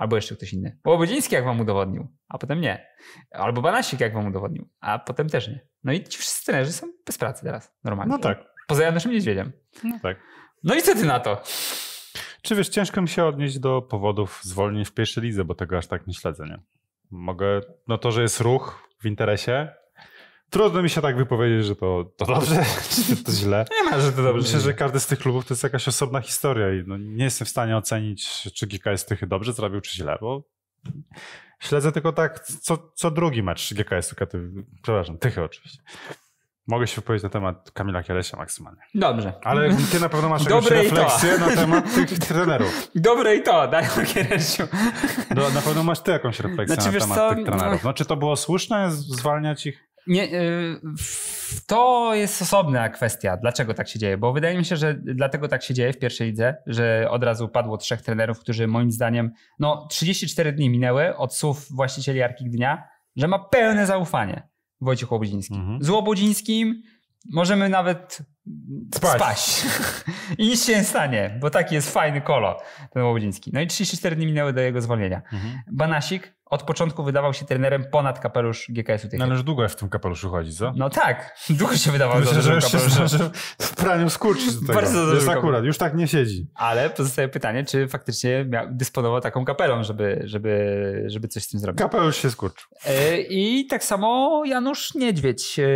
albo jeszcze ktoś inny. Łobodziński jak wam udowodnił, a potem nie. Albo Banasik jak wam udowodnił, a potem też nie. No i ci wszyscy trenerzy są bez pracy teraz, normalnie. No tak. Poza naszym Niedźwiedziem. No tak. No i co ty na to? Czy wiesz, ciężko mi się odnieść do powodów zwolnień w pierwszej lidze, bo tego aż tak nie śledzę, nie? Mogę, no to, że jest ruch w interesie, Trudno mi się tak wypowiedzieć, że to, to dobrze, czy to, źle. No nie ma, że to dobrze. Myślę, że każdy z tych klubów to jest jakaś osobna historia i no, nie jestem w stanie ocenić, czy GKS Tychy dobrze zrobił, czy źle, bo śledzę tylko tak co, co drugi mecz GKS-u Katowice. Przepraszam, Tychy oczywiście. Mogę się wypowiedzieć na temat Kamila Kielesia maksymalnie. Dobrze. Ale ty na pewno masz jakąś refleksję na temat tych trenerów. Dobre i to, daj o Kielesiu. na pewno masz ty jakąś refleksję znaczy, na temat co? tych trenerów. No-, no, czy to było słuszne zwalniać ich? Nie, y, to jest osobna kwestia, dlaczego tak się dzieje, bo wydaje mi się, że dlatego tak się dzieje w pierwszej lidze, że od razu padło trzech trenerów, którzy moim zdaniem, no 34 dni minęły od słów właścicieli Arki Gdynia, że ma pełne zaufanie Wojciech Łobudziński. Mhm. Z Łobudzińskim możemy nawet spać. spaść. I nic się nie stanie, bo taki jest fajny kolo, ten Łobudziński. No i 34 dni minęły do jego zwolnienia. Mhm. Banasik od początku wydawał się trenerem ponad kapelusz GKS-u. No, ale już długo w tym kapeluszu chodzi, co? No tak, długo się wydawał. Myślę, że już się w praniu skurczyć do tego. Bardzo dobrze. akurat, już tak nie siedzi. Ale pozostaje pytanie, czy faktycznie miał, dysponował taką kapelą, żeby, żeby, żeby coś z tym zrobić. Kapelusz się skurczył. E, I tak samo Janusz Niedźwiedź, e,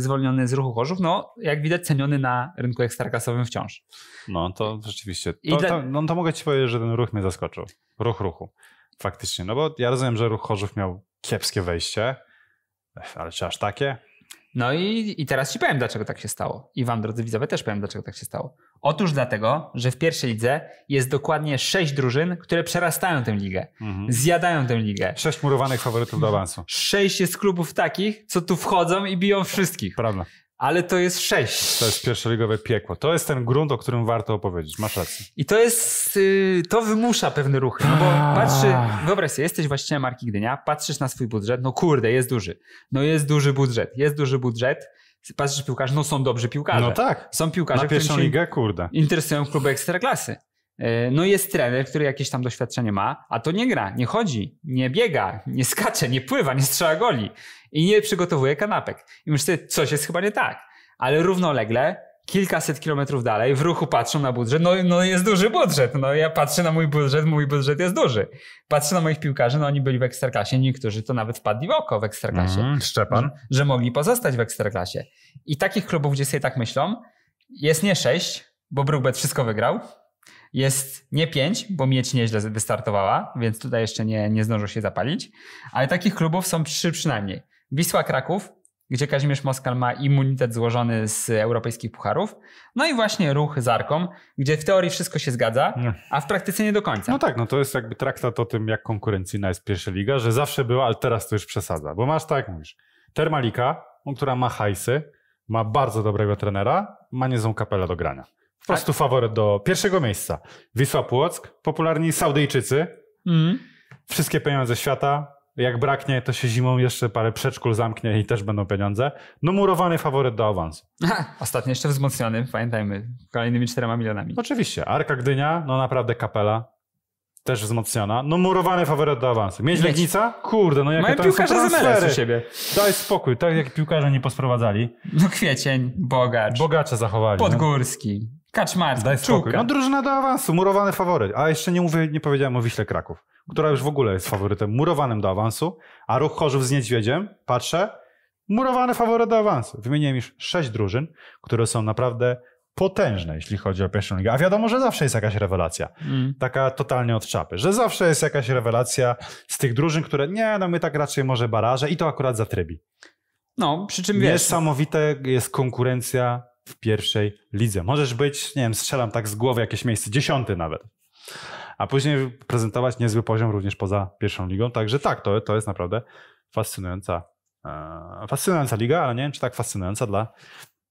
zwolniony z ruchu Chorzów, no jak widać ceniony na rynku ekstraklasowym wciąż. No to rzeczywiście. To, I dla... to, no, to mogę ci powiedzieć, że ten ruch mnie zaskoczył. Ruch ruchu faktycznie, no bo ja rozumiem, że ruch Chorzów miał kiepskie wejście, ale czy aż takie? No i, i teraz ci powiem, dlaczego tak się stało. I wam, drodzy widzowie, też powiem, dlaczego tak się stało. Otóż dlatego, że w pierwszej lidze jest dokładnie sześć drużyn, które przerastają tę ligę. Mhm. Zjadają tę ligę. Sześć murowanych faworytów do awansu. Sześć jest klubów takich, co tu wchodzą i biją wszystkich. Prawda ale to jest sześć. To jest pierwszoligowe piekło. To jest ten grunt, o którym warto opowiedzieć. Masz rację. I to jest, y, to wymusza pewne ruchy, no bo patrzy, wyobraź sobie, jesteś właścicielem marki Gdynia, patrzysz na swój budżet, no kurde, jest duży. No jest duży budżet, jest duży budżet, patrzysz piłkarz. no są dobrzy piłkarze. No tak. Są piłkarze, na pierwszą ligę, kurde. interesują kluby ekstraklasy. Y, no jest trener, który jakieś tam doświadczenie ma, a to nie gra, nie chodzi, nie biega, nie skacze, nie pływa, nie strzela goli i nie przygotowuje kanapek. I myślę, coś jest chyba nie tak. Ale równolegle kilkaset kilometrów dalej, w ruchu patrzą na budżet, no, no jest duży budżet, no ja patrzę na mój budżet, mój budżet jest duży. Patrzę na moich piłkarzy, no oni byli w Ekstraklasie, niektórzy to nawet wpadli w oko w Ekstraklasie. Mm, Szczepan. Że, że mogli pozostać w Ekstraklasie. I takich klubów, gdzie sobie tak myślą, jest nie sześć, bo Brookbet wszystko wygrał, jest nie pięć, bo Mieć nieźle wystartowała, więc tutaj jeszcze nie, nie zdążył się zapalić, ale takich klubów są trzy przynajmniej. Wisła Kraków, gdzie Kazimierz Moskal ma immunitet złożony z europejskich pucharów. No i właśnie ruch z Arką, gdzie w teorii wszystko się zgadza, nie. a w praktyce nie do końca. No tak, no to jest jakby traktat o tym, jak konkurencyjna jest pierwsza liga, że zawsze była, ale teraz to już przesadza. Bo masz tak, mówisz, Termalika, no, która ma hajsy, ma bardzo dobrego trenera, ma niezłą kapelę do grania. Po tak. prostu tak. faworyt do pierwszego miejsca. Wisła Płock, popularni Saudyjczycy, mm. wszystkie pieniądze świata, jak braknie, to się zimą jeszcze parę przedszkół zamknie i też będą pieniądze. No murowany faworyt do awansu. Ostatnio jeszcze wzmocniony, pamiętajmy, kolejnymi czterema milionami. Oczywiście. Arka Gdynia, no naprawdę kapela. Też wzmocniona. No murowany faworyt do awansu. Mieć Legnica? Kurde, no jak to piłkarze są transfery. u siebie. Daj spokój, tak jak piłkarze nie posprowadzali. No Kwiecień, Bogacz. Bogacze zachowali. No. Podgórski. No. Kaczmarski, Daj spokój. No drużyna do awansu, murowany faworyt. A jeszcze nie mówię, nie powiedziałem o Wiśle Kraków która już w ogóle jest faworytem murowanym do awansu, a ruch Chorzów z Niedźwiedziem, patrzę, murowany faworyt do awansu. Wymieniłem już sześć drużyn, które są naprawdę potężne, jeśli chodzi o pierwszą ligę. A wiadomo, że zawsze jest jakaś rewelacja. Mm. Taka totalnie od czapy. Że zawsze jest jakaś rewelacja z tych drużyn, które nie, no my tak raczej może baraże i to akurat zatrybi. No, przy czym wiesz... Niesamowite jest konkurencja w pierwszej lidze. Możesz być, nie wiem, strzelam tak z głowy jakieś miejsce, dziesiąty nawet a później prezentować niezły poziom również poza pierwszą ligą. Także tak, to, to jest naprawdę fascynująca, e, fascynująca liga, ale nie wiem, czy tak fascynująca dla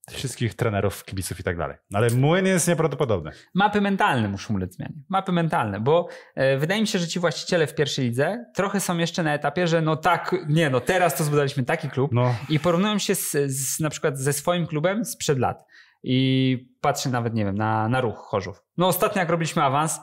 wszystkich trenerów, kibiców i tak dalej. No ale młyn jest nieprawdopodobny. Mapy mentalne muszą ulec zmianie. Mapy mentalne, bo e, wydaje mi się, że ci właściciele w pierwszej lidze trochę są jeszcze na etapie, że no tak, nie no teraz to zbudowaliśmy taki klub no. i porównują się z, z, na przykład ze swoim klubem sprzed lat i patrzę nawet, nie wiem, na, na ruch Chorzów. No ostatnio jak robiliśmy awans,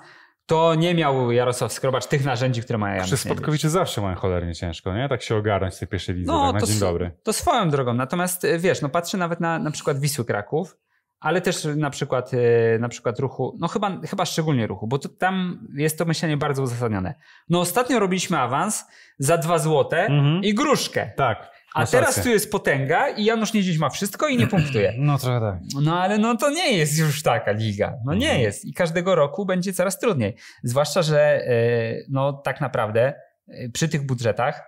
to nie miał Jarosław Skrobacz tych narzędzi, które mają. Przy Spadkowicze zawsze mają cholernie ciężko, nie? Tak się ogarnąć w tej pierwszej lidze, no, tak na to dzień dobry. To swoją drogą. Natomiast e, wiesz, no patrzę nawet na na przykład Wisły Kraków, ale też na przykład, e, na przykład ruchu, no chyba, chyba szczególnie ruchu, bo to, tam jest to myślenie bardzo uzasadnione. No ostatnio robiliśmy awans za dwa złote mhm. i gruszkę. Tak. A teraz tu jest potęga i Janusz Niedźwiedź ma wszystko i nie punktuje. No trochę tak. No ale no to nie jest już taka liga. No nie mhm. jest. I każdego roku będzie coraz trudniej. Zwłaszcza, że e, no tak naprawdę e, przy tych budżetach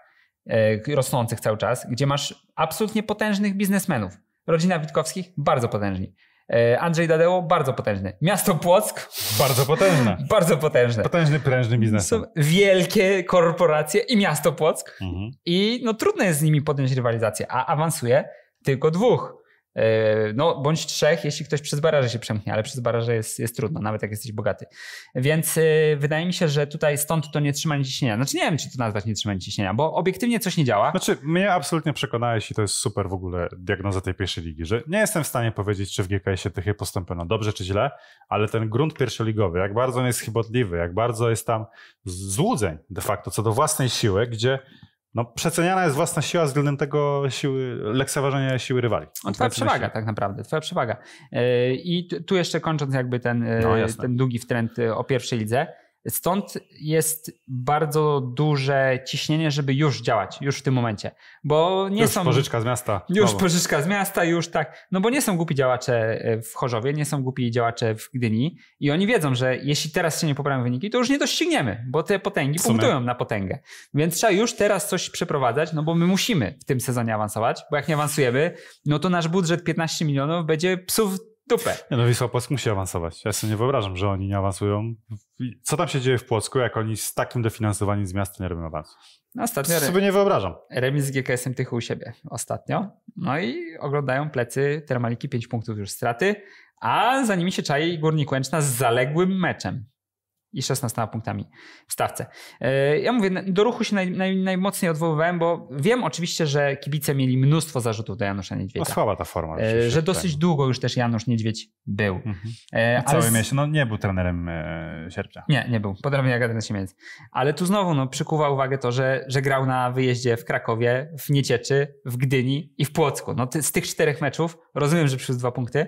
e, rosnących cały czas, gdzie masz absolutnie potężnych biznesmenów. Rodzina Witkowskich bardzo potężni. E, Andrzej Dadeło, bardzo potężny. Miasto Płock. Bardzo potężne. bardzo potężne. Potężny, prężny biznes. Są wielkie korporacje i miasto Płock. Mhm. I no, trudno jest z nimi podjąć rywalizację, a awansuje tylko dwóch. E, no bądź trzech, jeśli ktoś przez baraże się przemknie, ale przez baraże jest, jest trudno, nawet jak jesteś bogaty. Więc e, wydaje mi się, że tutaj stąd to nie trzymanie ciśnienia. Znaczy nie wiem, czy to nazwać nie trzymanie ciśnienia, bo obiektywnie coś nie działa. Znaczy mnie absolutnie przekonałeś i to jest super w ogóle diagnoza tej pierwszej ligi, że nie jestem w stanie powiedzieć, czy w GKS-ie tychy postąpiono dobrze czy źle, ale ten grunt pierwszoligowy, jak bardzo on jest chybotliwy, jak bardzo jest tam złudzeń de facto co do własnej siły, gdzie no, przeceniana jest własna siła względem tego siły, lekceważenia siły rywali. No, twoja przewaga tak naprawdę, twoja przewaga. E, I tu jeszcze kończąc jakby ten, e, no, ten długi trend o pierwszej lidze, Stąd jest bardzo duże ciśnienie, żeby już działać, już w tym momencie. Bo nie już są. pożyczka z miasta. Już Nowo. pożyczka z miasta, już tak. No bo nie są głupi działacze e, w Chorzowie, nie są głupi działacze w Gdyni i oni wiedzą, że jeśli teraz się nie poprawią wyniki, to już nie dościgniemy, bo te potęgi punktują na potęgę. Więc trzeba już teraz coś przeprowadzać, no bo my musimy w tym sezonie awansować, bo jak nie awansujemy, no to nasz budżet 15 milionów będzie psów dupę. Nie, no Wisła Płock musi awansować. Ja sobie nie wyobrażam, że oni nie awansują. Co tam się dzieje w Płocku, jak oni z takim dofinansowaniem z miasta nie robią awansu? No ostatnio Co sobie nie wyobrażam. Remis z GKS-em tych u siebie ostatnio. No i oglądają plecy Termaliki 5 punktów już straty, a za nimi się czai Górnik Łęczna z zaległym meczem i 16 punktami w stawce. E, ja mówię, do ruchu się naj, naj, najmocniej odwoływałem, bo wiem oczywiście, że kibice mieli mnóstwo zarzutów do Janusza Niedźwiedzia. No słaba ta forma. Że, że dosyć tak. długo już też Janusz Niedźwiedź był. Mhm. E, ale cały z... miesiąc, no nie był trenerem e, sierpnia. Nie, nie był, podobnie jak Adrian Siemiec. Ale tu znowu no, przykuwa uwagę to, że, że grał na wyjeździe w Krakowie, w Niecieczy, w Gdyni i w Płocku. No, ty, z tych czterech meczów rozumiem, że przyniósł dwa punkty,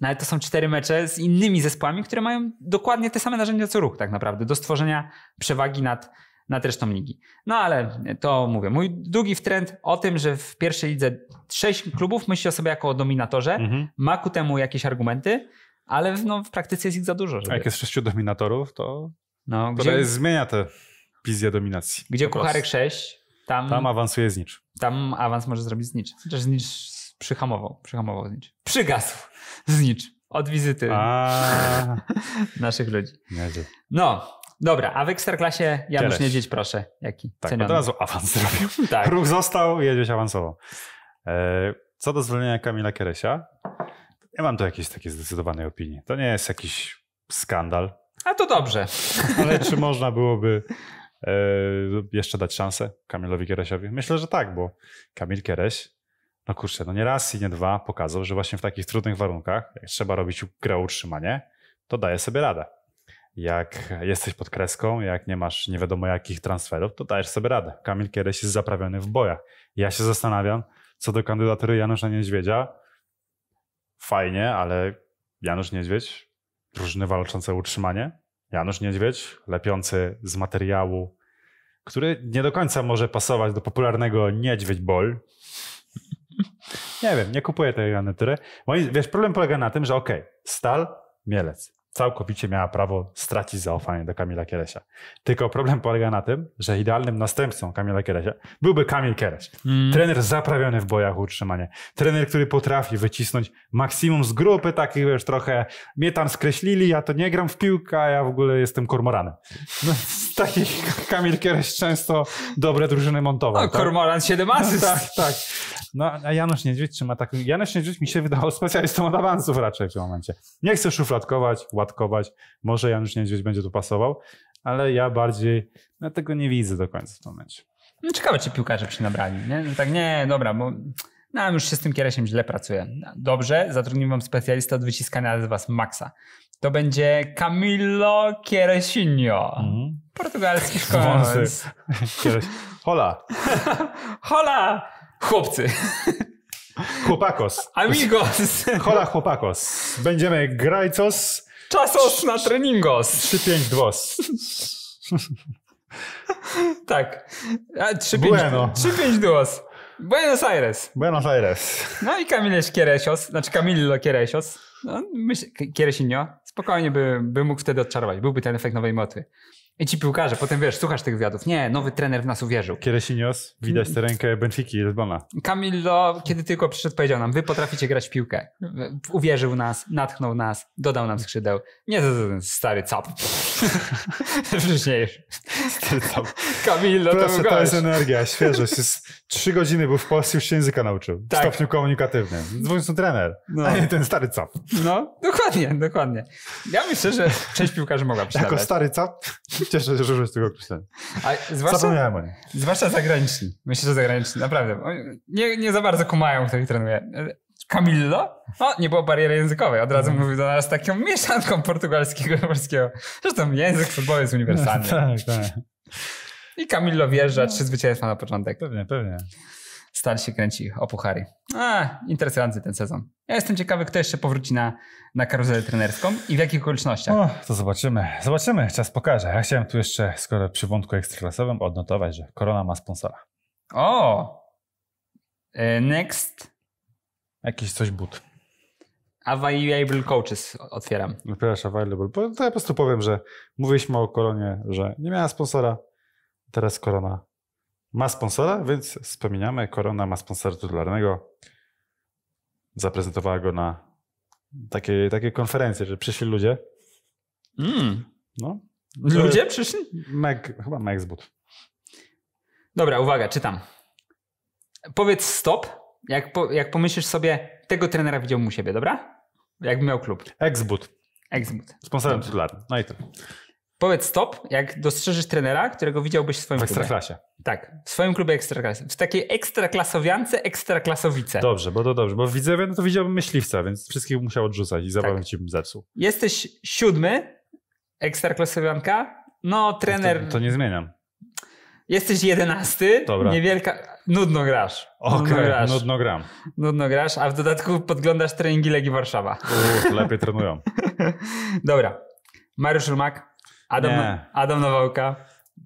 no ale to są cztery mecze z innymi zespołami, które mają dokładnie te same narzędzia co ruch tak naprawdę do stworzenia przewagi nad, nad resztą ligi. No ale to mówię. Mój długi trend o tym, że w pierwszej lidze sześć klubów myśli o sobie jako o dominatorze, mhm. ma ku temu jakieś argumenty, ale w, no, w praktyce jest ich za dużo. Żeby... A jak jest sześciu dominatorów, to, no, to gdzie... zmienia tę wizję dominacji. Gdzie kucharek sześć, tam, tam awansuje znicz. Tam awans może zrobić znicz. Chociaż znicz Przyhamował, przyhamował znicz. Przygasł znicz od wizyty A... naszych ludzi. No, Dobra, a w Ekstraklasie Janusz Cieleś. Niedzieć, proszę. Jaki? Tak, ceniony. od razu awans zrobił. tak. Ruch został, Jedzieć awansował. E, co do zwolnienia Kamila Kieresia, ja mam tu jakieś takie zdecydowanej opinii. To nie jest jakiś skandal. A to dobrze. Ale czy można byłoby e, jeszcze dać szansę Kamilowi Kieresiowi? Myślę, że tak, bo Kamil Kiereś no kurczę, no nie raz i nie dwa pokazał, że właśnie w takich trudnych warunkach, jak trzeba robić grę utrzymanie, to daje sobie radę. Jak jesteś pod kreską, jak nie masz nie wiadomo jakich transferów, to dajesz sobie radę. Kamil Kieres jest zaprawiony w bojach. Ja się zastanawiam, co do kandydatury Janusza Niedźwiedzia. Fajnie, ale Janusz Niedźwiedź, drużyny walczące o utrzymanie. Janusz Niedźwiedź, lepiący z materiału, który nie do końca może pasować do popularnego niedźwiedź bol, nie wiem, nie kupuję tej garnitury. Wiesz, problem polega na tym, że okej, okay, stal, mielec całkowicie miała prawo stracić zaufanie do Kamila Kieresia. Tylko problem polega na tym, że idealnym następcą Kamila Kieresia byłby Kamil Kieleś. Mm. Trener zaprawiony w bojach utrzymanie. Trener, który potrafi wycisnąć maksimum z grupy takich, wiesz, trochę mnie tam skreślili, ja to nie gram w piłkę, a ja w ogóle jestem kormoranem. No, taki Kamil Kieleś często dobre drużyny montował. No, tak? kormoran 7 No, tak, tak. No, a Janusz Niedźwiedź trzyma tak... Janusz Niedźwiedź mi się wydawał specjalistą od awansów raczej w tym momencie. Nie chcę szufladkować, łatkować. Może Janusz Niedźwiedź będzie tu pasował, ale ja bardziej ja tego nie widzę do końca w tym momencie. No ciekawe, czy piłkarze przynabrali, nie? tak, nie, dobra, bo no, już się z tym kieresiem źle pracuje. Dobrze, zatrudnimy wam specjalistę od wyciskania z was Maxa. To będzie Camilo Kieresinho. Mhm. Portugalski szkoleniec. Hola. Hola, chłopcy. Chłopakos. Amigos. Hola, chłopakos. Będziemy grajcos Czasos na treningos. 3-5 dwos. tak. 3-5 bueno. dwos. Buenos Aires. Buenos Aires. No i Kamileś Kieresios, znaczy Camillo Kieresios. No, Kieresinio. Spokojnie by, by mógł wtedy odczarować. Byłby ten efekt nowej moty. I ci piłkarze, potem wiesz, słuchasz tych wywiadów. Nie, nowy trener w nas uwierzył. Kierasinios, widać tę rękę Benfiki, Lizbona. Kamilo, no, kiedy tylko przyszedł, powiedział nam, wy potraficie grać w piłkę. Uwierzył nas, natchnął nas, dodał nam skrzydeł. Nie ten stary cap. Wcześniejszy. Stary cap. Camillo, no Proszę, to, to jest energia, świeżość. Jest trzy godziny był w Polsce, już się języka nauczył. Tak. W stopniu komunikatywnym. Dzwonił trener, no. a nie ten stary cap. No, dokładnie, dokładnie. Ja myślę, że część piłkarzy mogła przydawać. Jako stary cap cieszę się, że użyłeś tego określenia. A zwłaszcza, Zapomniałem o Zwłaszcza zagraniczni. Myślę, że zagraniczni, naprawdę. Nie, nie za bardzo kumają, kto ich trenuje. Camillo? o, nie było bariery językowej. Od razu mm. mówił do nas taką mieszanką portugalskiego i polskiego. Zresztą język futbolu jest uniwersalny. tak, tak. I Camillo wjeżdża, no. trzy zwycięstwa na początek. Pewnie, pewnie. Star się kręci o puchary. A, interesujący ten sezon. Ja jestem ciekawy, kto jeszcze powróci na, na karuzelę trenerską i w jakich okolicznościach. O, to zobaczymy. Zobaczymy, czas pokaże. Ja chciałem tu jeszcze, skoro przy wątku ekstraklasowym, odnotować, że Korona ma sponsora. O! E, next. Jakiś coś but. Available Coaches otwieram. Pierwsza Available. To ja po prostu powiem, że mówiliśmy o Koronie, że nie miała sponsora, teraz Korona ma sponsora, więc wspominamy, Korona ma sponsora tytularnego. Zaprezentowała go na takiej takie że przyszli ludzie. Mm. No. Ludzie przyszli? Meg, chyba Mexbud. Dobra, uwaga, czytam. Powiedz stop, jak, po, jak pomyślisz sobie, tego trenera widziałbym mu siebie, dobra? Jakby miał klub. Exbud. Exbud. Sponsorem tytularnym. No i to. Powiedz stop, jak dostrzeżysz trenera, którego widziałbyś w swoim w ekstraklasie. Klubie. Tak, w swoim klubie ekstraklasie. W takiej ekstraklasowiance, ekstraklasowice. Dobrze, bo to dobrze, bo widzę, no to widziałbym myśliwca, więc wszystkich musiał odrzucać i zabawę tak. ci bym zepsuł. Jesteś siódmy, ekstraklasowianka, no trener... To, to nie zmieniam. Jesteś jedenasty, Dobra. niewielka, nudno grasz. Okej, okay, nudno, nudno gram. Nudno grasz, a w dodatku podglądasz treningi Legii Warszawa. lepiej trenują. Dobra, Mariusz Rumak, Adam, nie. Adam Nawałka.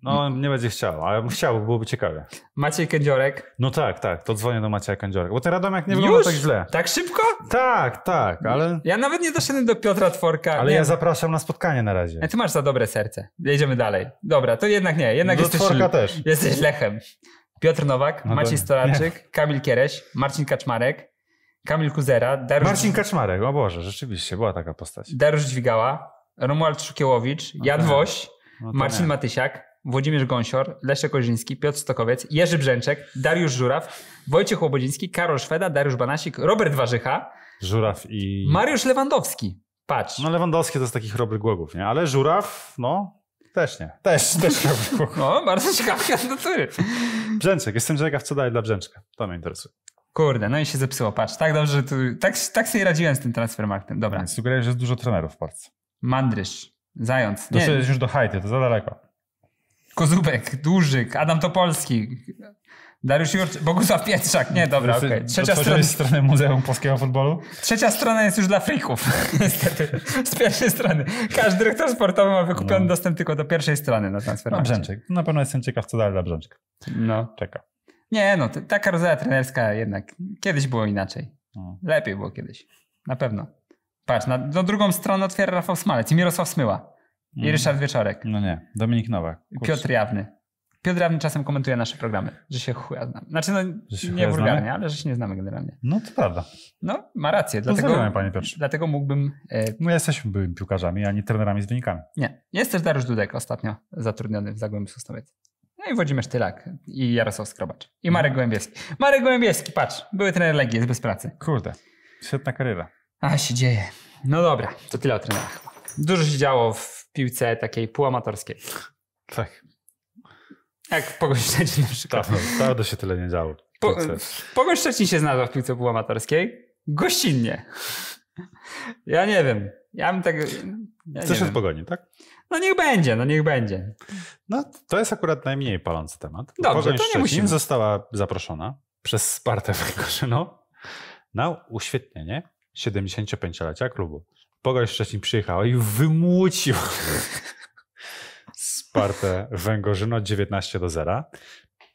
No, nie będzie chciał, ale chciał, byłoby ciekawie. Maciej Kędziorek. No tak, tak, to dzwonię do Macieja Kędziorek, bo ten Radomiak nie wygląda Już? tak źle. Tak szybko? Tak, tak, ale... Ja nawet nie doszedłem do Piotra Tworka. Ale nie. ja zapraszam na spotkanie na razie. E, ty masz za dobre serce. Jedziemy dalej. Dobra, to jednak nie, jednak do jesteś... Tworka też. Jesteś Lechem. Piotr Nowak, no Maciej Stolarczyk, nie. Kamil Kiereś, Marcin Kaczmarek, Kamil Kuzera, Dariusz... Marcin Kaczmarek, o Boże, rzeczywiście, była taka postać. Dariusz Dźwigała, Romuald Szukiełowicz, no Jad tak. Woś, no Marcin nie. Matysiak, Włodzimierz Gąsior, Leszek Koziński, Piotr Stokowiec, Jerzy Brzęczek, Dariusz Żuraw, Wojciech Łobodziński, Karol Szweda, Dariusz Banasik, Robert Warzycha, Żuraw i... Mariusz Lewandowski. Patrz. No Lewandowski to z takich robrych głogów, nie? Ale Żuraw, no, też nie. Też, też nie. No, bardzo ciekawe kandydatury. No Brzęczek. Jestem ciekaw, co daje dla Brzęczka. To mnie interesuje. Kurde, no i się zepsuło, patrz. Tak dobrze, że tu, tak, tak sobie radziłem z tym transfermarktem. Dobra. Więc sugeruję, że jest dużo trenerów w Polsce. Mandrysz, Zając. Nie. już do hajty, to za daleko. Kozubek, Dłużyk, Adam Topolski, Dariusz Jurcz, Bogusław Pietrzak. Nie, dobra, okej. Okay. Trzecia strona... stronę Muzeum Polskiego Futbolu? Trzecia strona jest już dla freaków, niestety. Z pierwszej strony. Każdy dyrektor sportowy ma wykupiony no. dostęp tylko do pierwszej strony na transfer. No, Brzęczyk. Na pewno jestem ciekaw, co dalej dla Brzęczka. No. Czeka. Nie, no, taka rodzaja trenerska jednak. Kiedyś było inaczej. No. Lepiej było kiedyś. Na pewno. Patrz, na, na drugą stronę otwiera Rafał Smalec i Mirosław Smyła. I mm. Ryszard Wieczorek. No nie, Dominik Nowak. Kurczę. Piotr Jawny. Piotr Jawny czasem komentuje nasze programy, że się chuja znam. Znaczy, no, nie wulgarnie, ale że się nie znamy generalnie. No to prawda. No, ma rację. dlatego, panie Piotrze. Dlatego mógłbym... E... My jesteśmy byłymi piłkarzami, a nie trenerami z wynikami. Nie. Jest też Dariusz Dudek ostatnio zatrudniony w Zagłębiu Sustowiec. No i Włodzimierz Tylak i Jarosław Skrobacz. I Marek no. Gołębieski. Marek Gołębieski, patrz, były trener Legii, jest bez pracy. Kurde, świetna kariera. A się dzieje. No dobra, to tyle o trenerach. Dużo się działo w piłce takiej półamatorskiej. Tak. Jak w Pogorszczecznie na przykład. Tak, to no, się tyle nie działo. Po, Szczecin się znalazł w piłce półamatorskiej. Gościnnie. Ja nie wiem. Ja bym tak... Ja Chcesz z Pogoni, tak? No niech będzie, no niech będzie. No to jest akurat najmniej palący temat. Dobrze, Pogoń to nie musimy. została zaproszona przez Spartę Węgorzyną na uświetnienie 75-lecia klubu. Pogoń Szczecin przyjechał i wymuciła Spartę Węgorzyno 19 do 0.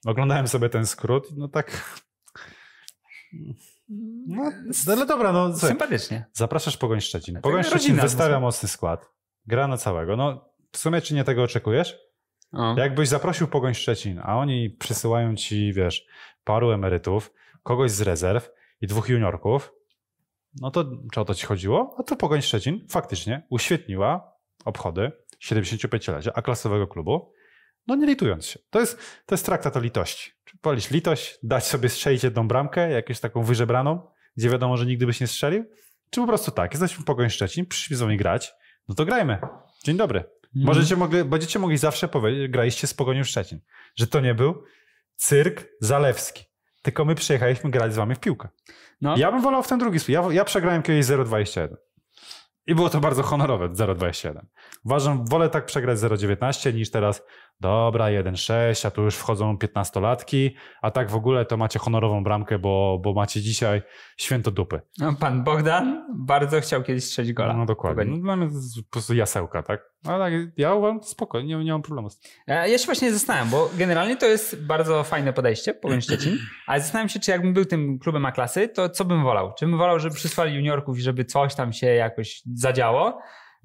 Oglądałem sobie ten skrót no tak... No, no, no dobra, no... Sympatycznie. Zapraszasz Pogoń Szczecin. Pogoń Szczecin no, wystawia tak. mocny skład. Gra na całego. No w sumie czy nie tego oczekujesz? O. Jakbyś zaprosił Pogoń Szczecin, a oni przysyłają ci, wiesz, paru emerytów, kogoś z rezerw i dwóch juniorków, no to czy o to ci chodziło? A to Pogoń Szczecin faktycznie uświetniła obchody 75-lecia A-klasowego klubu, no nie litując się. To jest, to jest traktat o litości. Czy polić litość, dać sobie strzelić jedną bramkę, jakąś taką wyżebraną, gdzie wiadomo, że nigdy byś nie strzelił? Czy po prostu tak, jesteśmy Pogoń Szczecin, przyszli z nami grać, no to grajmy. Dzień dobry. Mm. Możecie mogli, będziecie mogli zawsze powiedzieć, graliście z Pogonią Szczecin, że to nie był cyrk zalewski tylko my przyjechaliśmy grać z wami w piłkę. No. Ja bym wolał w ten drugi sposób. Ja, ja przegrałem kiedyś 0,21. I było to bardzo honorowe 0,27. Uważam, wolę tak przegrać 0,19 niż teraz dobra, 1-6, a tu już wchodzą 15 15-latki, a tak w ogóle to macie honorową bramkę, bo, bo macie dzisiaj święto dupy. No, pan Bogdan bardzo chciał kiedyś strzelić gola. No dokładnie. No, jest no, po prostu jasełka, tak? No tak, ja uważam, spoko, nie, nie mam problemu z tym. E, ja się właśnie zastanawiam, bo generalnie to jest bardzo fajne podejście, powiem Szczecin, ale zastanawiam się, czy jakbym był tym klubem A-klasy, to co bym wolał? Czy bym wolał, żeby przysłali juniorków i żeby coś tam się jakoś zadziało,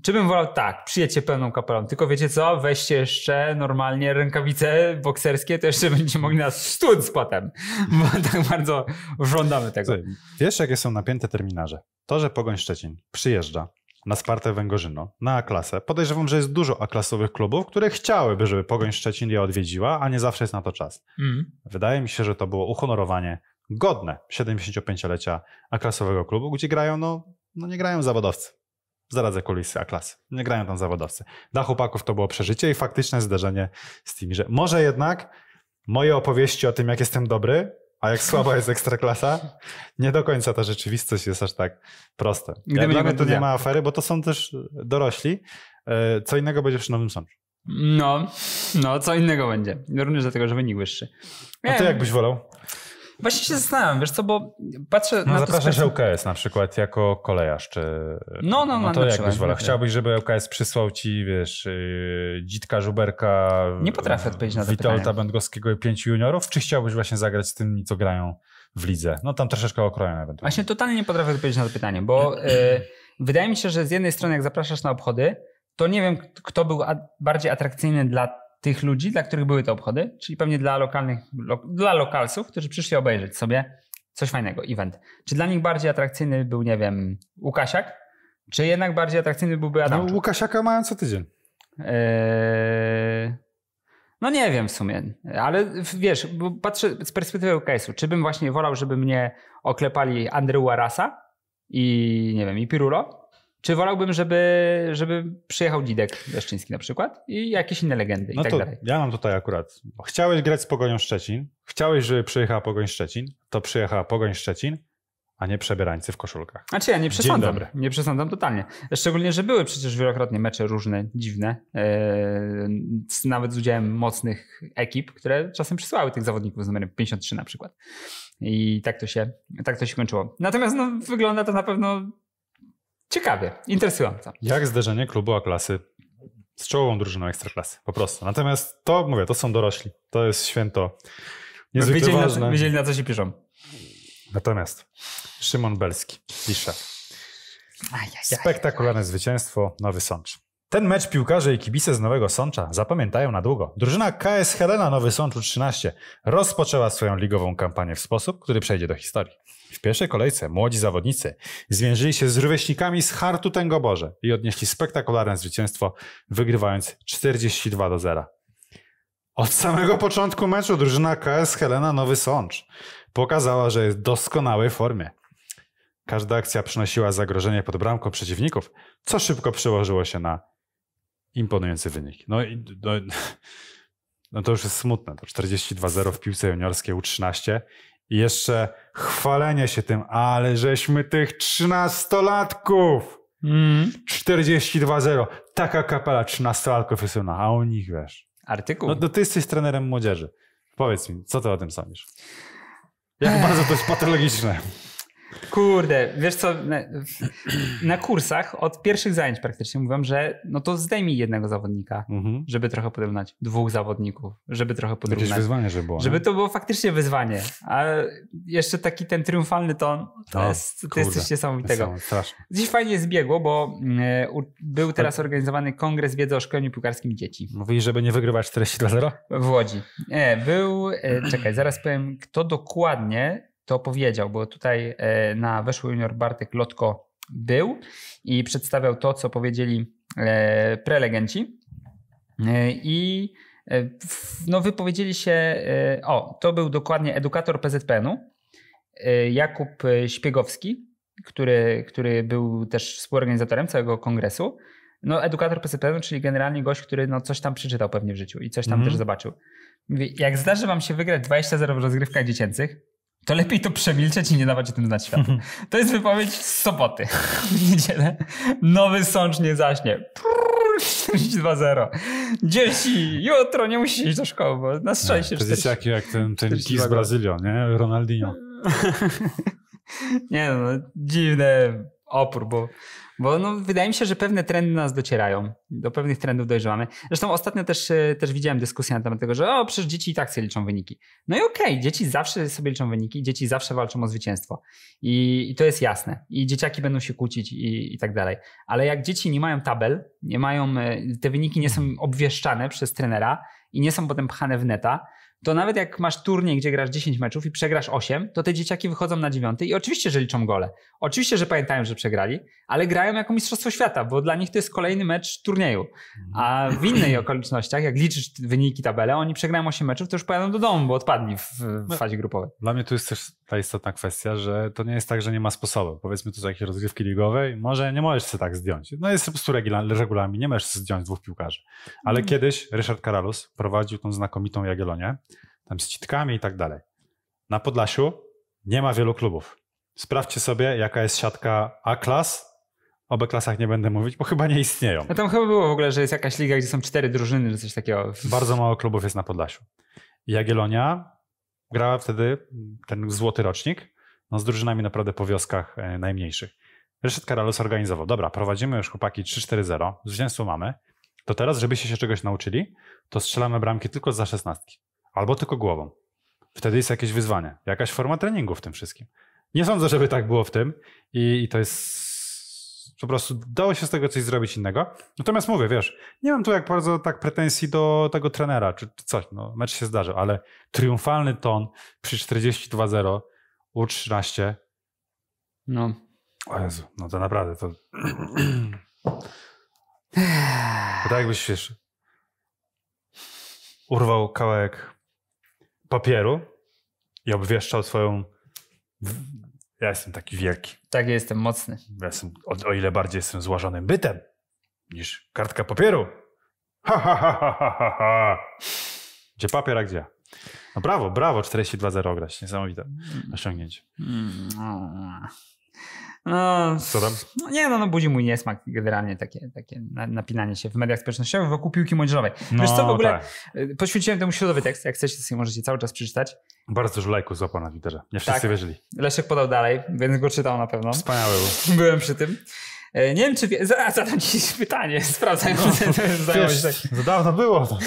czy bym wolał? Tak, przyjedźcie pełną kapelą. Tylko wiecie co? Weźcie jeszcze normalnie rękawice bokserskie, to jeszcze będziecie mogli nas stuć z potem. Bo tak bardzo żądamy tego. Słuchaj, wiesz, jakie są napięte terminarze? To, że Pogoń Szczecin przyjeżdża na Spartę Węgorzyno, na A-klasę. Podejrzewam, że jest dużo A-klasowych klubów, które chciałyby, żeby Pogoń Szczecin je odwiedziła, a nie zawsze jest na to czas. Mm. Wydaje mi się, że to było uhonorowanie godne 75-lecia A-klasowego klubu, gdzie grają, no, no nie grają zawodowcy. Zaradzę kulisy A-klasy. Nie grają tam zawodowcy. Dla chłopaków to było przeżycie i faktyczne zderzenie z tymi, że może jednak moje opowieści o tym, jak jestem dobry, a jak słaba jest ekstraklasa, nie do końca ta rzeczywistość jest aż tak prosta. Ja tu dla mnie to nie ma afery, bo to są też dorośli. E, co innego będzie przy Nowym Sączu. No, no, co innego będzie. Również dlatego, że wynik wyższy. Nie. A ty jakbyś wolał? Właśnie się zastanawiam, wiesz co, bo patrzę no, na Zapraszasz to ŁKS na przykład jako kolejarz, czy... No, no, no. no to jak byś wolał? No, chciałbyś, tak. żeby ŁKS przysłał ci, wiesz, y, Dzitka Żuberka... Nie potrafię y, odpowiedzieć na to Witolda pytanie. i pięciu juniorów, czy chciałbyś właśnie zagrać z tymi, co grają w lidze? No tam troszeczkę okroją ewentualnie. Właśnie totalnie nie potrafię odpowiedzieć na to pytanie, bo yy, wydaje mi się, że z jednej strony jak zapraszasz na obchody, to nie wiem, kto był bardziej atrakcyjny dla tych ludzi, dla których były te obchody, czyli pewnie dla lokalnych, lo, dla lokalsów, którzy przyszli obejrzeć sobie coś fajnego, event. Czy dla nich bardziej atrakcyjny był, nie wiem, Łukasiak, czy jednak bardziej atrakcyjny byłby Adam No, Łukasiaka mają co tydzień. Yy, no nie wiem w sumie, ale wiesz, patrzę z perspektywy UKS-u. Czy bym właśnie wolał, żeby mnie oklepali Andrew Arasa i nie wiem, i Pirulo? Czy wolałbym, żeby, żeby przyjechał Didek, Leszczyński na przykład i jakieś inne legendy no i tak to dalej? Ja mam tutaj akurat. Chciałeś grać z Pogonią Szczecin, chciałeś, żeby przyjechała Pogoń Szczecin, to przyjechała Pogoń Szczecin, a nie przebierańcy w koszulkach. Znaczy ja nie przesądzam, nie przesądzam totalnie. Szczególnie, że były przecież wielokrotnie mecze różne, dziwne, yy, nawet z udziałem mocnych ekip, które czasem przysłały tych zawodników z numerem 53 na przykład. I tak to się, tak to się kończyło. Natomiast no, wygląda to na pewno ciekawie, interesująco. Jak zderzenie klubu A-klasy z czołową drużyną Ekstraklasy, po prostu. Natomiast to, mówię, to są dorośli. To jest święto niezwykle wiedzieli ważne. Na, co, wiedzieli na co się piszą. Natomiast Szymon Belski pisze Spektakularne zwycięstwo Nowy Sącz. Ten mecz piłkarze i kibice z Nowego Sącza zapamiętają na długo. Drużyna KS Helena Nowy u 13 rozpoczęła swoją ligową kampanię w sposób, który przejdzie do historii. W pierwszej kolejce młodzi zawodnicy zwiężyli się z rówieśnikami z hartu Tęgo Boże i odnieśli spektakularne zwycięstwo, wygrywając 42 do 0. Od samego początku meczu drużyna KS Helena Nowy Sącz pokazała, że jest w doskonałej formie. Każda akcja przynosiła zagrożenie pod bramką przeciwników, co szybko przełożyło się na imponujący wynik. No i no, no to już jest smutne. To 42-0 w piłce juniorskiej U13 jeszcze chwalenie się tym, ale żeśmy tych trzynastolatków! Mm. 42-0. Taka kapela trzynastolatków jest ona, a o nich wiesz. Artykuł. No, no ty jesteś trenerem młodzieży. Powiedz mi, co ty o tym sądzisz? Jak bardzo to jest patologiczne. Kurde, wiesz co, na, na, kursach od pierwszych zajęć praktycznie mówiłem, że no to zdejmij jednego zawodnika, mhm. żeby trochę porównać, dwóch zawodników, żeby trochę To Jakieś wyzwanie, żeby było. Żeby nie? to było faktycznie wyzwanie. A jeszcze taki ten triumfalny ton, to, to jest, to jest coś niesamowitego. Dziś fajnie zbiegło, bo e, był teraz organizowany kongres wiedzy o szkoleniu piłkarskim dzieci. Mówi, żeby nie wygrywać 42-0? W Łodzi. Nie, był, e, czekaj, zaraz powiem, kto dokładnie to powiedział, bo tutaj e, na weszły Junior Bartek Lotko był i przedstawiał to, co powiedzieli e, prelegenci. E, I no, wypowiedzieli się, o, to był dokładnie edukator PZPN-u, Jakub Śpiegowski, który, który był też współorganizatorem całego kongresu. No, edukator PZPN, czyli generalnie gość, który no, coś tam przeczytał pewnie w życiu i coś tam mm. też zobaczył. Mówi, jak zdarzy wam się wygrać 20 0 w rozgrywkach dziecięcych, to lepiej to przemilczeć i nie dawać o tym znać światu. Mhm. To jest wypowiedź z soboty. W niedzielę nowy sącz nie zaśnie. 42.0. Dzieci, jutro nie musisz iść do szkoły, bo na szczęście... To jest jaki jak ten, ten kij z Brazylią, nie? Ronaldinho. nie no, dziwny opór, bo bo no, wydaje mi się, że pewne trendy nas docierają. Do pewnych trendów dojrzewamy. Zresztą ostatnio też, e, też widziałem dyskusję na temat tego, że o, przecież dzieci i tak sobie liczą wyniki. No i okej, okay, dzieci zawsze sobie liczą wyniki, dzieci zawsze walczą o zwycięstwo. I, I, to jest jasne. I dzieciaki będą się kłócić i, i tak dalej. Ale jak dzieci nie mają tabel, nie mają, e, te wyniki nie są obwieszczane przez trenera i nie są potem pchane w neta, to nawet jak masz turniej, gdzie grasz 10 meczów i przegrasz 8, to te dzieciaki wychodzą na 9 i oczywiście, że liczą gole. Oczywiście, że pamiętają, że przegrali, ale grają jako Mistrzostwo Świata, bo dla nich to jest kolejny mecz turnieju. A w innych okolicznościach, jak liczysz wyniki tabelę, oni przegrają 8 meczów, to już pojadą do domu, bo odpadli w, w no, fazie grupowej. Dla mnie to jest też ta istotna kwestia, że to nie jest tak, że nie ma sposobu. Powiedzmy, tu są jakieś rozgrywki ligowej, może nie możesz się tak zdjąć. No jest po prostu regulamin, nie możesz zdjąć dwóch piłkarzy. Ale mm. kiedyś Ryszard Karalus prowadził tą znakomitą Jagiellonię, tam z citkami i tak dalej. Na Podlasiu nie ma wielu klubów. Sprawdźcie sobie, jaka jest siatka A-klas. O B-klasach nie będę mówić, bo chyba nie istnieją. No tam chyba było w ogóle, że jest jakaś liga, gdzie są cztery drużyny, czy coś takiego. Bardzo mało klubów jest na Podlasiu. Jagielonia grała wtedy ten złoty rocznik no, z drużynami naprawdę po wioskach e, najmniejszych. Ryszard Karalus organizował, dobra, prowadzimy już chłopaki 3-4-0, zwycięstwo mamy, to teraz, żebyście się czegoś nauczyli, to strzelamy bramki tylko za szesnastki albo tylko głową. Wtedy jest jakieś wyzwanie, jakaś forma treningu w tym wszystkim. Nie sądzę, żeby tak było w tym i, i to jest po prostu dało się z tego coś zrobić innego. Natomiast mówię, wiesz, nie mam tu jak bardzo tak pretensji do tego trenera czy, czy coś, no mecz się zdarzył, ale triumfalny ton przy 42-0 U13. No. O Jezu, no to naprawdę to... to tak jakbyś, wiesz, urwał kawałek papieru i obwieszczał swoją ja jestem taki wielki. Tak, ja jestem mocny. Ja jestem, o, o ile bardziej jestem złożonym bytem niż kartka papieru. Ha, ha, ha, ha, ha, ha. Gdzie papier, a gdzie? No brawo, brawo, 42-0 grać. Niesamowite osiągnięcie. Mm, mm. No, Co tam? No nie, no, no budzi mój niesmak generalnie takie, takie napinanie się w mediach społecznościowych wokół piłki młodzieżowej. No, Wiesz co, w ogóle tak. Y, poświęciłem temu środowy tekst, jak chcecie, sobie możecie cały czas przeczytać. Bardzo dużo lajków złapał na Twitterze, nie wszyscy tak. wierzyli. Leszek podał dalej, więc go czytał na pewno. Wspaniały był. Byłem przy tym. E, nie wiem, czy... Wie... Zadam ci pytanie, sprawdzaj. No, wiesz, tak. Za dawno było. To.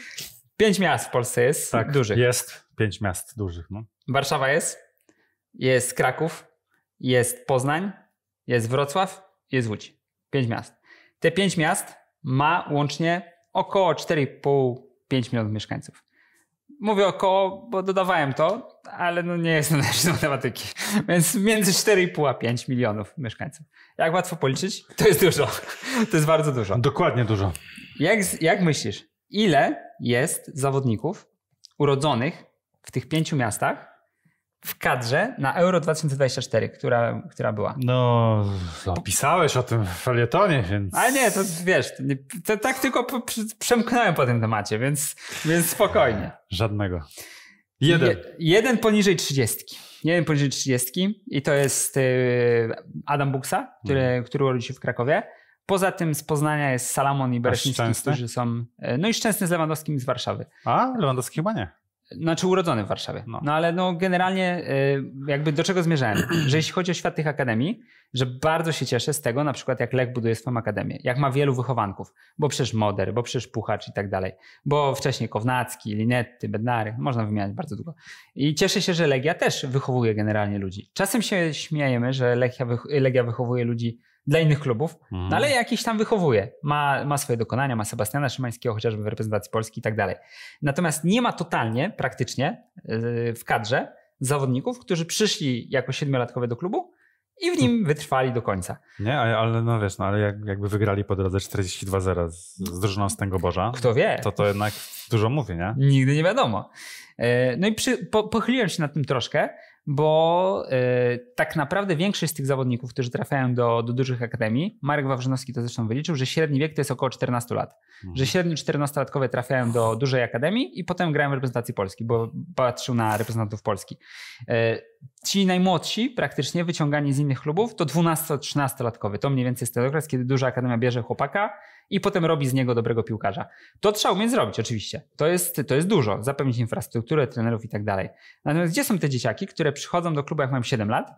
Pięć miast w Polsce jest tak, dużych. Jest pięć miast dużych. No. Warszawa jest, jest Kraków, jest Poznań, jest Wrocław, jest Łódź. Pięć miast. Te pięć miast ma łącznie około 4,5-5 milionów mieszkańców. Mówię około, bo dodawałem to, ale no nie jestem na z matematyki. Więc między 4,5 a 5 milionów mieszkańców. Jak łatwo policzyć? To jest dużo. To jest bardzo dużo. Dokładnie dużo. Jak, jak myślisz, ile jest zawodników urodzonych w tych pięciu miastach, w kadrze na Euro 2024, która, która była. No, opisałeś o tym w felietonie, więc... Ale nie, to wiesz, to, to tak tylko przemknąłem po tym temacie, więc, więc spokojnie. Żadnego. Jeden. Je, jeden poniżej 30. Jeden poniżej 30 i to jest y, Adam Buksa, który, mhm. który urodził się w Krakowie. Poza tym z Poznania jest Salamon i Bereszyński, którzy są... Y, no i Szczęsny z Lewandowskim z Warszawy. A, Lewandowski chyba nie. Znaczy urodzony w Warszawie. No, no ale no generalnie y, jakby do czego zmierzałem? Że jeśli chodzi o świat tych akademii, że bardzo się cieszę z tego na przykład jak Lech buduje swoją akademię, jak ma wielu wychowanków, bo przecież Moder, bo przecież Puchacz i tak dalej, bo wcześniej Kownacki, Linetty, Bednary, można wymieniać bardzo długo. I cieszę się, że Legia też wychowuje generalnie ludzi. Czasem się śmiejemy, że Legia, Legia wychowuje ludzi dla innych klubów, mm. ale jakiś tam wychowuje. Ma, ma swoje dokonania, ma Sebastiana Szymańskiego chociażby w reprezentacji Polski i tak dalej. Natomiast nie ma totalnie, praktycznie yy, w kadrze zawodników, którzy przyszli jako siedmiolatkowie do klubu i w nim wytrwali do końca. Nie, ale no wiesz, no, ale jak, jakby wygrali po drodze 42-0 z, z drużyną z tego Boża. Kto wie? To to jednak dużo mówi, nie? Nigdy nie wiadomo. Yy, no i przy, po, pochyliłem się nad tym troszkę bo y, tak naprawdę większość z tych zawodników, którzy trafiają do, do dużych akademii, Marek Wawrzynowski to zresztą wyliczył, że średni wiek to jest około 14 lat. Mhm. Że średnio 14-latkowie trafiają do dużej akademii i potem grają w reprezentacji Polski, bo patrzył na reprezentantów Polski. Y, ci najmłodsi, praktycznie wyciągani z innych klubów, to 12-13-latkowie. To mniej więcej jest ten okres, kiedy duża akademia bierze chłopaka, i potem robi z niego dobrego piłkarza. To trzeba umieć zrobić oczywiście. To jest, to jest dużo. Zapewnić infrastrukturę, trenerów i tak dalej. Natomiast gdzie są te dzieciaki, które przychodzą do klubu jak mam 7 lat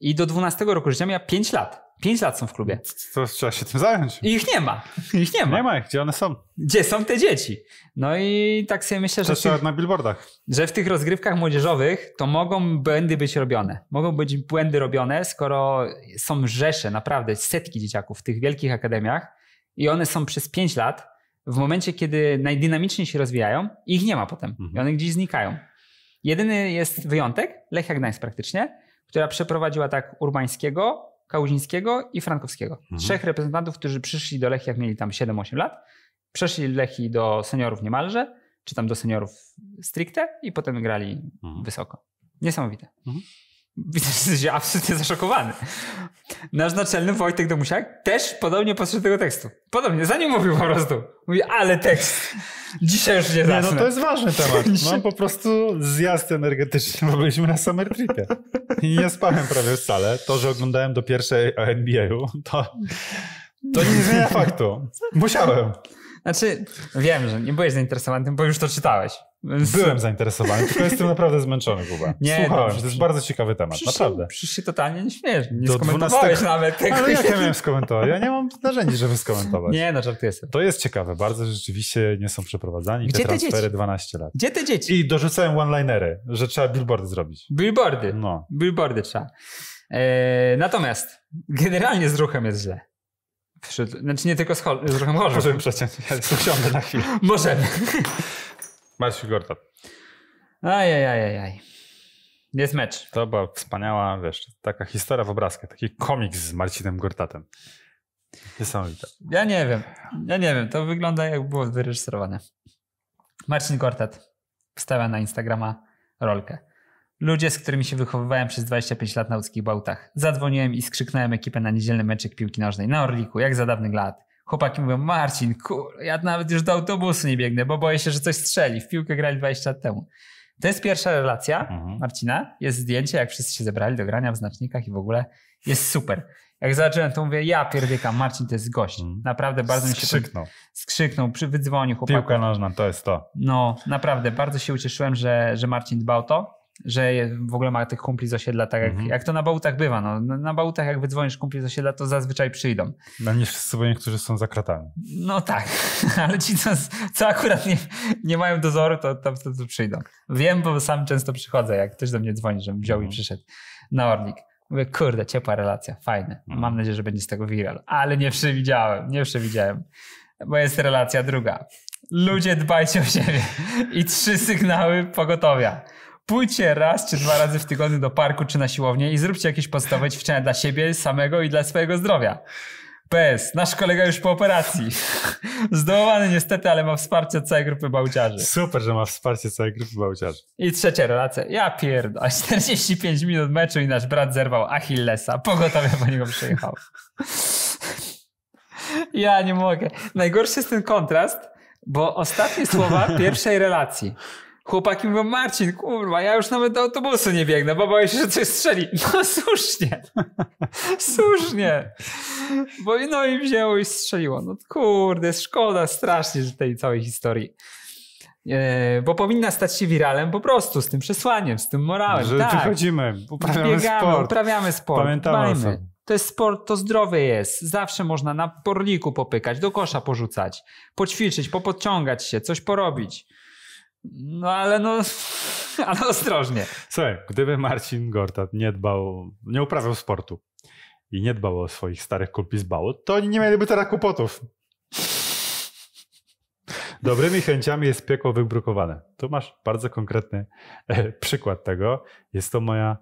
i do 12 roku życia miałem 5 lat. 5 lat są w klubie. To trzeba się tym zająć. I ich nie ma. Ich nie ma. Nie ma ich. Gdzie one są? Gdzie są te dzieci? No i tak sobie myślę, że... Tych, na billboardach. Że w tych rozgrywkach młodzieżowych to mogą błędy być robione. Mogą być błędy robione, skoro są rzesze, naprawdę setki dzieciaków w tych wielkich akademiach, i one są przez 5 lat, w momencie, kiedy najdynamiczniej się rozwijają, ich nie ma potem mhm. i one gdzieś znikają. Jedyny jest wyjątek, Lechia Gdańsk praktycznie, która przeprowadziła tak Urbańskiego, Kałuzińskiego i Frankowskiego. Mhm. Trzech reprezentantów, którzy przyszli do Lechia, jak mieli tam 7-8 lat, przeszli Lechi do seniorów niemalże, czy tam do seniorów stricte i potem grali mhm. wysoko. Niesamowite. Mhm. Widzę, że jesteś absolutnie zaszokowany. Nasz naczelny Wojtek Domusiak też podobnie podszedł tego tekstu. Podobnie, za nim mówił po prostu. Mówi, ale tekst. Dzisiaj już nie zacznę. Nie, no to jest ważny temat. Mam po prostu zjazd energetyczny, bo byliśmy na summer tripie. I nie spałem prawie wcale. To, że oglądałem do pierwszej NBA-u, to, to nie zmienia faktu. Musiałem. Znaczy, wiem, że nie byłeś zainteresowany tym, bo już to czytałeś. Byłem zainteresowany, tylko jestem naprawdę zmęczony, Kuba. Nie, Słuchałem, dobrze, to jest bardzo ciekawy temat, naprawdę. Przecież się totalnie nie śmiesz, nie Do skomentowałeś 12... nawet tego. Ale jak ja miałem skomentować? Ja nie mam narzędzi, żeby skomentować. Nie, no żartuję sobie. To jest ciekawe, bardzo rzeczywiście nie są przeprowadzani. Gdzie te transfery dzieci? 12 lat. Gdzie te dzieci? I dorzucałem one-linery, że trzeba billboardy zrobić. Billboardy, no. billboardy trzeba. E, natomiast generalnie z ruchem jest źle. Znaczy nie tylko z, z ruchem chorzym. Możemy przeciąć, ja na chwilę. Możemy. Masz Gortat. Ajajajajaj. Jest mecz. To była wspaniała, wiesz, taka historia w obrazkę, taki komiks z Marcinem Gortatem. Niesamowite. Ja nie wiem, ja nie wiem, to wygląda jak było wyreżyserowane. Marcin Gortat wstawia na Instagrama rolkę. Ludzie, z którymi się wychowywałem przez 25 lat na łódzkich bałtach. Zadzwoniłem i skrzyknąłem ekipę na niedzielny meczek piłki nożnej na Orliku, jak za dawnych lat chłopaki mówią, Marcin, kur, ja nawet już do autobusu nie biegnę, bo boję się, że coś strzeli. W piłkę grali 20 lat temu. To jest pierwsza relacja mhm. Marcina. Jest zdjęcie, jak wszyscy się zebrali do grania w znacznikach i w ogóle jest super. Jak zobaczyłem, to mówię, ja pierdyka, Marcin to jest gość. Mhm. Naprawdę bardzo mi się... Skrzyknął. Skrzyknął, wydzwonił chłopaków. Piłka nożna, to jest to. No, naprawdę, bardzo się ucieszyłem, że, że Marcin dbał o to że w ogóle ma tych kumpli z osiedla, tak jak, mhm. jak to na bałtach bywa. No. Na bałtach jak wydzwonisz kumpli z osiedla, to zazwyczaj przyjdą. na no nie wszyscy bo niektórzy są za kratami. No tak, ale ci, co, co akurat nie, nie mają dozoru, to, to, wtedy przyjdą. Wiem, bo sam często przychodzę, jak ktoś do mnie dzwoni, żebym wziął mhm. i przyszedł na Orlik. Mówię, kurde, ciepła relacja, fajne. Mhm. Mam nadzieję, że będzie z tego viral. Ale nie przewidziałem, nie przewidziałem. Bo jest relacja druga. Ludzie dbajcie o siebie. I trzy sygnały pogotowia pójdźcie raz czy dwa razy w tygodniu do parku czy na siłownię i zróbcie jakieś podstawowe ćwiczenia dla siebie samego i dla swojego zdrowia. PS, nasz kolega już po operacji. Zdołowany niestety, ale ma wsparcie od całej grupy bałciarzy. Super, że ma wsparcie całej grupy bałciarzy. I trzecia relacja. Ja pierdolę. 45 minut meczu i nasz brat zerwał Achillesa. Pogotowie po niego przyjechał. Ja nie mogę. Najgorszy jest ten kontrast, bo ostatnie słowa pierwszej relacji. Chłopaki mówią, Marcin, kurwa, ja już nawet do autobusu nie biegnę, bo boję się, że coś strzeli. No słusznie. słusznie. Bo no i wzięło i strzeliło. No kurde, szkoda strasznie z tej całej historii. E, bo powinna stać się wiralem po prostu, z tym przesłaniem, z tym morałem. Że tak. wychodzimy, uprawiamy Biegamy, sport. Uprawiamy sport. Pamiętamy. To jest sport, to zdrowie jest. Zawsze można na porliku popykać, do kosza porzucać, poćwiczyć, popodciągać się, coś porobić. No ale no, ale ostrożnie. Słuchaj, gdyby Marcin Gortat nie dbał, nie uprawiał sportu i nie dbał o swoich starych kumpli z to oni nie mieliby teraz kłopotów. Dobrymi chęciami jest piekło wybrukowane. Tu masz bardzo konkretny e, przykład tego. Jest to moja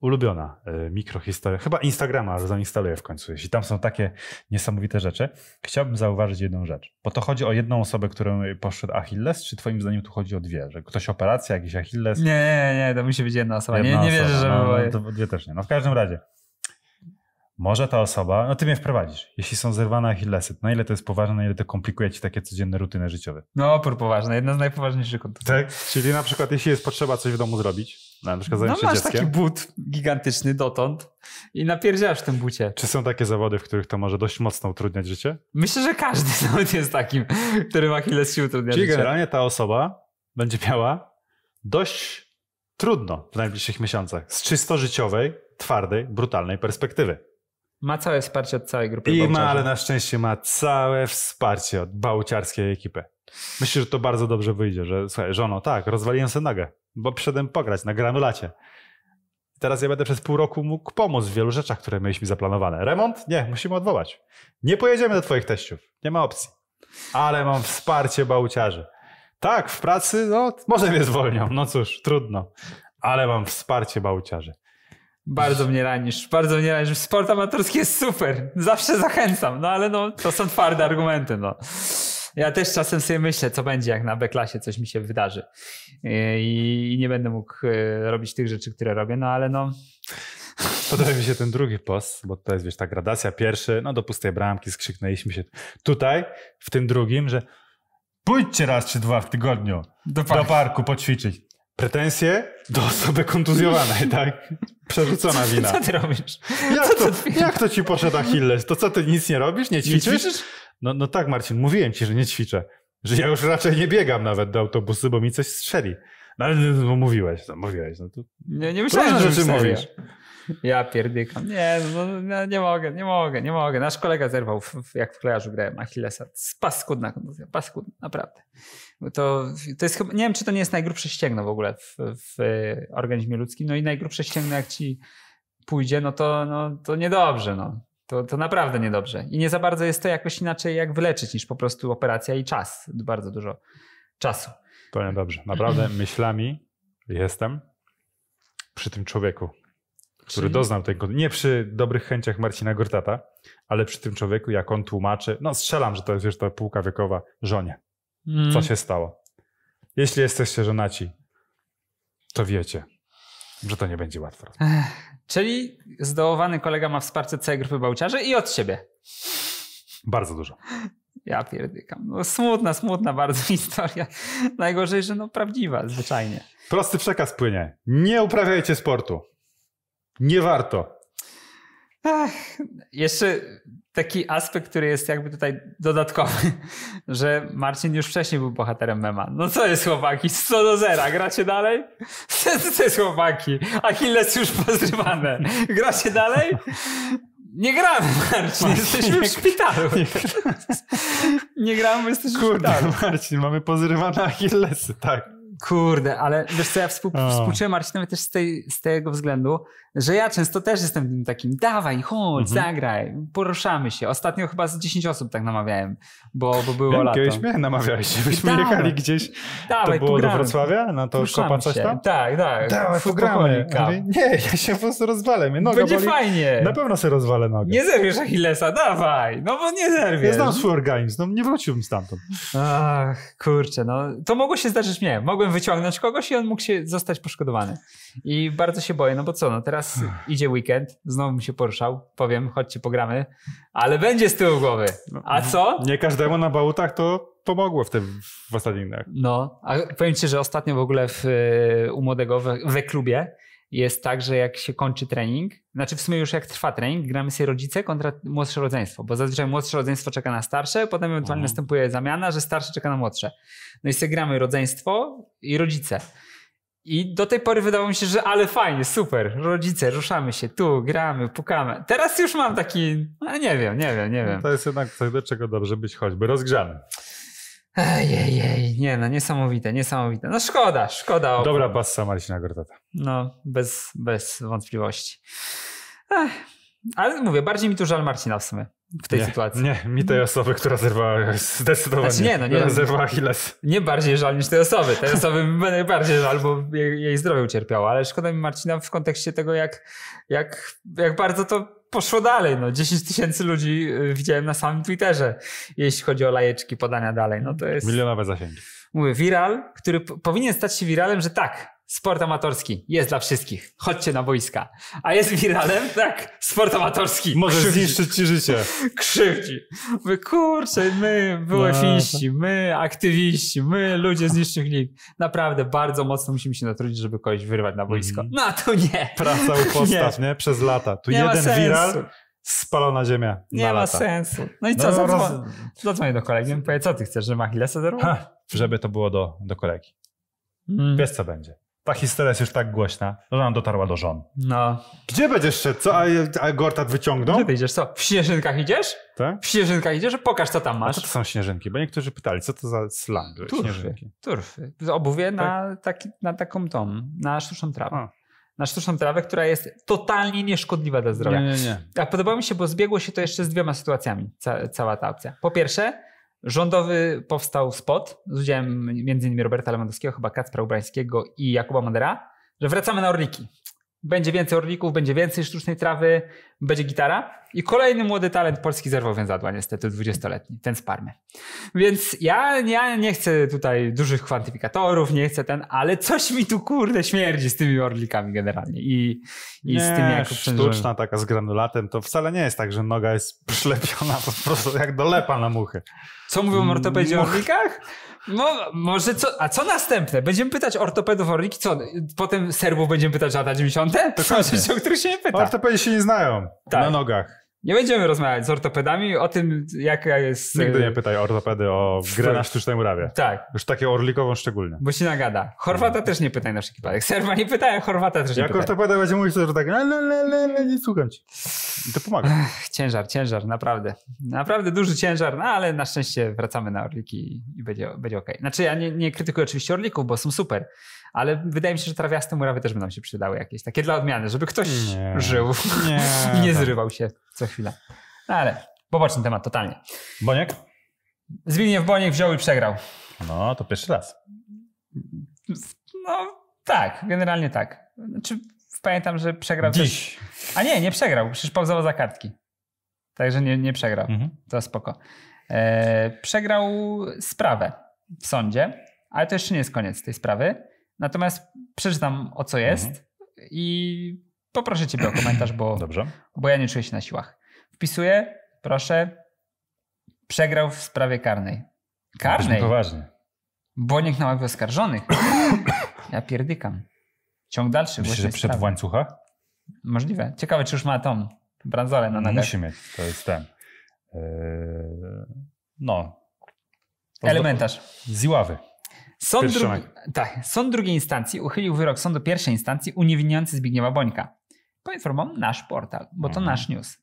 ulubiona y, mikrohistoria, chyba Instagrama zainstaluję w końcu, jeśli tam są takie niesamowite rzeczy. Chciałbym zauważyć jedną rzecz, bo to chodzi o jedną osobę, którą poszedł Achilles, czy twoim zdaniem tu chodzi o dwie, że ktoś operacja, jakiś Achilles? Nie, nie, nie, to musi być jedna osoba, jedna nie, nie wierzę, że no, no, to dwie też nie, no w każdym razie. Może ta osoba, no ty mnie wprowadzisz, jeśli są zerwane Achillesy, na ile to jest poważne, na ile to komplikuje ci takie codzienne rutyny życiowe? No opór poważny, jedna z najpoważniejszych kontuzji. Tak? Czyli na przykład jeśli jest potrzeba coś w domu zrobić, na przykład no, masz dzieckiem. taki but gigantyczny dotąd i napierdziasz w tym bucie. Czy są takie zawody, w których to może dość mocno utrudniać życie? Myślę, że każdy nawet jest takim, który ma chwilę sił utrudnia życie. generalnie ta osoba będzie miała dość trudno w najbliższych miesiącach z czysto życiowej, twardej, brutalnej perspektywy. Ma całe wsparcie od całej grupy. I bałciarzy. ma, ale na szczęście ma całe wsparcie od bałciarskiej ekipy. Myślę, że to bardzo dobrze wyjdzie, że słuchaj, żono, tak, rozwaliłem sobie nagę bo przyszedłem pograć na granulacie. Teraz ja będę przez pół roku mógł pomóc w wielu rzeczach, które mieliśmy zaplanowane. Remont? Nie, musimy odwołać. Nie pojedziemy do twoich teściów. Nie ma opcji. Ale mam wsparcie bałciarzy. Tak, w pracy, no może mnie zwolnią. No cóż, trudno. Ale mam wsparcie bałciarzy. Bardzo mnie ranisz, bardzo mnie ranisz. Sport amatorski jest super. Zawsze zachęcam, no ale no, to są twarde argumenty. No. Ja też czasem sobie myślę, co będzie, jak na B-klasie coś mi się wydarzy. E, I nie będę mógł e, robić tych rzeczy, które robię, no ale no. Podoba mi się ten drugi post, bo to jest wiesz, ta gradacja. Pierwszy, no do pustej bramki skrzyknęliśmy się. Tutaj, w tym drugim, że pójdźcie raz czy dwa w tygodniu do parku, do parku poćwiczyć. Pretensje do osoby kontuzjowanej, tak? Przerzucona wina. Co, co ty robisz? Jak, co to, ty... jak to ci poszedł Achilles? To co, ty nic nie robisz? Nie ćwiczysz? Nie ćwiczysz? No, no tak, Marcin, mówiłem ci, że nie ćwiczę. Że ja już raczej nie biegam nawet do autobusu, bo mi coś strzeli. No ale no, no mówiłeś, no, mówiłeś. No, to... Nie, nie myślałem, Proszę, że ty mówisz. Ja pierdykam. Nie, no, no, nie mogę, nie mogę, nie mogę. Nasz kolega zerwał, jak w klejarzu grałem, Achillesa. Paskudna kontuzja, paskudna, naprawdę. To, to jest nie wiem, czy to nie jest najgrubsze ścięgno w ogóle w, w e, organizmie ludzkim. No i najgrubsze ścięgno, jak ci pójdzie, no to, no, to niedobrze. No. To, to naprawdę niedobrze. I nie za bardzo jest to jakoś inaczej jak wyleczyć niż po prostu operacja i czas. Bardzo dużo czasu. To dobrze. Naprawdę myślami jestem przy tym człowieku, który Czyli? doznał tego, nie przy dobrych chęciach Marcina Gortata, ale przy tym człowieku, jak on tłumaczy, no strzelam, że to jest już ta półka wiekowa, żonie. Mm. Co się stało? Jeśli jesteście żonaci, to wiecie że to nie będzie łatwe. Ech, czyli zdołowany kolega ma wsparcie całej grupy bałciarzy i od siebie. Bardzo dużo. Ja pierdykam. No, smutna, smutna bardzo historia. Najgorzej, że no prawdziwa, zwyczajnie. Prosty przekaz płynie. Nie uprawiajcie sportu. Nie warto. jeszcze taki aspekt, który jest jakby tutaj dodatkowy, że Marcin już wcześniej był bohaterem mema. No co jest chłopaki? 100 do zera. Gracie dalej? Co jest chłopaki? Achilles już pozrywane. Gracie dalej? Nie gramy, Marcin, Marcin jesteśmy nie, w szpitalu. Nie, nie gramy, bo jesteśmy Kurde, w szpitalu. Marcin, mamy pozrywane Achillesy, tak. Kurde, ale wiesz co, ja współ, współczuję Marcinowi też z, tej, z tego względu, że ja często też jestem tym takim, dawaj, chodź, mhm. zagraj, poruszamy się. Ostatnio chyba z 10 osób tak namawiałem, bo, bo było Wiem, lato. Kiedyś mnie namawiałeś, byśmy dawaj, jechali gdzieś, dawaj, to było pogramy. do Wrocławia, na to kopa coś tam? Tak, tak. Dawaj, pogramy. nie, ja się po prostu rozwalę, mnie noga Będzie boli. fajnie. Na pewno sobie rozwalę nogę. Nie zerwiesz Achillesa, dawaj, no bo nie zerwiesz. Ja znam swój organizm, no nie wróciłbym stamtąd. Ach, kurczę, no to mogło się zdarzyć nie. Mogłem wyciągnąć kogoś i on mógł się zostać poszkodowany. I bardzo się boję, no bo co, no teraz teraz idzie weekend, znowu mi się poruszał, powiem, chodźcie, pogramy, ale będzie z tyłu głowy. No, a co? Nie każdemu na bałutach to pomogło w tym w ostatnich dniach. No, a powiem ci, że ostatnio w ogóle w, e, u młodego we, we klubie jest tak, że jak się kończy trening, znaczy w sumie już jak trwa trening, gramy sobie rodzice kontra młodsze rodzeństwo, bo zazwyczaj młodsze rodzeństwo czeka na starsze, potem ewentualnie mhm. następuje zamiana, że starsze czeka na młodsze. No i sobie gramy rodzeństwo i rodzice. I do tej pory wydawało mi się, że ale fajnie, super, rodzice, ruszamy się, tu gramy, pukamy. Teraz już mam taki, no nie wiem, nie wiem, nie no wiem. No to jest jednak coś, do czego dobrze być choćby rozgrzany. Ej, ej, nie no, niesamowite, niesamowite. No szkoda, szkoda. Dobra bassa Marcina Gortata. No, bez, bez wątpliwości. Ech, ale mówię, bardziej mi tu żal Marcina w sumie w tej nie, sytuacji. Nie, mi tej osoby, która zerwała zdecydowanie znaczy nie, no nie, zerwała Achilles. Nie bardziej żal niż tej osoby. Tej osoby najbardziej żal, bo jej, jej zdrowie ucierpiało. Ale szkoda mi Marcina w kontekście tego, jak, jak, jak bardzo to poszło dalej. No, 10 tysięcy ludzi y, widziałem na samym Twitterze, jeśli chodzi o lajeczki, podania dalej. No, to jest... Milionowe zasięgi. Mówię, viral, który powinien stać się viralem, że tak, Sport amatorski jest dla wszystkich. Chodźcie na wojska. A jest wiralem? Tak, sport amatorski. Może zniszczyć ci życie. Krzywdzi. My kurczę, my wyłefiści, no. my aktywiści, my ludzie z niższych lig. Naprawdę bardzo mocno musimy się natrudzić, żeby kogoś wyrwać na wojsko. Mhm. No to nie. Praca u podstaw, nie. nie? Przez lata. Tu nie jeden wiral, spalona ziemia. Nie ma lata. sensu. No i co, no, zadzwoń, roz... zadzwonię do kolegi i powie, co ty chcesz, że ma Achillesa do żeby to było do, do kolegi. Mm. Wiesz co będzie ta historia jest już tak głośna, że ona dotarła do żon. No. Gdzie będziesz szedł? Co? A, a Gortat wyciągnął? Gdzie będziesz? Co? W śnieżynkach idziesz? Tak? W śnieżynkach idziesz? Pokaż, co tam masz. A co to są śnieżynki? Bo niektórzy pytali, co to za slang? Turfy. Śnieżynki. Turfy. Obuwie tak? na, taki, na taką tą, na sztuczną trawę. A. Na sztuczną trawę, która jest totalnie nieszkodliwa dla zdrowia. Nie, nie, nie. A podoba mi się, bo zbiegło się to jeszcze z dwiema sytuacjami, ca cała ta opcja. Po pierwsze, Rządowy powstał spot z udziałem m.in. Roberta Lewandowskiego, chyba Kacpra Ubrańskiego i Jakuba Madera, że wracamy na orliki. Będzie więcej orlików, będzie więcej sztucznej trawy, będzie gitara i kolejny młody talent polski zerwał więzadła niestety, 20-letni, ten z Parmy. Więc ja, ja nie chcę tutaj dużych kwantyfikatorów, nie chcę ten, ale coś mi tu kurde śmierdzi z tymi orlikami generalnie i, i nie, z tym jak... sztuczna taka z granulatem, to wcale nie jest tak, że noga jest przylepiona po prostu jak dolepa na muchy. Co mówią ortopedzi o orlikach? No, może co. A co następne? Będziemy pytać ortopedów orliki, co? Potem Serbów będziemy pytać lata 90. To są rzeczy, o których się nie pyta. Ortopedzi się nie znają tak. na nogach. Nie będziemy rozmawiać z ortopedami o tym, jaka jest. Nigdy e, nie pytaj ortopedy o grę na sztucznej murawie. Tak. Już takie orlikową szczególnie. Bo się nagada. Chorwata no. też nie pytaj na wszelki wypadek. Serwa nie pytaj, Chorwata też nie Jak pytaj. Jak ortopeda będzie mówić, że tak, le, le, le, nie słucham ci. I to pomaga. Ach, ciężar, ciężar, naprawdę. Naprawdę duży ciężar, no ale na szczęście wracamy na orliki i będzie, będzie ok. Znaczy ja nie, nie krytykuję oczywiście orlików, bo są super ale wydaje mi się, że trawiaste murawy też będą się przydały jakieś, takie dla odmiany, żeby ktoś nie, żył nie, i nie no. zrywał się co chwilę. No ale poboczny temat totalnie. Boniek? Zbigniew Boniek wziął i przegrał. No, to pierwszy raz. No tak, generalnie tak. Znaczy, pamiętam, że przegrał Dziś. A nie, nie przegrał, przecież pauzował za kartki. Także nie, nie przegrał, mhm. to spoko. E, przegrał sprawę w sądzie, ale to jeszcze nie jest koniec tej sprawy, Natomiast przeczytam o co jest mhm. i poproszę Ciebie o komentarz, bo, Dobrze. bo ja nie czuję się na siłach. Wpisuję, proszę, przegrał w sprawie karnej. Karnej? Poważnie. Boniek na ławę oskarżonych. Ja pierdykam. Ciąg dalszy. Myślisz, że przed w łańcucha? Możliwe. Ciekawe, czy już ma tą bransolę na nogach. Musi mieć, to jest ten. Yy, no. Elementarz. Z Iławy. Sąd, dru... tak, sąd drugiej instancji uchylił wyrok sądu pierwszej instancji uniewinniający Zbigniewa Bońka. Poinformował nasz portal, bo to mhm. nasz news.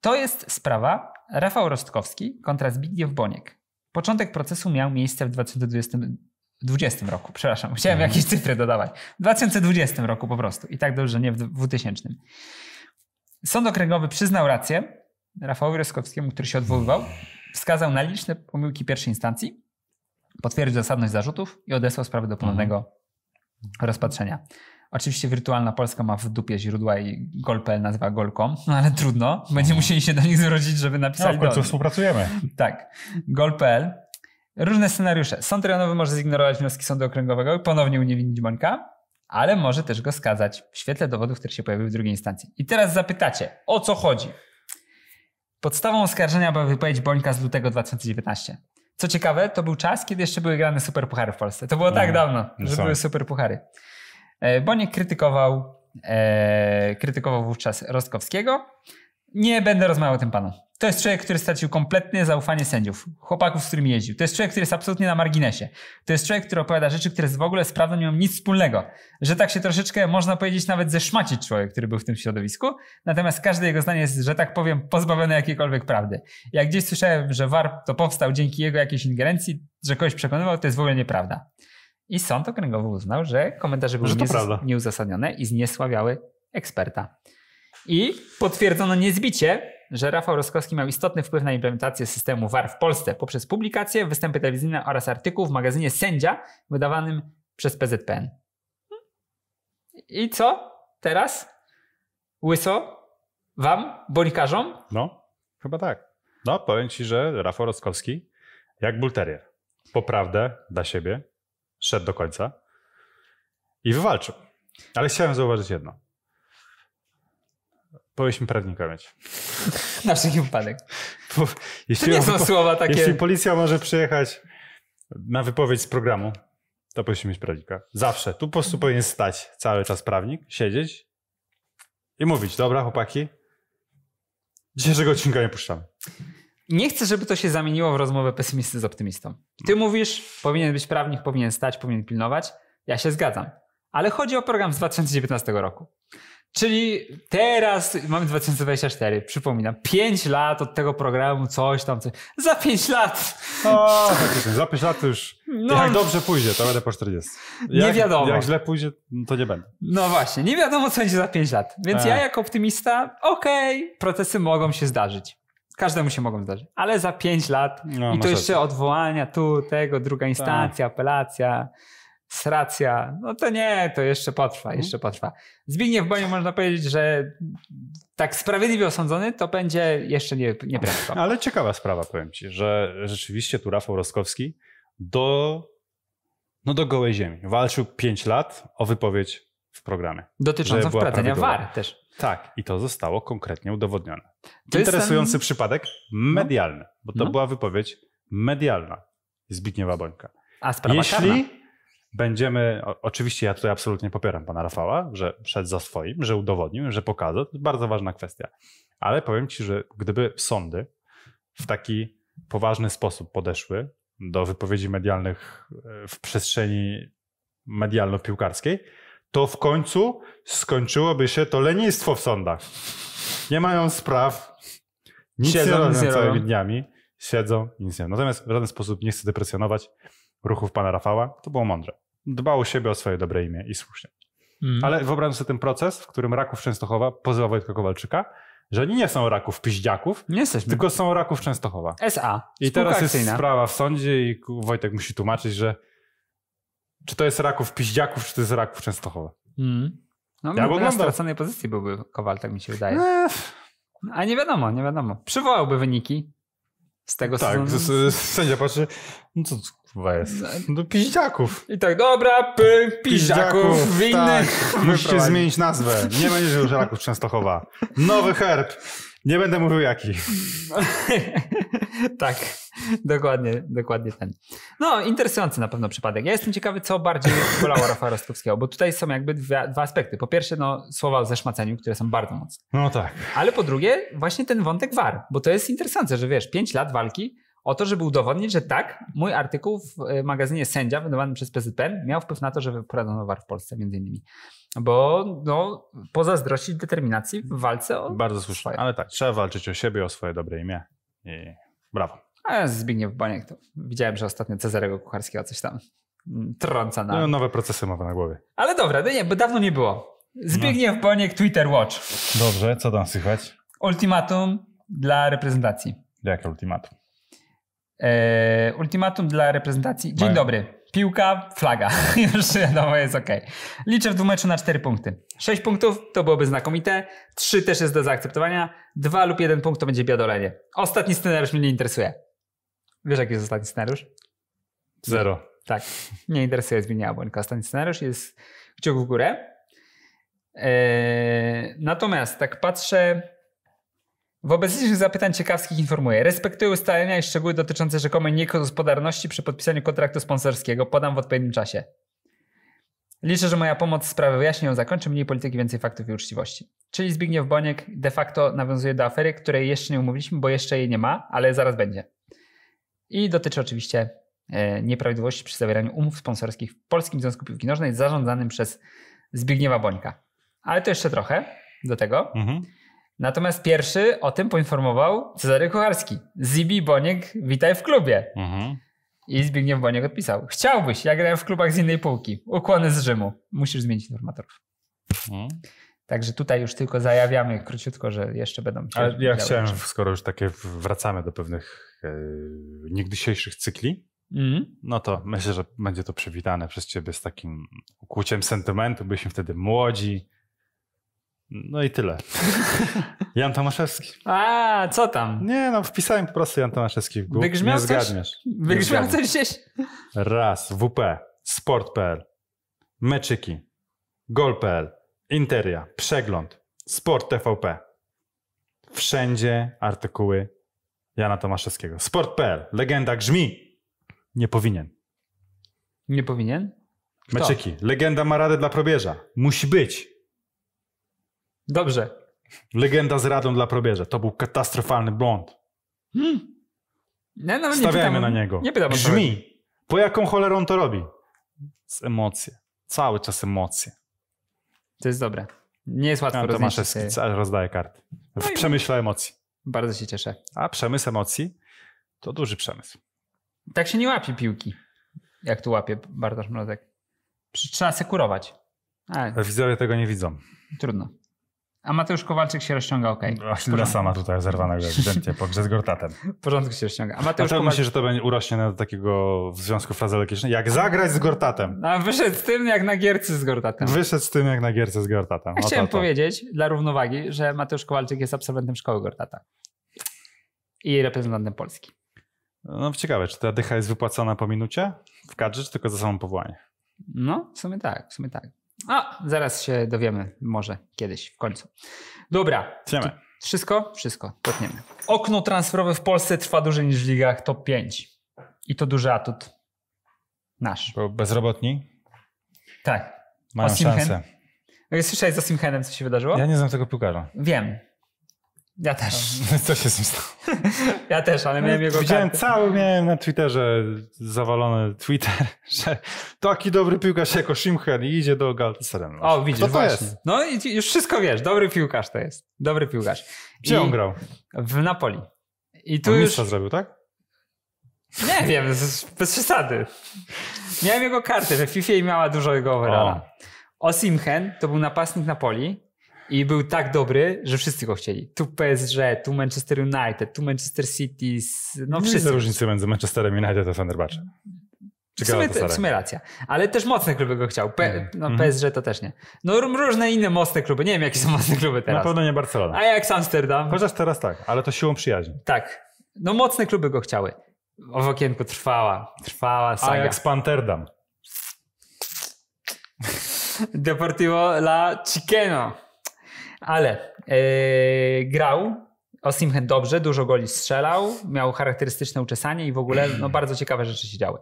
To jest sprawa Rafał Rostkowski kontra Zbigniew Boniek. Początek procesu miał miejsce w 2020, roku, przepraszam, chciałem mhm. jakieś cyfry dodawać. W 2020 roku po prostu i tak dobrze, nie w 2000. Sąd okręgowy przyznał rację Rafałowi Rostkowskiemu, który się odwoływał, wskazał na liczne pomyłki pierwszej instancji potwierdził zasadność zarzutów i odesłał sprawę do ponownego mhm. rozpatrzenia. Oczywiście wirtualna Polska ma w dupie źródła i gol.pl nazywa gol.com, no ale trudno, będziemy mhm. musieli się do nich zwrócić, żeby napisać. No, w końcu współpracujemy. Tak. Gol.pl. Różne scenariusze. Sąd rejonowy może zignorować wnioski sądu okręgowego i ponownie uniewinnić Bońka, ale może też go skazać w świetle dowodów, które się pojawiły w drugiej instancji. I teraz zapytacie, o co chodzi? Podstawą oskarżenia była wypowiedź Bońka z lutego 2019. Co ciekawe, to był czas, kiedy jeszcze były grane super puchary w Polsce. To było tak no, dawno, że są. były super puchary. E, Boniek krytykował, e, krytykował wówczas Rostkowskiego. Nie będę rozmawiał o tym panu. To jest człowiek, który stracił kompletnie zaufanie sędziów, chłopaków, z którymi jeździł. To jest człowiek, który jest absolutnie na marginesie. To jest człowiek, który opowiada rzeczy, które w ogóle z prawdą nie mają nic wspólnego. Że tak się troszeczkę, można powiedzieć, nawet zeszmacić człowiek, który był w tym środowisku. Natomiast każde jego zdanie jest, że tak powiem, pozbawione jakiejkolwiek prawdy. Jak gdzieś słyszałem, że Warp to powstał dzięki jego jakiejś ingerencji, że kogoś przekonywał, to jest w ogóle nieprawda. I sąd okręgowy uznał, że komentarze były że nieuzasadnione i zniesławiały eksperta. I potwierdzono niezbicie że Rafał Roskowski miał istotny wpływ na implementację systemu VAR w Polsce poprzez publikacje, występy telewizyjne oraz artykuł w magazynie Sędzia wydawanym przez PZPN. I co teraz? Łyso? Wam? Bonikarzom? No, chyba tak. No, powiem Ci, że Rafał Roskowski jak bulterier. Poprawdę dla siebie szedł do końca i wywalczył. Ale chciałem zauważyć jedno powinniśmy prawnika mieć. Na wszelki wypadek. Bo, jeśli, to nie są słowa takie. Jeśli policja może przyjechać na wypowiedź z programu, to powinniśmy mieć prawnika. Zawsze. Tu po prostu powinien stać cały czas prawnik, siedzieć i mówić, dobra chłopaki, dzisiejszego odcinka nie puszczamy. Nie chcę, żeby to się zamieniło w rozmowę pesymisty z optymistą. Ty no. mówisz, powinien być prawnik, powinien stać, powinien pilnować. Ja się zgadzam. Ale chodzi o program z 2019 roku. Czyli teraz mamy 2024, przypominam, 5 lat od tego programu, coś tam. Coś. Za 5 lat! O, faktycznie, za 5 lat już. No, jak dobrze pójdzie, to będę po 40. Jak, nie wiadomo. Jak źle pójdzie, to nie będę. No właśnie, nie wiadomo, co będzie za 5 lat. Więc e. ja, jako optymista, okej, okay, procesy mogą się zdarzyć. Każdemu się mogą zdarzyć, ale za 5 lat no, i to jeszcze odwołania tu, tego, druga tak. instancja, tak. apelacja sracja, no to nie, to jeszcze potrwa, mhm. jeszcze potrwa. Zbigniew Boniu można powiedzieć, że tak sprawiedliwie osądzony to będzie jeszcze nie, nie Ale ciekawa sprawa, powiem ci, że rzeczywiście tu Rafał Roskowski do, no do gołej ziemi walczył 5 lat o wypowiedź w programie. Dotyczącą wprowadzenia war też. Tak, i to zostało konkretnie udowodnione. To Interesujący ten... przypadek medialny, no. bo to no. była wypowiedź medialna Zbigniewa Bońka. A sprawa Jeśli karna będziemy, oczywiście ja tutaj absolutnie popieram pana Rafała, że przed za swoim, że udowodnił, że pokazał, to jest bardzo ważna kwestia. Ale powiem ci, że gdyby sądy w taki poważny sposób podeszły do wypowiedzi medialnych e, w przestrzeni medialno-piłkarskiej, to w końcu skończyłoby się to lenistwo w sądach. Nie mają spraw, nic siedzą, nie robią całymi dniami, siedzą, nic nie robią. Natomiast w żaden sposób nie chcę depresjonować ruchów pana Rafała. To było mądre dbał o siebie, o swoje dobre imię i słusznie. Mm. Ale wyobrażam sobie ten proces, w którym Raków Częstochowa pozywa Wojtka Kowalczyka, że oni nie są Raków Piździaków, nie jesteśmy. tylko są Raków Częstochowa. SA. I teraz akcyjna. jest sprawa w sądzie i Wojtek musi tłumaczyć, że czy to jest Raków Piździaków, czy to jest Raków Częstochowa. Mm. No, ja na straconej pozycji byłby Kowal, tak mi się wydaje. Ech. A nie wiadomo, nie wiadomo. Przywołałby wyniki z tego tak, sezonu. Tak, sędzia patrzy, no co kurwa jest? Do no. no piździaków. I tak, dobra, py, piździaków, winnych. Tak, musicie zmienić nazwę. Nie będziesz już raków Częstochowa. Nowy herb. Nie będę mówił jaki. tak, dokładnie, dokładnie ten. No, interesujący na pewno przypadek. Ja jestem ciekawy, co bardziej bolało Rafała Rostkowskiego, bo tutaj są jakby dwa, dwa aspekty. Po pierwsze, no, słowa o zeszmaceniu, które są bardzo mocne. No tak. Ale po drugie, właśnie ten wątek war, bo to jest interesujące, że wiesz, pięć lat walki o to, żeby udowodnić, że tak, mój artykuł w e, magazynie Sędzia, wydawany przez PZPN, miał wpływ na to, że poradzono war w Polsce między innymi bo no, pozazdrościć determinacji w walce o. Bardzo słusznie, swoje. ale tak, trzeba walczyć o siebie, o swoje dobre imię. I brawo. A Zbigniew Baniek to widziałem, że ostatnio Cezarego Kucharskiego coś tam trąca na. No, nowe procesy ma na głowie. Ale dobra, no nie, bo dawno nie było. Zbigniew no. Boniek, Twitter Watch. Dobrze, co tam słychać? Ultimatum dla reprezentacji. Jakie ultimatum? Eee, ultimatum dla reprezentacji. Dzień dobry. Piłka, flaga. Już wiadomo, jest ok. Liczę w dwumeczu na 4 punkty. 6 punktów to byłoby znakomite. 3 też jest do zaakceptowania. 2 lub 1 punkt to będzie biadolenie. Ostatni scenariusz mnie nie interesuje. Wiesz, jaki jest ostatni scenariusz? Zero. Tak. Nie interesuje zmienia obłońka. Ostatni scenariusz jest kciuk w górę. Eee, natomiast tak patrzę Wobec obecnych zapytań ciekawskich informuję. Respektuję ustalenia i szczegóły dotyczące rzekomej niegospodarności przy podpisaniu kontraktu sponsorskiego. Podam w odpowiednim czasie. Liczę, że moja pomoc sprawę wyjaśni ją zakończy. Mniej polityki, więcej faktów i uczciwości. Czyli Zbigniew Boniek de facto nawiązuje do afery, której jeszcze nie umówiliśmy, bo jeszcze jej nie ma, ale zaraz będzie. I dotyczy oczywiście e, nieprawidłowości przy zawieraniu umów sponsorskich w Polskim Związku Piłki Nożnej zarządzanym przez Zbigniewa Bońka. Ale to jeszcze trochę do tego. Mhm. Natomiast pierwszy o tym poinformował Cezary Kucharski. Zibi Boniek, witaj w klubie. Mhm. I Zbigniew Boniek odpisał. Chciałbyś, ja grałem w klubach z innej półki. Ukłony z Rzymu. Musisz zmienić informatorów. Mhm. Także tutaj już tylko zajawiamy króciutko, że jeszcze będą. Ale ja chciałem, skoro już takie wracamy do pewnych yy, niegdysiejszych cykli, mhm. No to myślę, że będzie to przywitane przez ciebie z takim ukłuciem sentymentu. Byliśmy wtedy młodzi, no i tyle. Jan Tomaszewski. A, co tam? Nie, no wpisałem po prostu Jan Tomaszewski w Google. Wygrzmiał Nie zgadniesz. Wygrzmiał coś gdzieś. Raz, WP, sport.pl, meczyki, gol.pl, interia, przegląd, sport TVP. Wszędzie artykuły Jana Tomaszewskiego. Sport.pl, legenda grzmi. Nie powinien. Nie powinien? Kto? Meczyki, legenda ma radę dla probierza. Musi być. Dobrze. Legenda z radą dla probierza. To był katastrofalny błąd. Hmm. No, no, Stawiajmy nie pytam, na niego. Nie pytam Brzmi. Po jaką cholerą on to robi? Z emocje. Cały czas emocje. To jest dobre. Nie jest łatwo ja, Tomaszewski rozdaje karty. No w no przemyśle emocji. Bardzo się cieszę. A przemysł emocji to duży przemysł. Tak się nie łapie piłki, jak tu łapie Bartosz Mrozek. Trzeba sekurować. Ale... Widzowie tego nie widzą. Trudno. A Mateusz Kowalczyk się rozciąga ok. No, Tyle sama tutaj zerwana ewidentnie pod Gortatem. W porządku się rozciąga. A Mateusz Kowalczyk... myślę, że to będzie urośnie do takiego w związku elektrycznej? jak zagrać z Gortatem. A wyszedł z tym jak na gierce z Gortatem. Wyszedł z tym jak na gierce z Gortatem. Ja chciałem to, to. powiedzieć dla równowagi, że Mateusz Kowalczyk jest absolwentem szkoły Gortata i reprezentantem Polski. No ciekawe, czy ta dycha jest wypłacona po minucie w kadrze, czy tylko za samo powołanie? No, w sumie tak, w sumie tak. A, zaraz się dowiemy, może kiedyś w końcu. Dobra. Tniemy. Wszystko? Wszystko. Topniemy. Okno transferowe w Polsce trwa dłużej niż w ligach top 5. I to duży atut. Nasz. Bo bezrobotni? Tak. Mają Osimhen. szansę. Słyszałeś z Simchenem, co się wydarzyło? Ja nie znam tego piłkarza. Wiem. Ja też. No, co się z tym stało? Ja też, ale miałem jego Widziałem kartę. cały, miałem na Twitterze zawalony Twitter, że taki dobry piłkarz jako Simchen i idzie do Galatasaray'u. O, widzisz, Kto to właśnie. Jest? No i już wszystko wiesz, dobry piłkarz to jest. Dobry piłkarz. Gdzie I on grał? W Napoli. I tu już. już... zrobił, tak? Nie wiem, bez przesady. Miałem jego kartę we FIFA i miała dużo jego overalla. Osimhen to był napastnik Napoli i był tak dobry, że wszyscy go chcieli. Tu PSG, tu Manchester United, tu Manchester City, no, no wszyscy. Nie ma różnicy między Manchesterem United a Fenerbahce. W sumie, w sumie racja. Ale też mocne kluby go chciał. Pe, mhm. no, mhm. PSG to też nie. No różne inne mocne kluby. Nie wiem, jakie są mocne kluby teraz. Na pewno nie Barcelona. A jak Amsterdam. Chociaż teraz tak, ale to siłą przyjaźni. Tak. No mocne kluby go chciały. O w okienku trwała, trwała saga. z Panterdam. Deportivo La Chiqueno ale yy, grał Osimhen dobrze, dużo goli strzelał, miał charakterystyczne uczesanie i w ogóle no, bardzo ciekawe rzeczy się działy.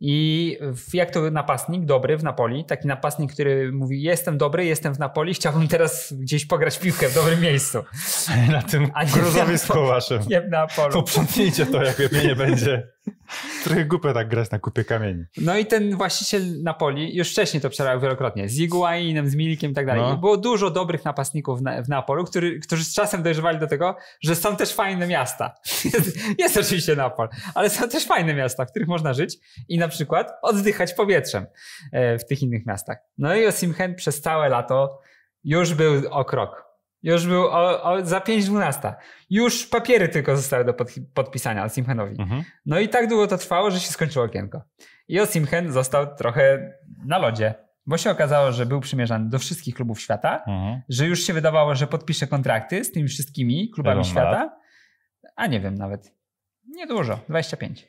I jak to napastnik dobry w Napoli, taki napastnik, który mówi jestem dobry, jestem w Napoli, chciałbym teraz gdzieś pograć piłkę w dobrym miejscu. Na tym gruzowisku waszym. Nie na polu. Poprzątnijcie to, jak mnie nie będzie. trochę głupio tak grać na kupie kamieni. No i ten właściciel Napoli już wcześniej to przerał wielokrotnie. Z Iguainem, z Milikiem i tak dalej. No. było dużo dobrych napastników w Napolu, który, którzy z czasem dojrzewali do tego, że są też fajne miasta. jest, jest oczywiście Napol, ale są też fajne miasta, w których można żyć i na przykład oddychać powietrzem e, w tych innych miastach. No i Osimhen przez całe lato już był o krok już był o, o, za 5.12. Już papiery tylko zostały do pod, podpisania Simhenowi. Mhm. No i tak długo to trwało, że się skończyło okienko. I Osimhen został trochę na lodzie, bo się okazało, że był przymierzany do wszystkich klubów świata, mhm. że już się wydawało, że podpisze kontrakty z tymi wszystkimi klubami Wielu świata, lat? a nie wiem nawet. Niedużo, 25.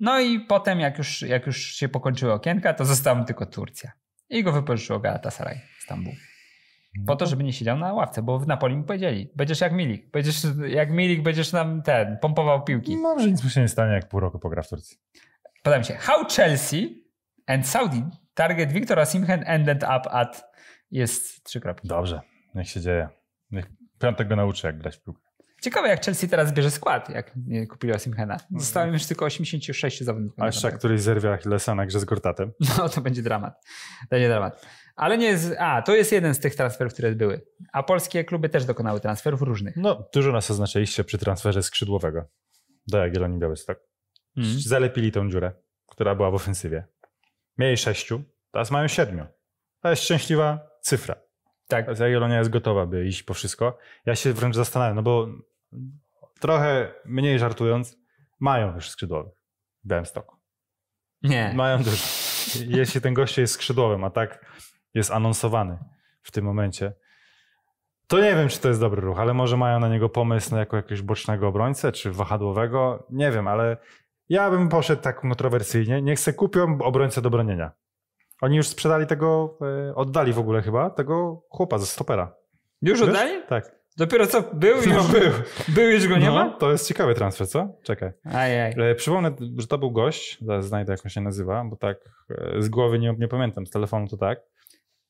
No i potem, jak już, jak już się pokończyły okienka, to została tylko Turcja. I go wypożyczyło Galatasaray, Stambuł po no to, żeby nie siedział na ławce, bo w Napoli mi powiedzieli, będziesz jak Milik, będziesz jak Milik, będziesz nam ten, pompował piłki. No, Mam, że nic mu się nie stanie, jak pół roku pogra w Turcji. Podam się, how Chelsea and Saudi target Victora Simchen ended up at, jest trzy kropki. Dobrze, niech się dzieje. Niech piątek go nauczy, jak grać w piłkę. Ciekawe, jak Chelsea teraz bierze skład, jak nie kupiła Simchena. No, Zostało już tylko 86 zawodników. A jeszcze który zerwie Achillesa na grze z Gortatem. No, to będzie dramat. Będzie dramat. Ale nie jest A, to jest jeden z tych transferów, które były. A polskie kluby też dokonały transferów różnych. No, dużo nas oznaczyliście przy transferze skrzydłowego do Jagiellonii Białystok. Mm. Zalepili tą dziurę, która była w ofensywie. Mieli sześciu, teraz mają siedmiu. To jest szczęśliwa cyfra. Tak. Jagiellonia jest gotowa, by iść po wszystko. Ja się wręcz zastanawiam, no bo trochę mniej żartując, mają już skrzydłowych w Białymstoku. Nie. Mają dużo. Jeśli ten gość jest skrzydłowym, a tak jest anonsowany w tym momencie. To nie wiem, czy to jest dobry ruch, ale może mają na niego pomysł na jako jakiegoś bocznego obrońcę czy wahadłowego. Nie wiem, ale ja bym poszedł tak kontrowersyjnie. Niech se kupią obrońcę do bronienia. Oni już sprzedali tego, e, oddali w ogóle chyba tego chłopa ze stopera. Już Wiesz? oddali? Tak. Dopiero co był i no, był. był już go nie no, ma? To jest ciekawy transfer, co? Czekaj. Ajaj. E, przypomnę, że to był gość, zaraz znajdę jak on się nazywa, bo tak e, z głowy nie, nie pamiętam, z telefonu to tak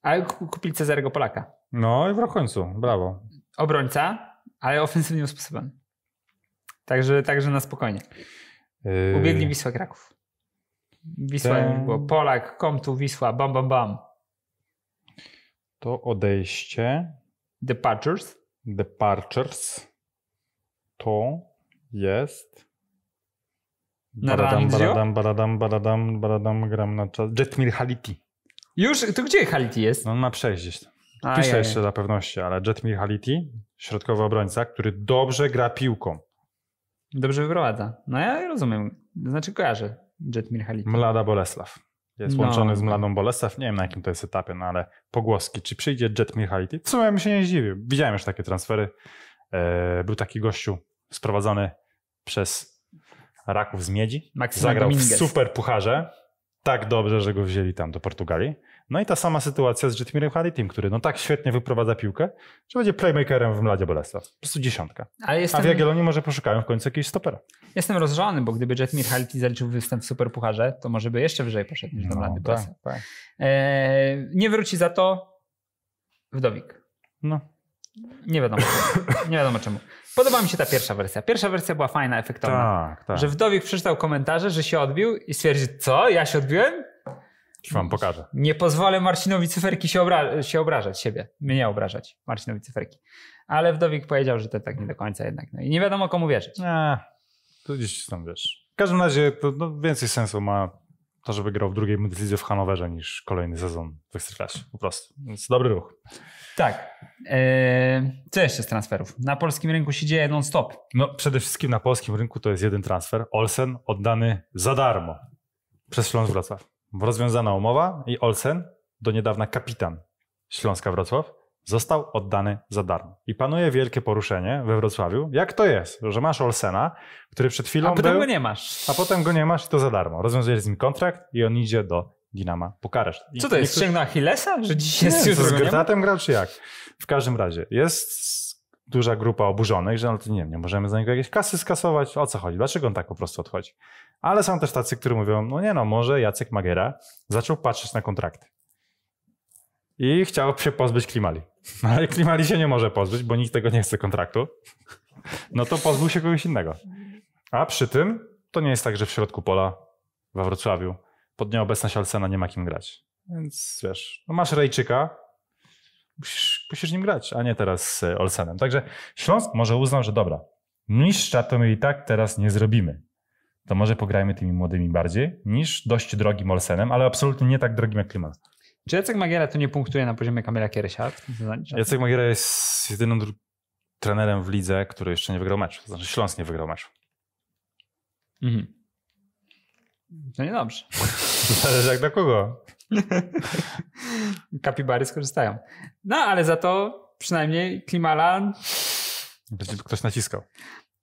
ale kupili Cezarego Polaka. No i w końcu, brawo. Obrońca, ale ofensywnie usposobiony. Także, także na spokojnie. Yy, Ubiegli Wisła Kraków. Wisła Ten... było Polak, tu Wisła, bam, bam, bam. To odejście. Departures. Departures. To jest. Baradam, baradam, baradam, baradam, baradam, gram na czas. Jetmir Haliti. Już? To gdzie Haliti jest? No, on ma przejść Pisze jeszcze na pewności, ale Jetmir Haliti, środkowy obrońca, który dobrze gra piłką. Dobrze wyprowadza. No ja rozumiem. Znaczy kojarzę Jetmir Haliti. Mlada Bolesław. Jest no. łączony z Mladą Bolesław. Nie wiem na jakim to jest etapie, no ale pogłoski. Czy przyjdzie Jetmir Haliti. W ja bym się nie zdziwił. Widziałem już takie transfery. Eee, był taki gościu sprowadzony przez Raków z Miedzi. Maximal Zagrał Dominguez. w super pucharze tak dobrze, że go wzięli tam do Portugalii. No i ta sama sytuacja z Jetmirem Halitim, który no tak świetnie wyprowadza piłkę, że będzie playmakerem w Mladzie Bolesław. Po prostu dziesiątka. A, jestem... A w Jagiellonii może poszukają w końcu jakiegoś stopera. Jestem rozżalony, bo gdyby Jetmir Haliti zaliczył występ w Superpucharze, to może by jeszcze wyżej poszedł niż do Mlady no, Tak, tak. eee, nie wróci za to Wdowik. No. Nie wiadomo, nie wiadomo czemu. Podoba mi się ta pierwsza wersja. Pierwsza wersja była fajna, efektowna. Tak, tak. Że Wdowik przeczytał komentarze, że się odbił i stwierdził, co, ja się odbiłem? Już wam pokażę. Nie pozwolę Marcinowi Cyferki się, obra się obrażać, siebie. Mnie obrażać, Marcinowi Cyferki. Ale Wdowik powiedział, że to tak nie do końca jednak. No i nie wiadomo komu wierzyć. Eee, to gdzieś tam wiesz. W każdym razie to no, więcej sensu ma to, żeby grał w drugiej decyzji w Hanowerze niż kolejny sezon w Ekstraklasie. Po prostu. Więc dobry ruch. Tak. E, co jeszcze z transferów? Na polskim rynku się dzieje non-stop. No, przede wszystkim na polskim rynku to jest jeden transfer. Olsen oddany za darmo przez Śląsk Wrocław. Rozwiązana umowa i Olsen, do niedawna kapitan Śląska Wrocław, został oddany za darmo. I panuje wielkie poruszenie we Wrocławiu. Jak to jest, że masz Olsena, który przed chwilą. A potem był, go nie masz. A potem go nie masz i to za darmo. Rozwiązujesz z nim kontrakt i on idzie do Dinama. Pokarasz. I Co to jest? Niektórzy... Ścięgna Achillesa? Że dziś jest nie, z Granatem grał czy jak? W każdym razie jest duża grupa oburzonych, że no to nie nie możemy za niego jakieś kasy skasować, o co chodzi, dlaczego on tak po prostu odchodzi. Ale są też tacy, którzy mówią, no nie no, może Jacek Magiera zaczął patrzeć na kontrakty i chciał się pozbyć Klimali. No ale Klimali się nie może pozbyć, bo nikt tego nie chce kontraktu. No to pozbył się kogoś innego. A przy tym to nie jest tak, że w środku pola we Wrocławiu pod nieobecność Alsena nie ma kim grać. Więc wiesz, no masz Rejczyka, musisz, musisz nim grać, a nie teraz z e, Olsenem. Także Śląsk może uznał, że dobra, mistrza to my i tak teraz nie zrobimy. To może pograjmy tymi młodymi bardziej niż dość drogim Olsenem, ale absolutnie nie tak drogim jak Kliman. Czy Jacek Magiera to nie punktuje na poziomie Kamila Kieresia. Jacek Magiera jest jedynym trenerem w lidze, który jeszcze nie wygrał meczu. To znaczy Śląsk nie wygrał meczu. Mhm. No niedobrze. Zależy jak do kogo. Kapibary skorzystają. No, ale za to przynajmniej Klimala... Będzie ktoś naciskał.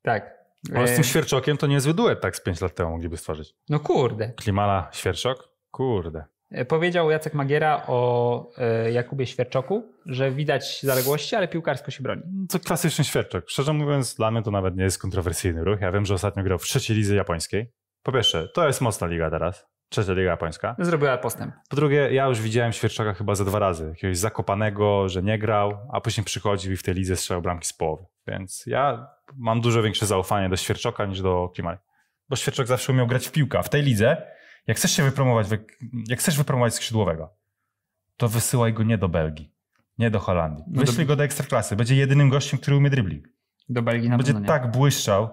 Tak. Ale z tym e- Świerczokiem to niezły duet tak z 5 lat temu mogliby stworzyć. No kurde. Klimala, Świerczok? Kurde. E, powiedział Jacek Magiera o e, Jakubie Świerczoku, że widać zaległości, ale piłkarsko się broni. No to klasyczny Świerczok. Szczerze mówiąc, dla mnie to nawet nie jest kontrowersyjny ruch. Ja wiem, że ostatnio grał w trzeciej lidze japońskiej. Po pierwsze, to jest mocna liga teraz. Trzecia Liga Japońska. Zrobiła postęp. Po drugie, ja już widziałem Świerczaka chyba za dwa razy. Jakiegoś zakopanego, że nie grał, a później przychodził i w tej lidze strzelał bramki z połowy. Więc ja mam dużo większe zaufanie do Świerczoka niż do Klimali. Bo Świerczok zawsze umiał grać w piłkę. W tej lidze, jak chcesz się wypromować, jak chcesz wypromować skrzydłowego, to wysyłaj go nie do Belgii, nie do Holandii. No Wyślij do... go do Ekstraklasy. Będzie jedynym gościem, który umie dribbling. Do Belgii na Będzie tak nie. błyszczał,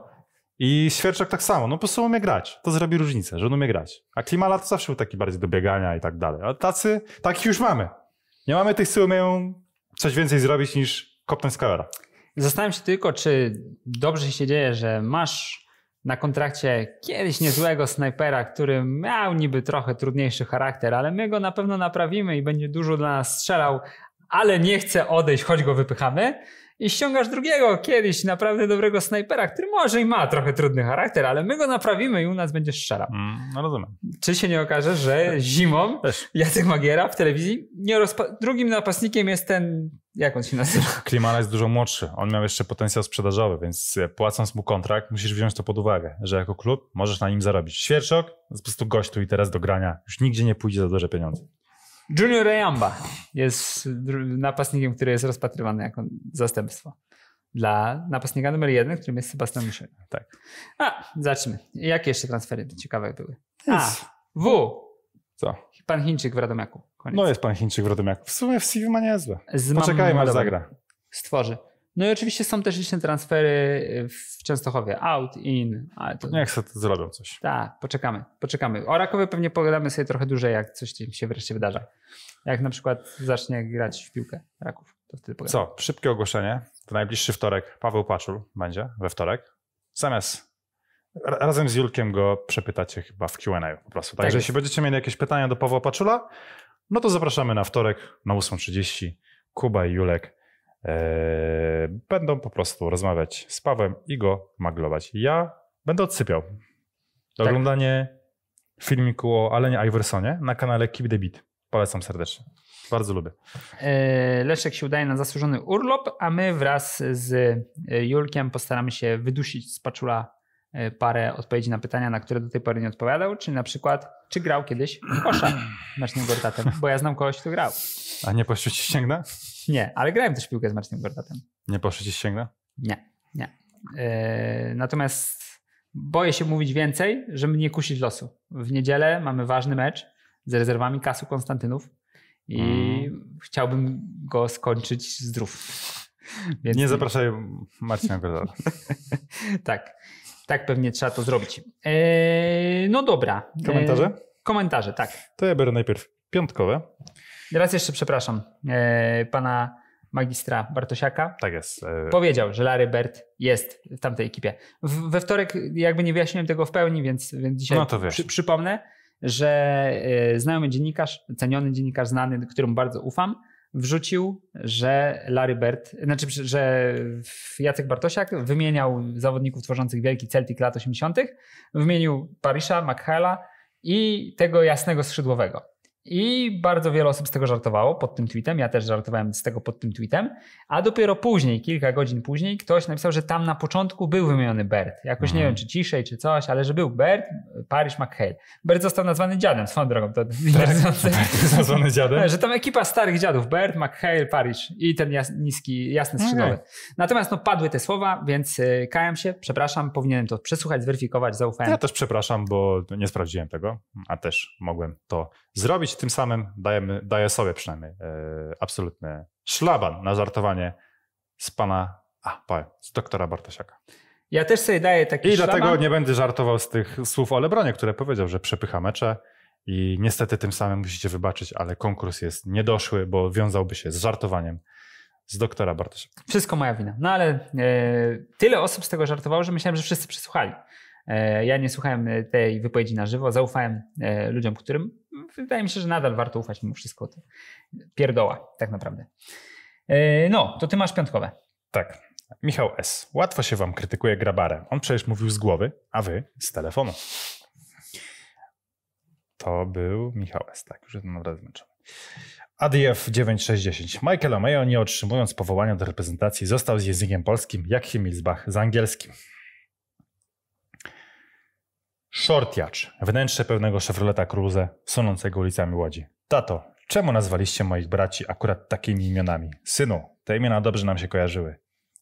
i Świerczak tak samo, no po prostu umie grać. To zrobi różnicę, że on umie grać. A Klimala to zawsze był taki bardziej do biegania i tak dalej. A tacy, takich już mamy. Nie mamy tych, co umieją coś więcej zrobić niż kopnąć skalera. Zastanawiam się tylko, czy dobrze się dzieje, że masz na kontrakcie kiedyś niezłego snajpera, który miał niby trochę trudniejszy charakter, ale my go na pewno naprawimy i będzie dużo dla nas strzelał, ale nie chce odejść, choć go wypychamy i ściągasz drugiego kiedyś naprawdę dobrego snajpera, który może i ma trochę trudny charakter, ale my go naprawimy i u nas będzie strzelał. Mm, no rozumiem. Czy się nie okaże, że zimą Jacek Magiera w telewizji nie rozpa- drugim napastnikiem jest ten jak on się nazywa? Klimala jest dużo młodszy. On miał jeszcze potencjał sprzedażowy, więc e, płacąc mu kontrakt, musisz wziąć to pod uwagę, że jako klub możesz na nim zarobić. Świerczok, po prostu gość tu i teraz do grania. Już nigdzie nie pójdzie za duże pieniądze. Junior Ayamba jest napastnikiem, który jest rozpatrywany jako zastępstwo dla napastnika numer jeden, którym jest Sebastian Miszel. Tak. A, zacznijmy. Jakie jeszcze transfery ciekawe były? A, W. Co? Pan Chińczyk w Radomiaku. Koniec. No jest pan Chińczyk w Radomiaku. W sumie w CV ma niezłe. Poczekajmy, ale zagra. Stworzy. No i oczywiście są też liczne transfery y, w Częstochowie. Out, in. Ale to... Niech sobie zrobią coś. Tak, poczekamy, poczekamy. O Rakowie pewnie pogadamy sobie trochę dłużej, jak coś się wreszcie wydarza. Jak na przykład zacznie grać w piłkę Raków, to wtedy pogadamy. Co, szybkie ogłoszenie. To najbliższy wtorek Paweł Paczul będzie, we wtorek. Zamiast razem z Julkiem go przepytacie chyba w Q&A po prostu. Także tak, tak jeśli będziecie mieli jakieś pytania do Pawła Paczula, no to zapraszamy na wtorek na 8.30. Kuba i Julek E, będą po prostu rozmawiać z Pawłem i go maglować. Ja będę odsypiał. Tak. Oglądanie filmiku o Alenie Iversonie na kanale Keep the Beat. Polecam serdecznie. Bardzo lubię. E, Leszek się udaje na zasłużony urlop, a my wraz z e, Julkiem postaramy się wydusić z paczula E, parę odpowiedzi na pytania, na które do tej pory nie odpowiadał, czyli na przykład, czy grał kiedyś w kosza Marcinem Gortatem, bo ja znam kogoś, kto grał. A nie poszło ci sięgna? Nie, ale grałem też piłkę z Marcinem Gortatem. Nie poszło ci sięgna? Nie, nie. Yy, natomiast boję się mówić więcej, żeby nie kusić losu. W niedzielę mamy ważny mecz z rezerwami Kasu Konstantynów i mm. chciałbym go skończyć zdrów. Więc... Nie zapraszaj Marcina Gordona. tak. Tak pewnie trzeba to zrobić. Eee, no dobra. Komentarze? Eee, komentarze, tak. To ja biorę najpierw piątkowe. Teraz jeszcze przepraszam eee, pana magistra Bartosiaka. Tak jest. Eee. Powiedział, że Larry Bird jest w tamtej ekipie. W, we wtorek jakby nie wyjaśniłem tego w pełni, więc, więc dzisiaj no to przy, przypomnę, że eee, znajomy dziennikarz, ceniony dziennikarz, znany, którym bardzo ufam, wrzucił, że Larry Bird, znaczy, że Jacek Bartosiak wymieniał zawodników tworzących wielki Celtic lat 80., wymienił Parisza, McHale'a i tego jasnego skrzydłowego. I bardzo wiele osób z tego żartowało pod tym tweetem. Ja też żartowałem z tego pod tym tweetem. A dopiero później, kilka godzin później, ktoś napisał, że tam na początku był wymieniony Bert. Jakoś mhm. nie wiem, czy ciszej, czy coś, ale że był Bert, Paris McHale. Bert został nazwany dziadem, swoją drogą. To tak, nazwany dziadem? Że tam ekipa starych dziadów. Bert, McHale, Paris i ten jas, niski, jasny no skrzydłowy. Okay. Tak. Natomiast no, padły te słowa, więc y, kajam się, przepraszam, powinienem to przesłuchać, zweryfikować, zaufałem. Ja też przepraszam, bo nie sprawdziłem tego, a też mogłem to zrobić tym samym dajemy, daję sobie przynajmniej yy, absolutny szlaban na żartowanie z pana, a, powiem, z doktora Bartosiaka. Ja też sobie daję taki I szlaban. dlatego nie będę żartował z tych słów o Lebronie, które powiedział, że przepycha mecze i niestety tym samym musicie wybaczyć, ale konkurs jest niedoszły, bo wiązałby się z żartowaniem z doktora Bartosiaka. Wszystko moja wina. No ale e, tyle osób z tego żartowało, że myślałem, że wszyscy przysłuchali. E, ja nie słuchałem tej wypowiedzi na żywo, zaufałem ludziom, którym wydaje mi się, że nadal warto ufać mimo wszystko. Pierdoła, tak naprawdę. E, no, to ty masz piątkowe. Tak. Michał S. Łatwo się wam krytykuje grabarę. On przecież mówił z głowy, a wy z telefonu. To był Michał S. Tak, już jestem naprawdę zmęczony. ADF 9610. Michael Omeo, nie otrzymując powołania do reprezentacji, został z językiem polskim jak Himmelsbach z angielskim. Shortiacz, wnętrze pewnego Chevroleta Cruze, sunącego ulicami Łodzi. Tato, czemu nazwaliście moich braci akurat takimi imionami? Synu, te imiona dobrze nam się kojarzyły.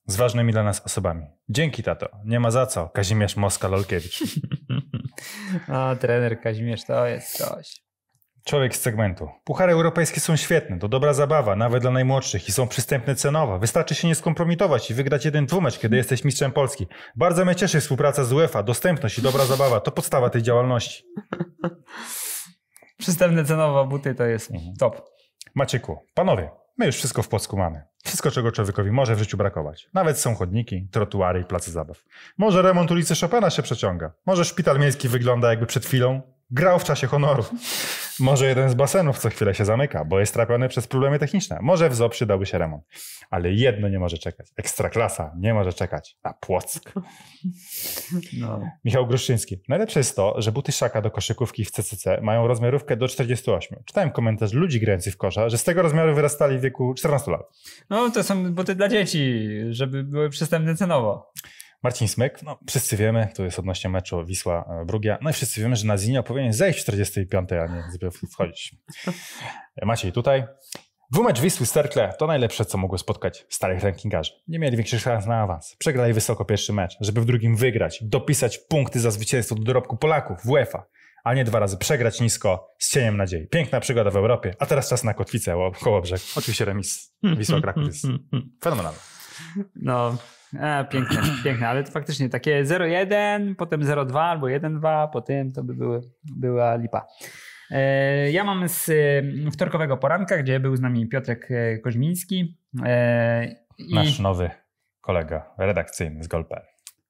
Z ważnymi dla nas osobami. Dzięki, tato. Nie ma za co. Kazimierz Moska-Lolkiewicz. o, trener Kazimierz to jest coś. Człowiek z segmentu. Puchary europejskie są świetne, to dobra zabawa, nawet dla najmłodszych i są przystępne cenowo. Wystarczy się nie skompromitować i wygrać jeden dwumecz, kiedy mhm. jesteś mistrzem Polski. Bardzo mnie cieszy współpraca z UEFA, dostępność i dobra zabawa to podstawa tej działalności. przystępne cenowo buty to jest mhm. top. Macieku, panowie, my już wszystko w Płocku mamy. Wszystko, czego człowiekowi może w życiu brakować. Nawet są chodniki, trotuary i place zabaw. Może remont ulicy Chopina się przeciąga. Może szpital miejski wygląda jakby przed chwilą grał w czasie honoru. Może jeden z basenów co chwilę się zamyka, bo jest trapiony przez problemy techniczne. Może w ZO przydałby się remont. Ale jedno nie może czekać. Ekstraklasa nie może czekać na Płock. No. Michał Gruszczyński. Najlepsze jest to, że buty szaka do koszykówki w CCC mają rozmiarówkę do 48. Czytałem komentarz ludzi grających w kosza, że z tego rozmiaru wyrastali w wieku 14 lat. No to są buty dla dzieci, żeby były przystępne cenowo. Marcin Smyk, no wszyscy wiemy, to jest odnośnie meczu Wisła-Brugia, e, no i wszyscy wiemy, że na Zinio powinien zejść w 45, a nie wchodzić. E, Maciej tutaj. Dwumecz Wisły Sterkle to najlepsze, co mogło spotkać starych rankingarzy. Nie mieli większych szans na awans. Przegrali wysoko pierwszy mecz, żeby w drugim wygrać, dopisać punkty za zwycięstwo do dorobku Polaków w UEFA, a nie dwa razy przegrać nisko z cieniem nadziei. Piękna przygoda w Europie, a teraz czas na kotwicę koło brzeg. Oczywiście remis Wisła Kraków jest fenomenalny. No, E, piękne, piękne, ale to faktycznie takie 0,1, potem 0,2 albo 1,2, po potem to by były, była lipa. E, ja mam z e, wtorkowego poranka, gdzie był z nami Piotrek Koźmiński. Nasz i... nowy kolega redakcyjny z Golpel.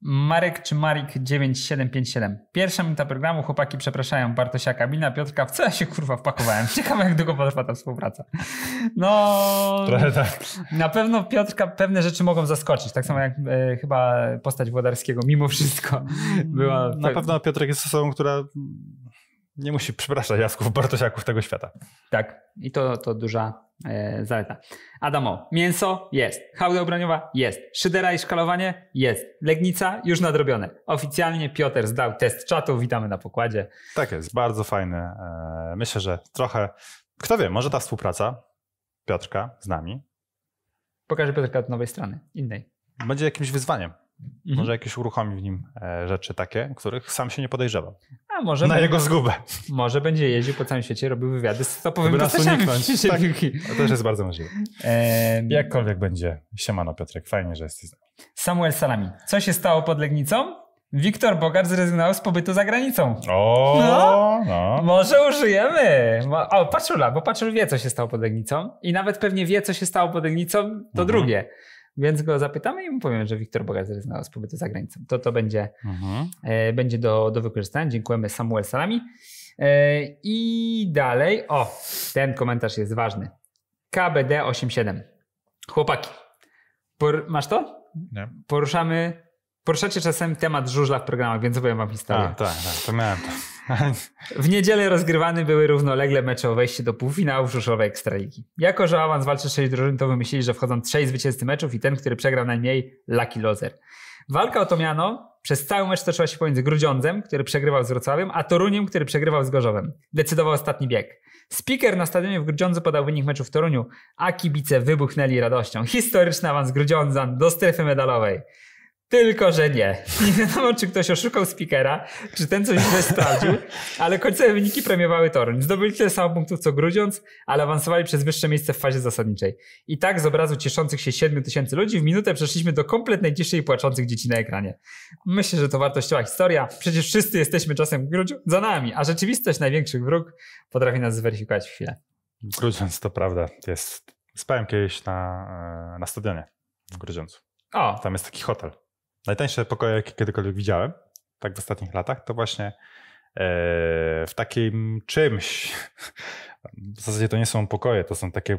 Marek czy Marik 9757. Pierwsza minuta programu, chłopaki przepraszają Bartosiaka, mina Piotrka, w co ja się kurwa wpakowałem? Ciekawe jak długo potrwa ta współpraca. No... Trochę tak. Na pewno Piotrka pewne rzeczy mogą zaskoczyć, tak samo jak e, chyba postać Włodarskiego mimo wszystko mm. była... Na pewno Piotrek jest osobą, która nie musi przepraszać jasków Bartosiaków tego świata. Tak, i to, to duża E, zaleta. Adamo, mięso jest, hałda obroniowa jest, szydera i szkalowanie jest, legnica już nadrobione. Oficjalnie Piotr zdał test czatu, witamy na pokładzie. Tak jest, bardzo fajny. E, myślę, że trochę, kto wie, może ta współpraca Piotrka z nami. Pokażę Piotrka od nowej strony, innej. Będzie jakimś wyzwaniem. Mhm. Może jakieś uruchomi w nim e, rzeczy takie, których sam się nie podejrzewa. A może na będzie, jego zgubę. Może będzie jeździł po całym świecie, robił wywiady z topowymi nas uniknąć. Tak, to też jest bardzo możliwe. Jakkolwiek będzie. Siemano Piotrek, fajnie, że jesteś z nami. Samuel Salami. Co się stało pod Legnicą? Wiktor Bogart zrezygnował z pobytu za granicą. O, no, no. Może użyjemy. O, Paczula, bo Paczul wie, co się stało pod Legnicą i nawet pewnie wie, co się stało pod Legnicą, to mhm. drugie. Więc go zapytamy i mu powiem, że Wiktor Bogac zrezygnował z pobytu za granicą. To to będzie, mhm. e, będzie do, do wykorzystania. Dziękujemy Samuel Salami. E, I dalej, o, ten komentarz jest ważny. KBD87. Chłopaki, por, masz to? Nie. Poruszamy Poruszacie czasem temat żużla w programach, więc opowiem wam historię. A, tak, tak, to miałem to. W niedzielę rozgrywane były równolegle mecze o wejście do półfinału żużlowej Ekstraligi. Jako, że awans walczy 6 drużyn, to wymyślili, że wchodzą trzej zwycięzcy meczów i ten, który przegrał najmniej, lucky loser. Walka o to miano przez cały mecz toczyła się pomiędzy Grudziądzem, który przegrywał z Wrocławiem, a Toruniem, który przegrywał z Gorzowem. Decydował ostatni bieg. Speaker na stadionie w Grudziądzu podał wynik meczu w Toruniu, a kibice wybuchnęli radością. Historyczny awans Grudziądzan do strefy medalowej. Tylko, że nie. Nie wiadomo, czy ktoś oszukał speakera, czy ten coś źle sprawdził, ale końcowe wyniki premiowały Toruń. Zdobyli tyle samo punktów co Grudziądz, ale awansowali przez wyższe miejsce w fazie zasadniczej. I tak z obrazu cieszących się 7 tysięcy ludzi w minutę przeszliśmy do kompletnej ciszy i płaczących dzieci na ekranie. Myślę, że to wartościowa historia. Przecież wszyscy jesteśmy czasem za nami, a rzeczywistość największych wróg potrafi nas zweryfikować w chwilę. Grudziądz to prawda. Jest. Spałem kiedyś na, e, na stadionie w Grudziądzu. O. Tam jest taki hotel najtańsze pokoje, jakie kiedykolwiek widziałem, tak w ostatnich latach, to właśnie e, w takim czymś. W zasadzie to nie są pokoje, to są takie,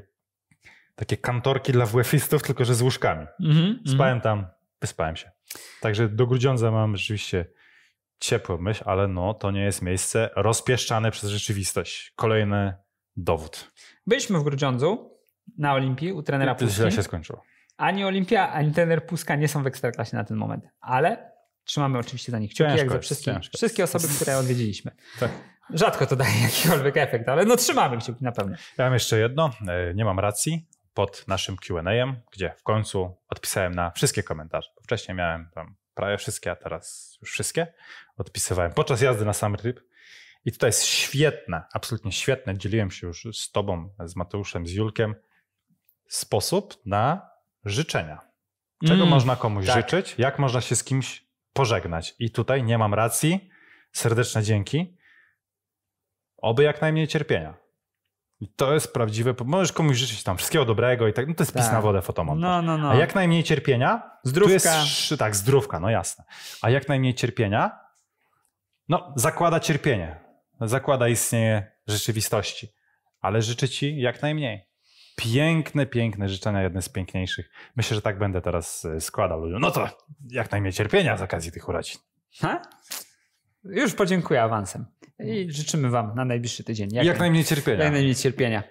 takie kantorki dla WF-istów, tylko że z łóżkami. Mm -hmm, Spałem tam, wyspałem się. Także do Grudziądza mam rzeczywiście ciepłą myśl, ale no, to nie jest miejsce rozpieszczane przez rzeczywistość. Kolejny dowód. Byliśmy w Grudziądzu na Olimpii u trenera Puszki. To źle się skończyło. Ani Olimpia, ani Ten Puska nie są w Ekstraklasie na ten moment, ale trzymamy oczywiście za nich kciuki, ciężko jak za wszystkie, wszystkie osoby, które odwiedziliśmy. Tak. Rzadko to daje jakikolwiek efekt, ale no trzymamy kciuki na pewno. Ja mam jeszcze jedno, e, nie mam racji, pod naszym Q&A, gdzie w końcu odpisałem na wszystkie komentarze. Wcześniej miałem tam prawie wszystkie, a teraz już wszystkie. Odpisywałem podczas jazdy na sam trip I tutaj jest świetne, absolutnie świetne, dzieliłem się już z tobą, z Mateuszem, z Julkiem, sposób na życzenia. Czego mm, można komuś tak. życzyć? Jak można się z kimś pożegnać? I tutaj nie mam racji. Serdeczne dzięki. Oby jak najmniej cierpienia. I to jest prawdziwe. Możesz komuś życzyć tam wszystkiego dobrego i tak. No to jest tak. pis na wodę fotomontaż. No, no, no. A jak najmniej cierpienia. Zdrówka. Jest, tak, zdrówka, no jasne. A jak najmniej cierpienia. No, zakłada cierpienie. Zakłada istnienie rzeczywistości. Ale życzę ci jak najmniej piękne, piękne życzenia, jedne z piękniejszych. Myślę, że tak będę teraz y, składał ludziom. No to jak najmniej cierpienia z okazji tych urodzin. Ha? Już podziękuję awansem. I życzymy Wam na najbliższy tydzień. Jak, jak najmniej cierpienia. Jak najmniej cierpienia.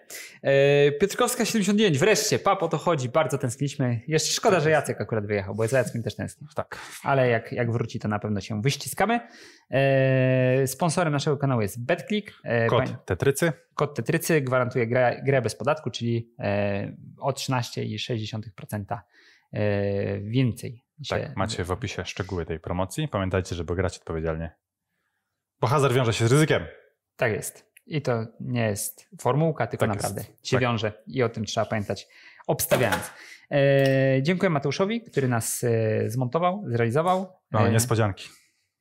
E, Piotrkowska 79, wreszcie, Papo to chodzi, bardzo tęskniliśmy. Jeszcze szkoda, tak że Jacek akurat wyjechał, bo za Jackiem też tęsknił. Tak. Ale jak, jak wróci, to na pewno się wyściskamy. E, sponsorem naszego kanału jest BetClick. E, Kod Tetrycy. Kod Tetrycy gwarantuje grę, grę bez podatku, czyli o 13,6% więcej. Tak, macie w opisie szczegóły tej promocji. Pamiętajcie, żeby grać odpowiedzialnie. Bo hazard wiąże się z ryzykiem. Tak jest. I to nie jest formułka, tylko tak naprawdę jest. Tak. się tak. wiąże i o tym trzeba pamiętać, obstawiając. E, dziękuję Mateuszowi, który nas e, zmontował, zrealizował. Mamy e, niespodzianki.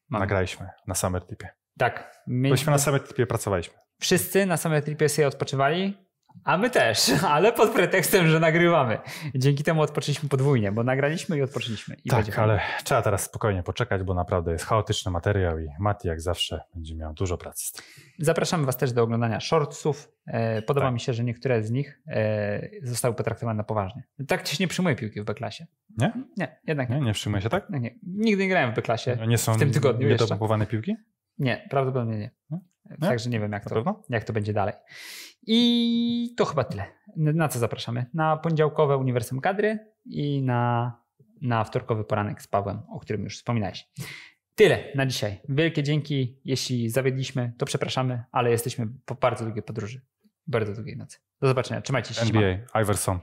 Mamy. Nagraliśmy na Summer Tipie. Tak. Myśmy na Summer Tipie, pracowaliśmy. Wszyscy na Summer Tipie sobie odpoczywali, a my też, ale pod pretekstem, że nagrywamy. Dzięki temu odpoczęliśmy podwójnie, bo nagraliśmy i odpoczęliśmy. I tak, ale trzeba teraz spokojnie poczekać, bo naprawdę jest chaotyczny materiał i Mati jak zawsze będzie miał dużo pracy. Zapraszamy Was też do oglądania shortsów. E, podoba tak. mi się, że niektóre z nich e, zostały potraktowane na poważnie. Tak ci się nie przyjmuje piłki w B-klasie. Nie? Nie, jednak nie. Nie, nie przyjmuje się tak? Nie, nie. Nigdy nie grałem w B-klasie nie są w tym tygodniu jeszcze. piłki? Nie, prawdopodobnie nie. nie? Także nie wiem, jak to, jak to będzie dalej. I to chyba tyle. Na co zapraszamy? Na poniedziałkowe Uniwersum Kadry i na, na wtorkowy poranek z Pawłem, o którym już wspominałeś. Tyle na dzisiaj. Wielkie dzięki. Jeśli zawiedliśmy, to przepraszamy, ale jesteśmy po bardzo długiej podróży. Bardzo długiej nocy. Do zobaczenia. Trzymajcie się. NBA, Iverson.